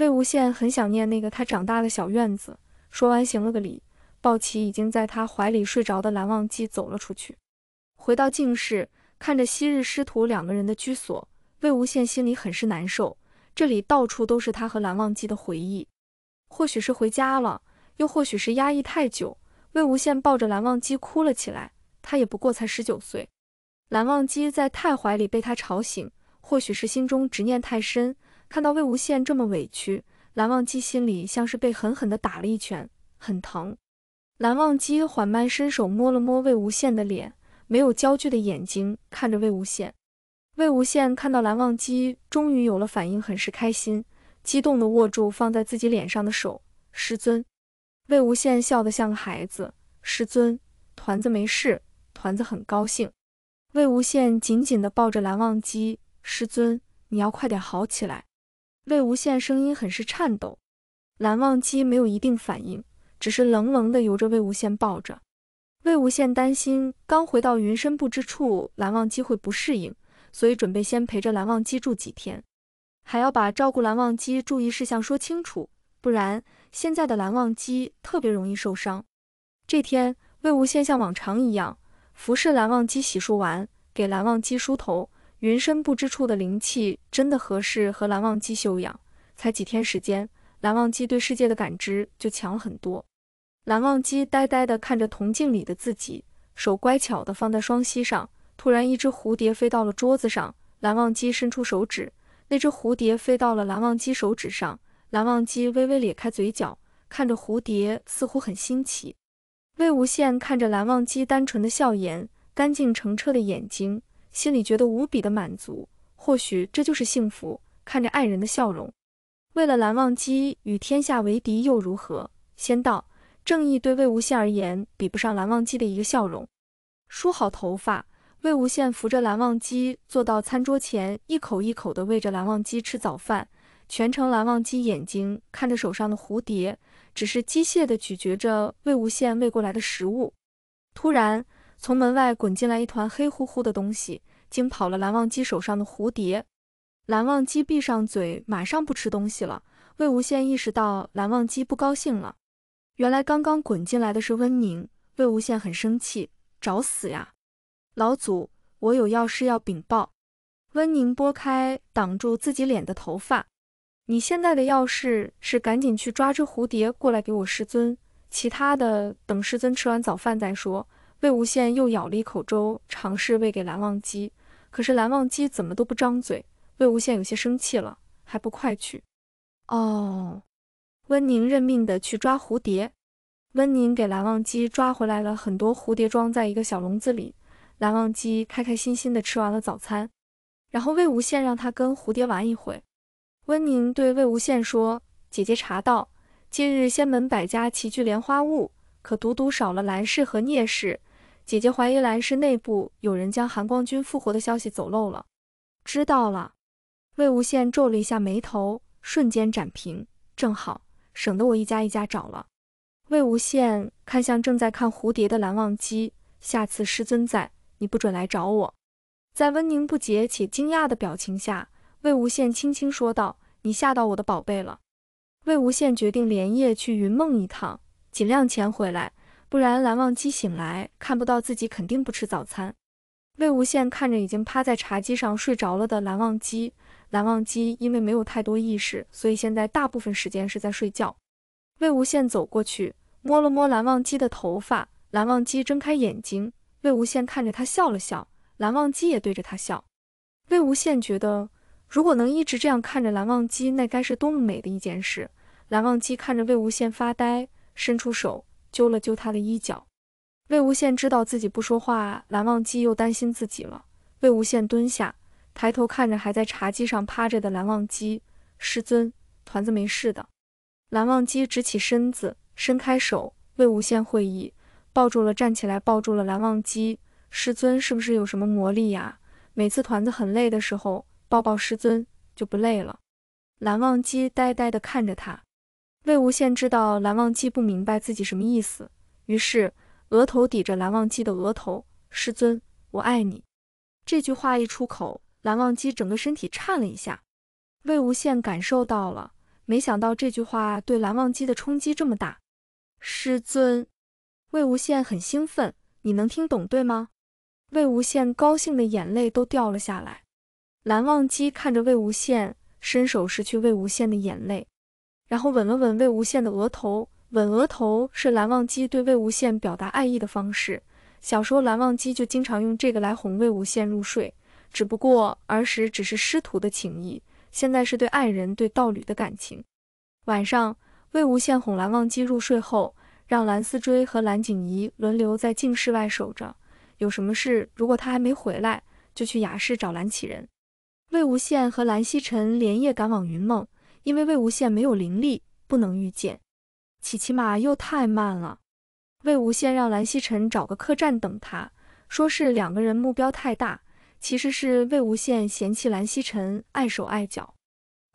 魏无羡很想念那个他长大的小院子，说完行了个礼，抱起已经在他怀里睡着的蓝忘机走了出去。回到静室，看着昔日师徒两个人的居所，魏无羡心里很是难受。这里到处都是他和蓝忘机的回忆，或许是回家了，又或许是压抑太久，魏无羡抱着蓝忘机哭了起来。他也不过才十九岁，蓝忘机在太怀里被他吵醒，或许是心中执念太深。看到魏无羡这么委屈，蓝忘机心里像是被狠狠地打了一拳，很疼。蓝忘机缓慢伸手摸了摸魏无羡的脸，没有焦距的眼睛看着魏无羡。魏无羡看到蓝忘机终于有了反应，很是开心，激动地握住放在自己脸上的手。师尊，魏无羡笑得像个孩子。师尊，团子没事，团子很高兴。魏无羡紧紧地抱着蓝忘机。师尊，你要快点好起来。魏无羡声音很是颤抖，蓝忘机没有一定反应，只是冷冷的由着魏无羡抱着。魏无羡担心刚回到云深不知处，蓝忘机会不适应，所以准备先陪着蓝忘机住几天，还要把照顾蓝忘机注意事项说清楚，不然现在的蓝忘机特别容易受伤。这天，魏无羡像往常一样服侍蓝忘机洗漱完，给蓝忘机梳头。云深不知处的灵气真的合适和蓝忘机修养，才几天时间，蓝忘机对世界的感知就强了很多。蓝忘机呆呆地看着铜镜里的自己，手乖巧的放在双膝上。突然，一只蝴蝶飞到了桌子上，蓝忘机伸出手指，那只蝴蝶飞到了蓝忘机手指上。蓝忘机微微咧开嘴角，看着蝴蝶，似乎很新奇。魏无羡看着蓝忘机单纯的笑颜，干净澄澈的眼睛。心里觉得无比的满足，或许这就是幸福。看着爱人的笑容，为了蓝忘机与天下为敌又如何？先道正义对魏无羡而言，比不上蓝忘机的一个笑容。梳好头发，魏无羡扶着蓝忘机坐到餐桌前，一口一口地喂着蓝忘机吃早饭。全程蓝忘机眼睛看着手上的蝴蝶，只是机械地咀嚼着魏无羡喂过来的食物。突然。从门外滚进来一团黑乎乎的东西，惊跑了蓝忘机手上的蝴蝶。蓝忘机闭上嘴，马上不吃东西了。魏无羡意识到蓝忘机不高兴了。原来刚刚滚进来的是温宁。魏无羡很生气，找死呀！老祖，我有要事要禀报。温宁拨开挡住自己脸的头发，你现在的要事是赶紧去抓只蝴蝶过来给我师尊，其他的等师尊吃完早饭再说。魏无羡又咬了一口粥，尝试喂给蓝忘机，可是蓝忘机怎么都不张嘴。魏无羡有些生气了，还不快去！哦。温宁认命的去抓蝴蝶。温宁给蓝忘机抓回来了很多蝴蝶，装在一个小笼子里。蓝忘机开开心心的吃完了早餐，然后魏无羡让他跟蝴蝶玩一会。温宁对魏无羡说：“姐姐查到，今日仙门百家齐聚莲花坞，可独独少了蓝氏和聂氏。”姐姐怀疑兰氏内部有人将韩光君复活的消息走漏了。知道了，魏无羡皱了一下眉头，瞬间展平，正好省得我一家一家找了。魏无羡看向正在看蝴蝶的蓝忘机，下次师尊在，你不准来找我。在温宁不解且惊讶的表情下，魏无羡轻轻说道：“你吓到我的宝贝了。”魏无羡决定连夜去云梦一趟，尽量潜回来。不然蓝忘机醒来，看不到自己肯定不吃早餐。魏无羡看着已经趴在茶几上睡着了的蓝忘机，蓝忘机因为没有太多意识，所以现在大部分时间是在睡觉。魏无羡走过去，摸了摸蓝忘机的头发。蓝忘机睁开眼睛，魏无羡看着他笑了笑，蓝忘机也对着他笑。魏无羡觉得如果能一直这样看着蓝忘机，那该是多么美的一件事。蓝忘机看着魏无羡发呆，伸出手。揪了揪他的衣角，魏无羡知道自己不说话，蓝忘机又担心自己了。魏无羡蹲下，抬头看着还在茶几上趴着的蓝忘机，师尊，团子没事的。蓝忘机直起身子，伸开手，魏无羡会意，抱住了，站起来抱住了蓝忘机。师尊是不是有什么魔力呀？每次团子很累的时候，抱抱师尊就不累了。蓝忘机呆呆地看着他。魏无羡知道蓝忘机不明白自己什么意思，于是额头抵着蓝忘机的额头：“师尊，我爱你。”这句话一出口，蓝忘机整个身体颤了一下。魏无羡感受到了，没想到这句话对蓝忘机的冲击这么大。师尊，魏无羡很兴奋，你能听懂对吗？魏无羡高兴的眼泪都掉了下来。蓝忘机看着魏无羡，伸手拭去魏无羡的眼泪。然后吻了吻魏无羡的额头，吻额头是蓝忘机对魏无羡表达爱意的方式。小时候，蓝忘机就经常用这个来哄魏无羡入睡，只不过儿时只是师徒的情谊，现在是对爱人、对道侣的感情。晚上，魏无羡哄蓝忘机入睡后，让蓝思追和蓝景仪轮流在静室外守着，有什么事，如果他还没回来，就去雅室找蓝启人。魏无羡和蓝曦臣连夜赶往云梦。因为魏无羡没有灵力，不能御剑，骑骑马又太慢了。魏无羡让蓝曦臣找个客栈等他，说是两个人目标太大，其实是魏无羡嫌弃蓝曦臣碍手碍脚。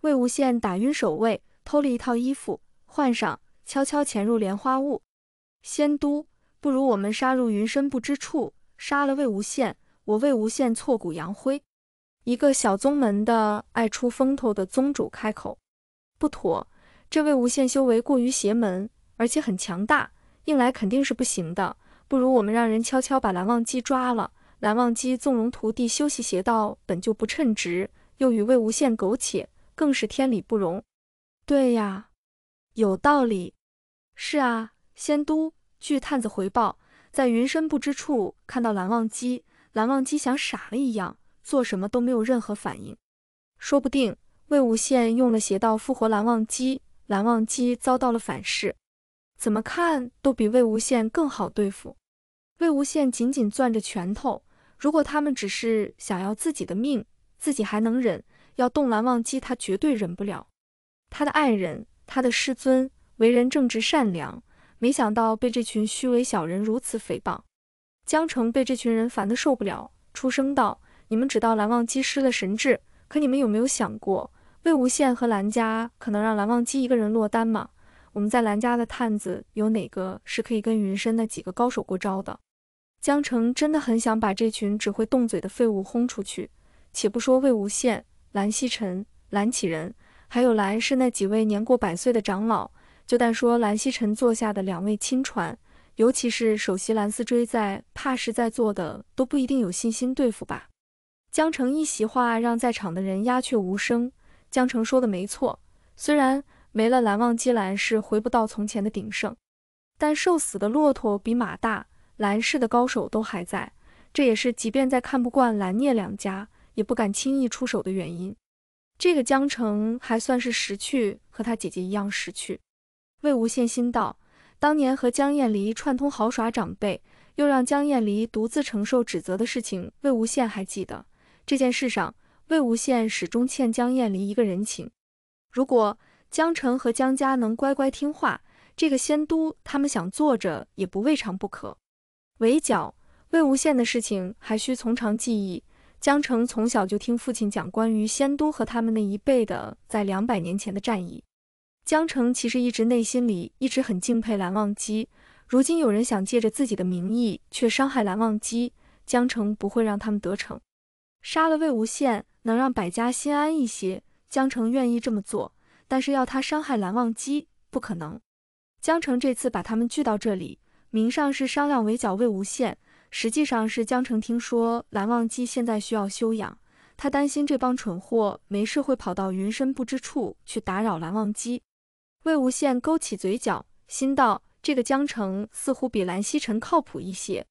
魏无羡打晕守卫，偷了一套衣服换上，悄悄潜入莲花坞。仙都，不如我们杀入云深不知处，杀了魏无羡，我魏无羡挫骨扬灰。一个小宗门的爱出风头的宗主开口。不妥，这位无限修为过于邪门，而且很强大，硬来肯定是不行的。不如我们让人悄悄把蓝忘机抓了。蓝忘机纵容徒弟修习邪道，本就不称职，又与魏无羡苟且，更是天理不容。对呀，有道理。是啊，仙都据探子回报，在云深不知处看到蓝忘机，蓝忘机像傻了一样，做什么都没有任何反应。说不定。魏无羡用了邪道复活蓝忘机，蓝忘机遭到了反噬，怎么看都比魏无羡更好对付。魏无羡紧紧攥着拳头，如果他们只是想要自己的命，自己还能忍；要动蓝忘机，他绝对忍不了。他的爱人，他的师尊，为人正直善良，没想到被这群虚伪小人如此诽谤。江澄被这群人烦得受不了，出声道：“你们只道蓝忘机失了神智，可你们有没有想过？”魏无羡和蓝家可能让蓝忘机一个人落单吗？我们在蓝家的探子有哪个是可以跟云深那几个高手过招的？江澄真的很想把这群只会动嘴的废物轰出去。且不说魏无羡、蓝曦臣、蓝启仁，还有蓝氏那几位年过百岁的长老，就但说蓝曦臣坐下的两位亲传，尤其是首席蓝思追，在怕是在座的都不一定有信心对付吧。江澄一席话让在场的人鸦雀无声。江澄说的没错，虽然没了蓝忘机，蓝氏回不到从前的鼎盛，但瘦死的骆驼比马大，蓝氏的高手都还在，这也是即便再看不惯蓝聂两家，也不敢轻易出手的原因。这个江澄还算是识趣，和他姐姐一样识趣。魏无羡心道，当年和江厌离串通好耍长辈，又让江厌离独自承受指责的事情，魏无羡还记得。这件事上。魏无羡始终欠江厌离一个人情。如果江澄和江家能乖乖听话，这个仙都他们想坐着也不未尝不可。围剿魏无羡的事情还需从长计议。江澄从小就听父亲讲关于仙都和他们那一辈的在两百年前的战役。江澄其实一直内心里一直很敬佩蓝忘机。如今有人想借着自己的名义却伤害蓝忘机，江澄不会让他们得逞。杀了魏无羡。能让百家心安一些，江城愿意这么做，但是要他伤害蓝忘机，不可能。江城这次把他们聚到这里，明上是商量围剿魏无羡，实际上是江城听说蓝忘机现在需要休养，他担心这帮蠢货没事会跑到云深不知处去打扰蓝忘机。魏无羡勾起嘴角，心道：这个江城似乎比蓝曦臣靠谱一些。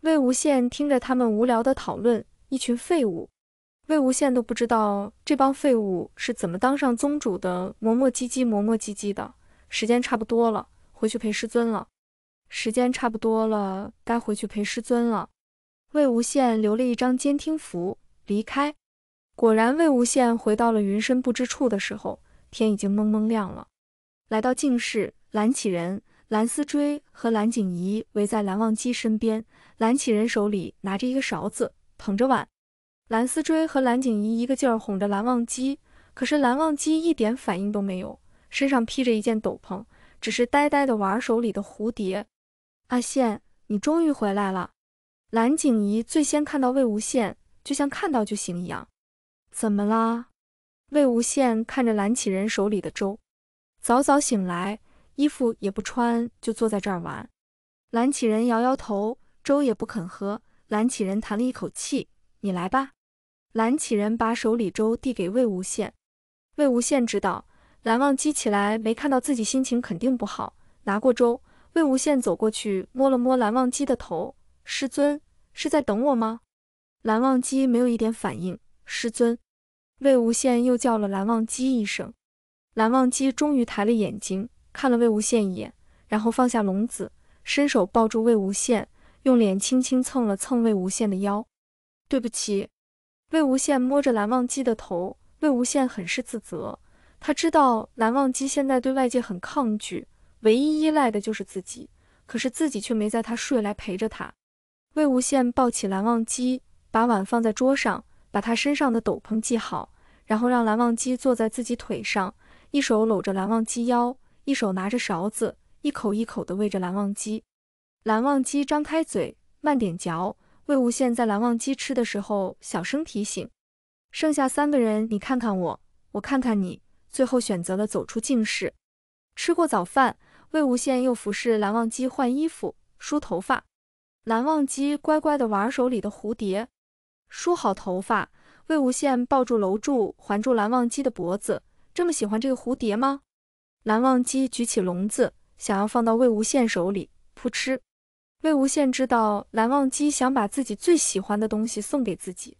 魏无羡听着他们无聊的讨论，一群废物。魏无羡都不知道这帮废物是怎么当上宗主的，磨磨唧唧，磨磨唧唧的。时间差不多了，回去陪师尊了。时间差不多了，该回去陪师尊了。魏无羡留了一张监听符，离开。果然，魏无羡回到了云深不知处的时候，天已经蒙蒙亮了。来到静室，蓝启仁、蓝思追和蓝景仪围在蓝忘机身边。蓝启仁手里拿着一个勺子，捧着碗。蓝思追和蓝景仪一个劲儿哄着蓝忘机，可是蓝忘机一点反应都没有，身上披着一件斗篷，只是呆呆的玩手里的蝴蝶。阿羡，你终于回来了。蓝景怡最先看到魏无羡，就像看到就行一样。怎么啦？魏无羡看着蓝启仁手里的粥，早早醒来，衣服也不穿，就坐在这儿玩。蓝启仁摇摇头，粥也不肯喝。蓝启仁叹了一口气，你来吧。蓝启仁把手里粥递给魏无羡，魏无羡知道蓝忘机起来没看到自己，心情肯定不好。拿过粥，魏无羡走过去摸了摸蓝忘机的头。师尊是在等我吗？蓝忘机没有一点反应。师尊，魏无羡又叫了蓝忘机一声。蓝忘机终于抬了眼睛看了魏无羡一眼，然后放下笼子，伸手抱住魏无羡，用脸轻轻蹭了蹭魏无羡的腰。对不起。魏无羡摸着蓝忘机的头，魏无羡很是自责，他知道蓝忘机现在对外界很抗拒，唯一依赖的就是自己，可是自己却没在他睡来陪着他。魏无羡抱起蓝忘机，把碗放在桌上，把他身上的斗篷系好，然后让蓝忘机坐在自己腿上，一手搂着蓝忘机腰，一手拿着勺子，一口一口地喂着蓝忘机。蓝忘机张开嘴，慢点嚼。魏无羡在蓝忘机吃的时候，小声提醒：“剩下三个人，你看看我，我看看你。”最后选择了走出静室。吃过早饭，魏无羡又服侍蓝忘机换衣服、梳头发。蓝忘机乖乖地玩手里的蝴蝶。梳好头发，魏无羡抱住楼柱，环住蓝忘机的脖子：“这么喜欢这个蝴蝶吗？”蓝忘机举起笼子，想要放到魏无羡手里，扑哧。魏无羡知道蓝忘机想把自己最喜欢的东西送给自己，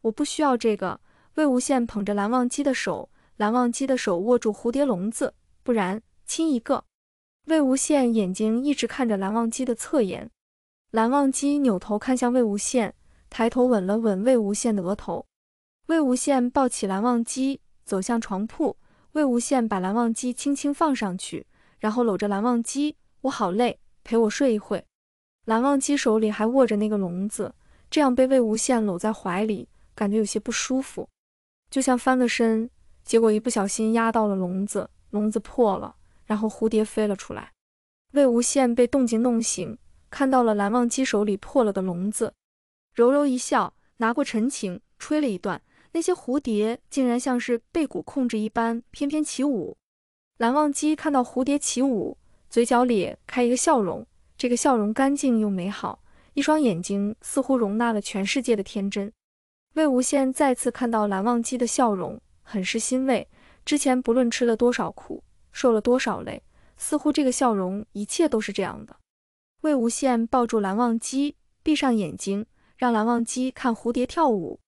我不需要这个。魏无羡捧着蓝忘机的手，蓝忘机的手握住蝴蝶笼子，不然亲一个。魏无羡眼睛一直看着蓝忘机的侧颜，蓝忘机扭头看向魏无羡，抬头吻了吻魏无羡的额头。魏无羡抱起蓝忘机走向床铺，魏无羡把蓝忘机轻轻放上去，然后搂着蓝忘机，我好累，陪我睡一会。蓝忘机手里还握着那个笼子，这样被魏无羡搂在怀里，感觉有些不舒服。就像翻个身，结果一不小心压到了笼子，笼子破了，然后蝴蝶飞了出来。魏无羡被动静弄醒，看到了蓝忘机手里破了的笼子，柔柔一笑，拿过陈情吹了一段，那些蝴蝶竟然像是被鼓控制一般翩翩起舞。蓝忘机看到蝴蝶起舞，嘴角咧开一个笑容。这个笑容干净又美好，一双眼睛似乎容纳了全世界的天真。魏无羡再次看到蓝忘机的笑容，很是欣慰。之前不论吃了多少苦，受了多少累，似乎这个笑容一切都是这样的。魏无羡抱住蓝忘机，闭上眼睛，让蓝忘机看蝴蝶跳舞。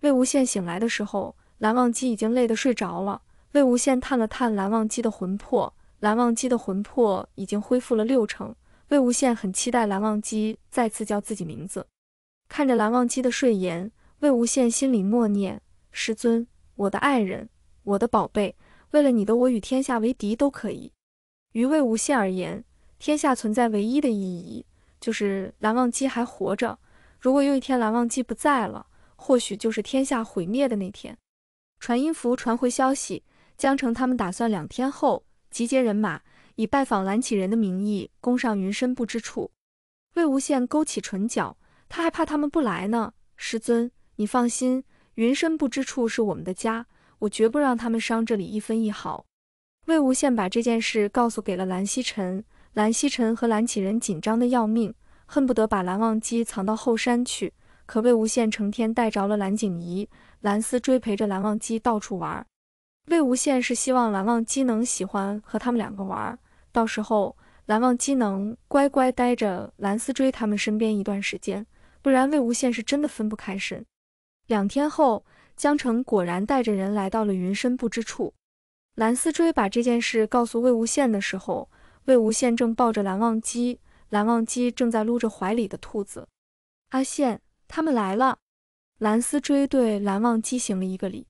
魏无羡醒来的时候，蓝忘机已经累得睡着了。魏无羡探了探蓝忘机的魂魄，蓝忘机的魂魄已经恢复了六成。魏无羡很期待蓝忘机再次叫自己名字，看着蓝忘机的睡颜，魏无羡心里默念：师尊，我的爱人，我的宝贝，为了你，的我与天下为敌都可以。于魏无羡而言，天下存在唯一的意义，就是蓝忘机还活着。如果有一天蓝忘机不在了，或许就是天下毁灭的那天。传音符传回消息，江澄他们打算两天后集结人马。以拜访蓝启人的名义攻上云深不知处，魏无羡勾起唇角，他还怕他们不来呢。师尊，你放心，云深不知处是我们的家，我绝不让他们伤这里一分一毫。魏无羡把这件事告诉给了蓝曦臣，蓝曦臣和蓝启人紧张的要命，恨不得把蓝忘机藏到后山去。可魏无羡成天带着了蓝景仪、蓝思追陪着蓝忘机到处玩，魏无羡是希望蓝忘机能喜欢和他们两个玩。到时候蓝忘机能乖乖待着蓝思追他们身边一段时间，不然魏无羡是真的分不开身。两天后，江澄果然带着人来到了云深不知处。蓝思追把这件事告诉魏无羡的时候，魏无羡正抱着蓝忘机，蓝忘机正在撸着怀里的兔子。阿羡，他们来了。蓝思追对蓝忘机行了一个礼。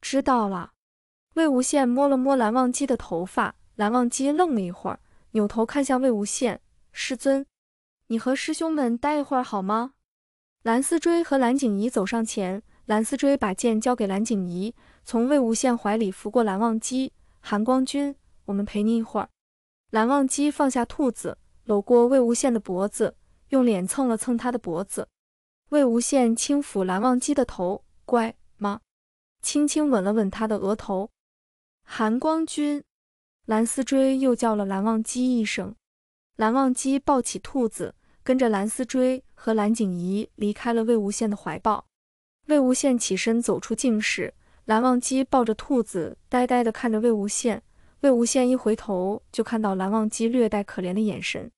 知道了。魏无羡摸了摸蓝忘机的头发。蓝忘机愣了一会儿，扭头看向魏无羡师尊：“你和师兄们待一会儿好吗？”蓝思追和蓝景怡走上前，蓝思追把剑交给蓝景怡，从魏无羡怀里扶过蓝忘机。寒光君，我们陪你一会儿。蓝忘机放下兔子，搂过魏无羡的脖子，用脸蹭了蹭他的脖子。魏无羡轻抚蓝忘机的头，乖吗？轻轻吻了吻他的额头。寒光君。蓝思追又叫了蓝忘机一声，蓝忘机抱起兔子，跟着蓝思追和蓝景仪离开了魏无羡的怀抱。魏无羡起身走出静室，蓝忘机抱着兔子，呆呆地看着魏无羡。魏无羡一回头，就看到蓝忘机略带可怜的眼神。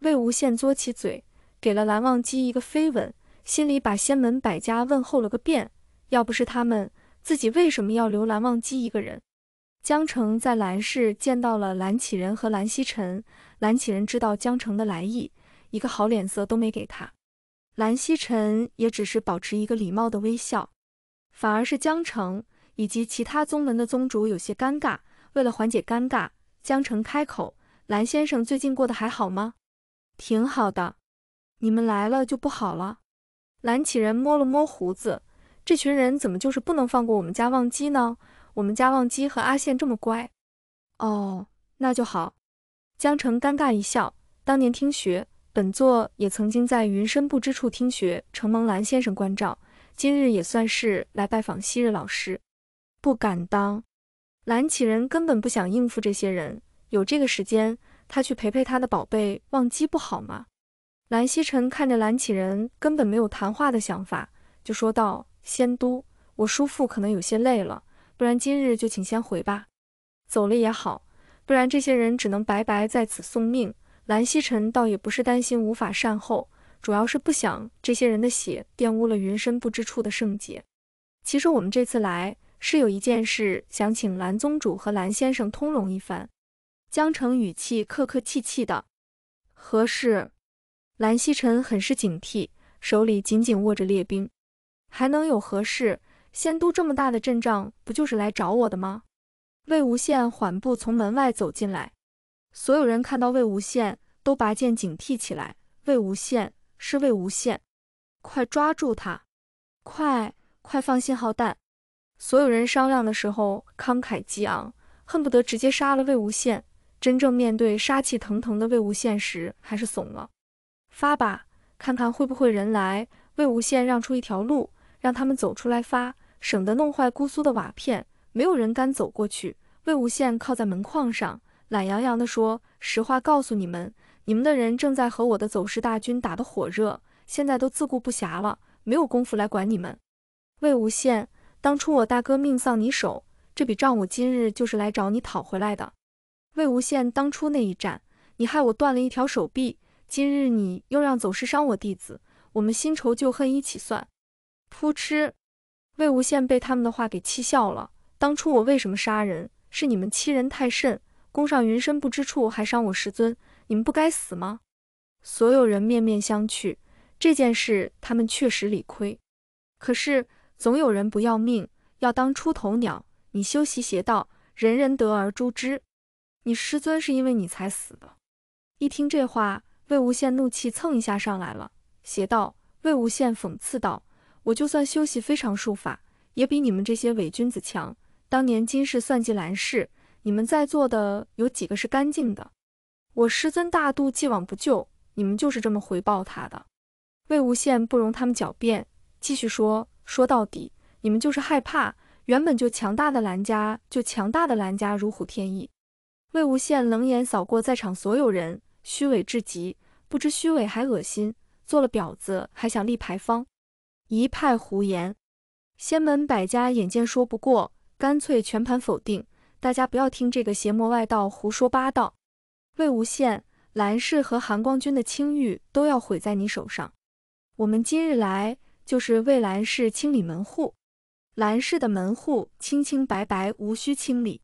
魏无羡嘬起嘴，给了蓝忘机一个飞吻，心里把仙门百家问候了个遍。要不是他们，自己为什么要留蓝忘机一个人？江城在兰氏见到了蓝启仁和蓝曦臣，蓝启仁知道江城的来意，一个好脸色都没给他。蓝曦臣也只是保持一个礼貌的微笑，反而是江城以及其他宗门的宗主有些尴尬。为了缓解尴尬，江城开口：“蓝先生最近过得还好吗？”“挺好的，你们来了就不好了。”蓝启仁摸了摸胡子，这群人怎么就是不能放过我们家忘机呢？我们家忘机和阿羡这么乖，哦，那就好。江澄尴尬一笑，当年听学，本座也曾经在云深不知处听学，承蒙蓝先生关照，今日也算是来拜访昔日老师，不敢当。蓝启仁根本不想应付这些人，有这个时间，他去陪陪他的宝贝忘机不好吗？蓝曦臣看着蓝启仁根本没有谈话的想法，就说道：“仙都，我叔父可能有些累了。”不然今日就请先回吧，走了也好。不然这些人只能白白在此送命。蓝曦臣倒也不是担心无法善后，主要是不想这些人的血玷污了云深不知处的圣洁。其实我们这次来是有一件事想请蓝宗主和蓝先生通融一番。江澄语气客客气气的，何事？蓝曦臣很是警惕，手里紧紧握着列兵，还能有何事？仙都这么大的阵仗，不就是来找我的吗？魏无羡缓步从门外走进来，所有人看到魏无羡都拔剑警惕起来。魏无羡是魏无羡，快抓住他！快快放信号弹！所有人商量的时候慷慨激昂，恨不得直接杀了魏无羡。真正面对杀气腾腾的魏无羡时，还是怂了。发吧，看看会不会人来。魏无羡让出一条路，让他们走出来发。省得弄坏姑苏的瓦片，没有人敢走过去。魏无羡靠在门框上，懒洋洋地说：“实话告诉你们，你们的人正在和我的走失大军打得火热，现在都自顾不暇了，没有功夫来管你们。”魏无羡，当初我大哥命丧你手，这笔账我今日就是来找你讨回来的。魏无羡，当初那一战，你害我断了一条手臂，今日你又让走失伤我弟子，我们新仇旧恨一起算。扑哧。魏无羡被他们的话给气笑了。当初我为什么杀人？是你们欺人太甚，攻上云深不知处，还伤我师尊，你们不该死吗？所有人面面相觑。这件事他们确实理亏，可是总有人不要命，要当出头鸟。你修习邪道，人人得而诛之。你师尊是因为你才死的。一听这话，魏无羡怒气蹭一下上来了。邪道，魏无羡讽刺道。我就算修习非常术法，也比你们这些伪君子强。当年金氏算计蓝氏，你们在座的有几个是干净的？我师尊大度，既往不咎，你们就是这么回报他的。魏无羡不容他们狡辩，继续说，说到底，你们就是害怕原本就强大的蓝家，就强大的蓝家如虎添翼。魏无羡冷眼扫过在场所有人，虚伪至极，不知虚伪还恶心，做了婊子还想立牌坊。一派胡言，仙门百家眼见说不过，干脆全盘否定。大家不要听这个邪魔外道胡说八道。魏无羡，蓝氏和韩光君的清誉都要毁在你手上。我们今日来就是为蓝氏清理门户，蓝氏的门户清清白白，无需清理。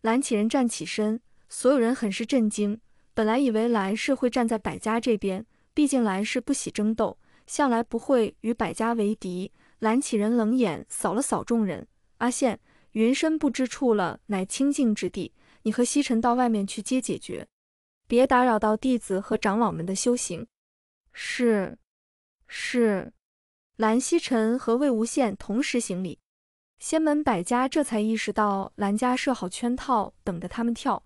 蓝启仁站起身，所有人很是震惊。本来以为蓝氏会站在百家这边，毕竟蓝氏不喜争斗。向来不会与百家为敌。蓝启人冷眼扫了扫众人。阿羡，云深不知处了，乃清净之地，你和西尘到外面去接解决，别打扰到弟子和长老们的修行。是，是。蓝西尘和魏无羡同时行礼。仙门百家这才意识到蓝家设好圈套，等着他们跳。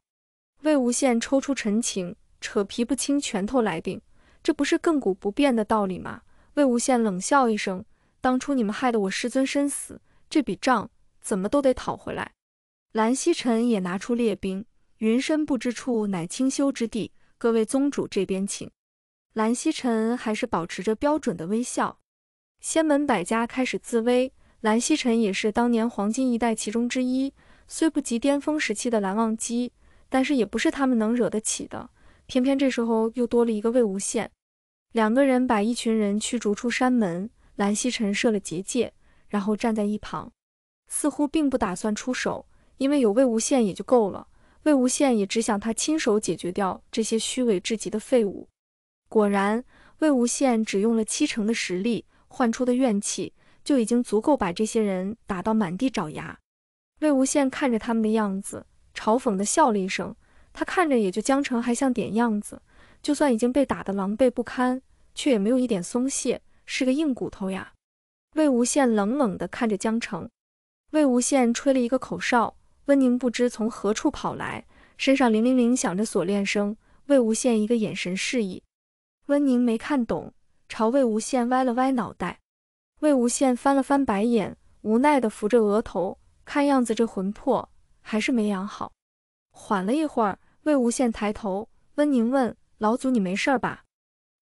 魏无羡抽出陈情，扯皮不清，拳头来柄，这不是亘古不变的道理吗？魏无羡冷笑一声：“当初你们害得我师尊身死，这笔账怎么都得讨回来。”蓝曦臣也拿出列兵：“云深不知处乃清修之地，各位宗主这边请。”蓝曦臣还是保持着标准的微笑。仙门百家开始自危，蓝曦臣也是当年黄金一代其中之一，虽不及巅峰时期的蓝忘机，但是也不是他们能惹得起的。偏偏这时候又多了一个魏无羡。两个人把一群人驱逐出山门，蓝曦臣设了结界，然后站在一旁，似乎并不打算出手，因为有魏无羡也就够了。魏无羡也只想他亲手解决掉这些虚伪至极的废物。果然，魏无羡只用了七成的实力换出的怨气，就已经足够把这些人打到满地找牙。魏无羡看着他们的样子，嘲讽的笑了一声，他看着也就江澄还像点样子。就算已经被打得狼狈不堪，却也没有一点松懈，是个硬骨头呀。魏无羡冷冷地看着江澄。魏无羡吹了一个口哨，温宁不知从何处跑来，身上铃铃铃响着锁链声。魏无羡一个眼神示意，温宁没看懂，朝魏无羡歪了歪脑袋。魏无羡翻了翻白眼，无奈地扶着额头，看样子这魂魄还是没养好。缓了一会儿，魏无羡抬头，温宁问。老祖，你没事吧？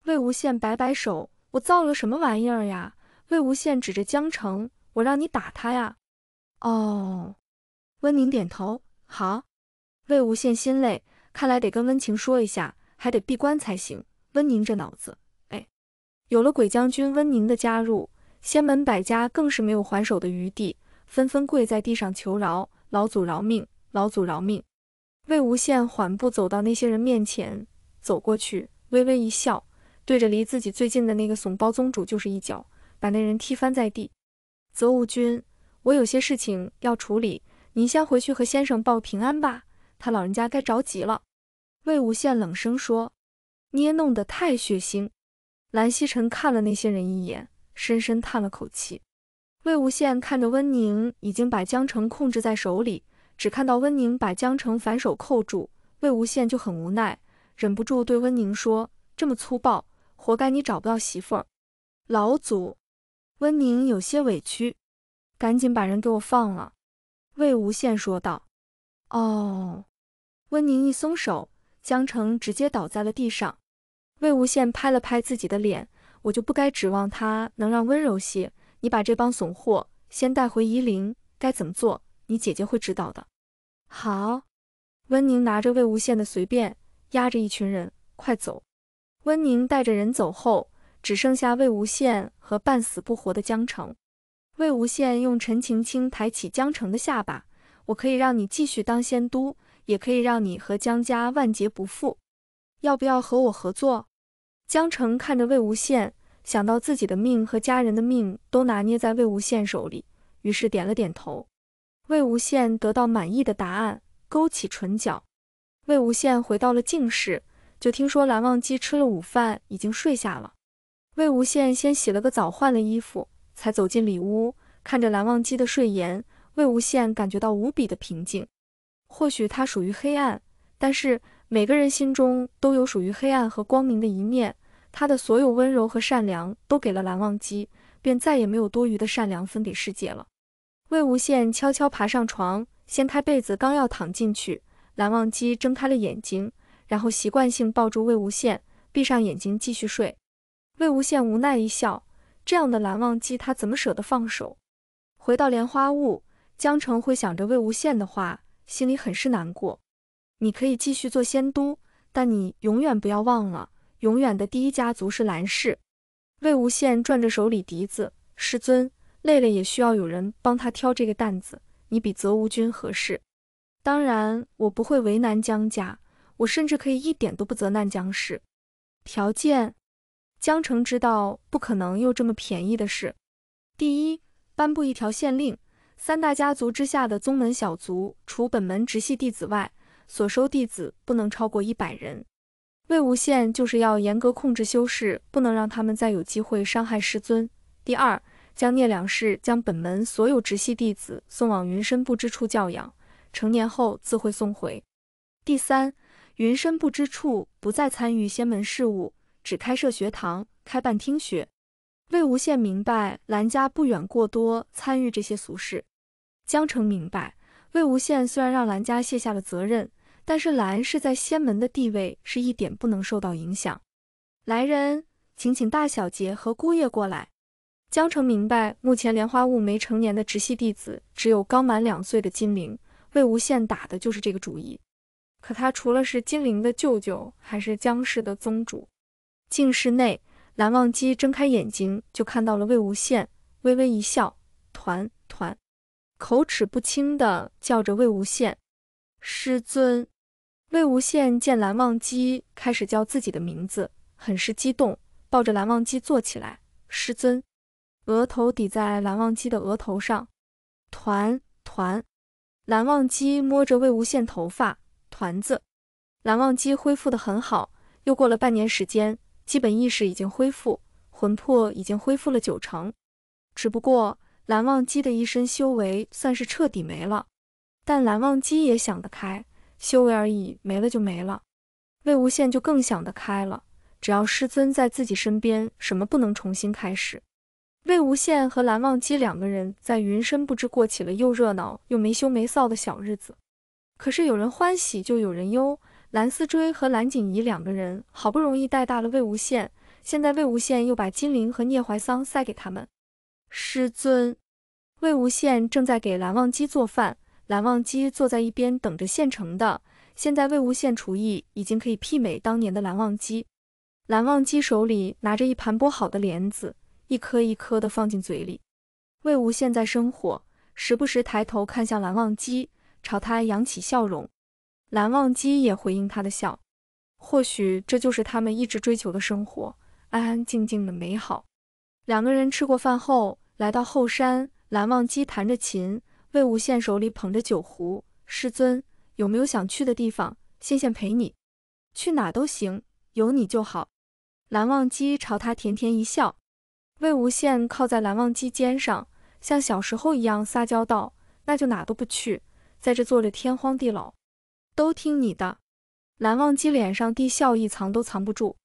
魏无羡摆摆手，我造了什么玩意儿呀？魏无羡指着江澄，我让你打他呀！哦，温宁点头，好。魏无羡心累，看来得跟温情说一下，还得闭关才行。温宁这脑子，哎，有了鬼将军温宁的加入，仙门百家更是没有还手的余地，纷纷跪在地上求饶：“老祖饶命，老祖饶命！”魏无羡缓步走到那些人面前。走过去，微微一笑，对着离自己最近的那个怂包宗主就是一脚，把那人踢翻在地。泽无君，我有些事情要处理，您先回去和先生报平安吧，他老人家该着急了。魏无羡冷声说：“捏弄得太血腥。”蓝曦臣看了那些人一眼，深深叹了口气。魏无羡看着温宁已经把江澄控制在手里，只看到温宁把江澄反手扣住，魏无羡就很无奈。忍不住对温宁说：“这么粗暴，活该你找不到媳妇儿。”老祖，温宁有些委屈，赶紧把人给我放了。”魏无羡说道。“哦。”温宁一松手，江澄直接倒在了地上。魏无羡拍了拍自己的脸：“我就不该指望他能让温柔些。你把这帮怂货先带回夷陵，该怎么做，你姐姐会知道的。”好。温宁拿着魏无羡的随便。压着一群人，快走！温宁带着人走后，只剩下魏无羡和半死不活的江澄。魏无羡用陈情青抬起江澄的下巴：“我可以让你继续当仙都，也可以让你和江家万劫不复，要不要和我合作？”江澄看着魏无羡，想到自己的命和家人的命都拿捏在魏无羡手里，于是点了点头。魏无羡得到满意的答案，勾起唇角。魏无羡回到了静室，就听说蓝忘机吃了午饭，已经睡下了。魏无羡先洗了个澡，换了衣服，才走进里屋，看着蓝忘机的睡颜，魏无羡感觉到无比的平静。或许他属于黑暗，但是每个人心中都有属于黑暗和光明的一面。他的所有温柔和善良都给了蓝忘机，便再也没有多余的善良分给世界了。魏无羡悄悄爬上床，掀开被子，刚要躺进去。蓝忘机睁开了眼睛，然后习惯性抱住魏无羡，闭上眼睛继续睡。魏无羡无奈一笑，这样的蓝忘机，他怎么舍得放手？回到莲花坞，江澄会想着魏无羡的话，心里很是难过。你可以继续做仙都，但你永远不要忘了，永远的第一家族是蓝氏。魏无羡转着手里笛子，师尊累了，也需要有人帮他挑这个担子，你比泽芜君合适。当然，我不会为难江家，我甚至可以一点都不责难江氏。条件，江城知道不可能又这么便宜的事。第一，颁布一条县令，三大家族之下的宗门小族，除本门直系弟子外，所收弟子不能超过一百人。魏无羡就是要严格控制修士，不能让他们再有机会伤害师尊。第二，将聂两世将本门所有直系弟子送往云深不知处教养。成年后自会送回。第三，云深不知处不再参与仙门事务，只开设学堂，开办听学。魏无羡明白兰家不远过多参与这些俗事。江澄明白，魏无羡虽然让兰家卸下了责任，但是兰氏在仙门的地位是一点不能受到影响。来人，请请大小姐和姑爷过来。江澄明白，目前莲花坞没成年的直系弟子只有刚满两岁的金陵，魏无羡打的就是这个主意，可他除了是金灵的舅舅，还是江氏的宗主。进室内，蓝忘机睁开眼睛，就看到了魏无羡，微微一笑，团团口齿不清的叫着魏无羡师尊。魏无羡见蓝忘机开始叫自己的名字，很是激动，抱着蓝忘机坐起来，师尊，额头抵在蓝忘机的额头上，团团。蓝忘机摸着魏无羡头发，团子。蓝忘机恢复得很好，又过了半年时间，基本意识已经恢复，魂魄已经恢复了九成。只不过蓝忘机的一身修为算是彻底没了，但蓝忘机也想得开，修为而已，没了就没了。魏无羡就更想得开了，只要师尊在自己身边，什么不能重新开始。魏无羡和蓝忘机两个人在云深不知过起了又热闹又没羞没臊的小日子。可是有人欢喜就有人忧，蓝思追和蓝景仪两个人好不容易带大了魏无羡，现在魏无羡又把金陵和聂怀桑塞给他们。师尊，魏无羡正在给蓝忘机做饭，蓝忘机坐在一边等着现成的。现在魏无羡厨艺已经可以媲美当年的蓝忘机，蓝忘机手里拿着一盘剥好的莲子。一颗一颗的放进嘴里。魏无羡在生火，时不时抬头看向蓝忘机，朝他扬起笑容。蓝忘机也回应他的笑。或许这就是他们一直追求的生活，安安静静的美好。两个人吃过饭后，来到后山，蓝忘机弹着琴，魏无羡手里捧着酒壶。师尊，有没有想去的地方？羡羡陪你，去哪都行，有你就好。蓝忘机朝他甜甜一笑。魏无羡靠在蓝忘机肩上，像小时候一样撒娇道：“那就哪都不去，在这坐着天荒地老，都听你的。”蓝忘机脸上地笑意藏都藏不住。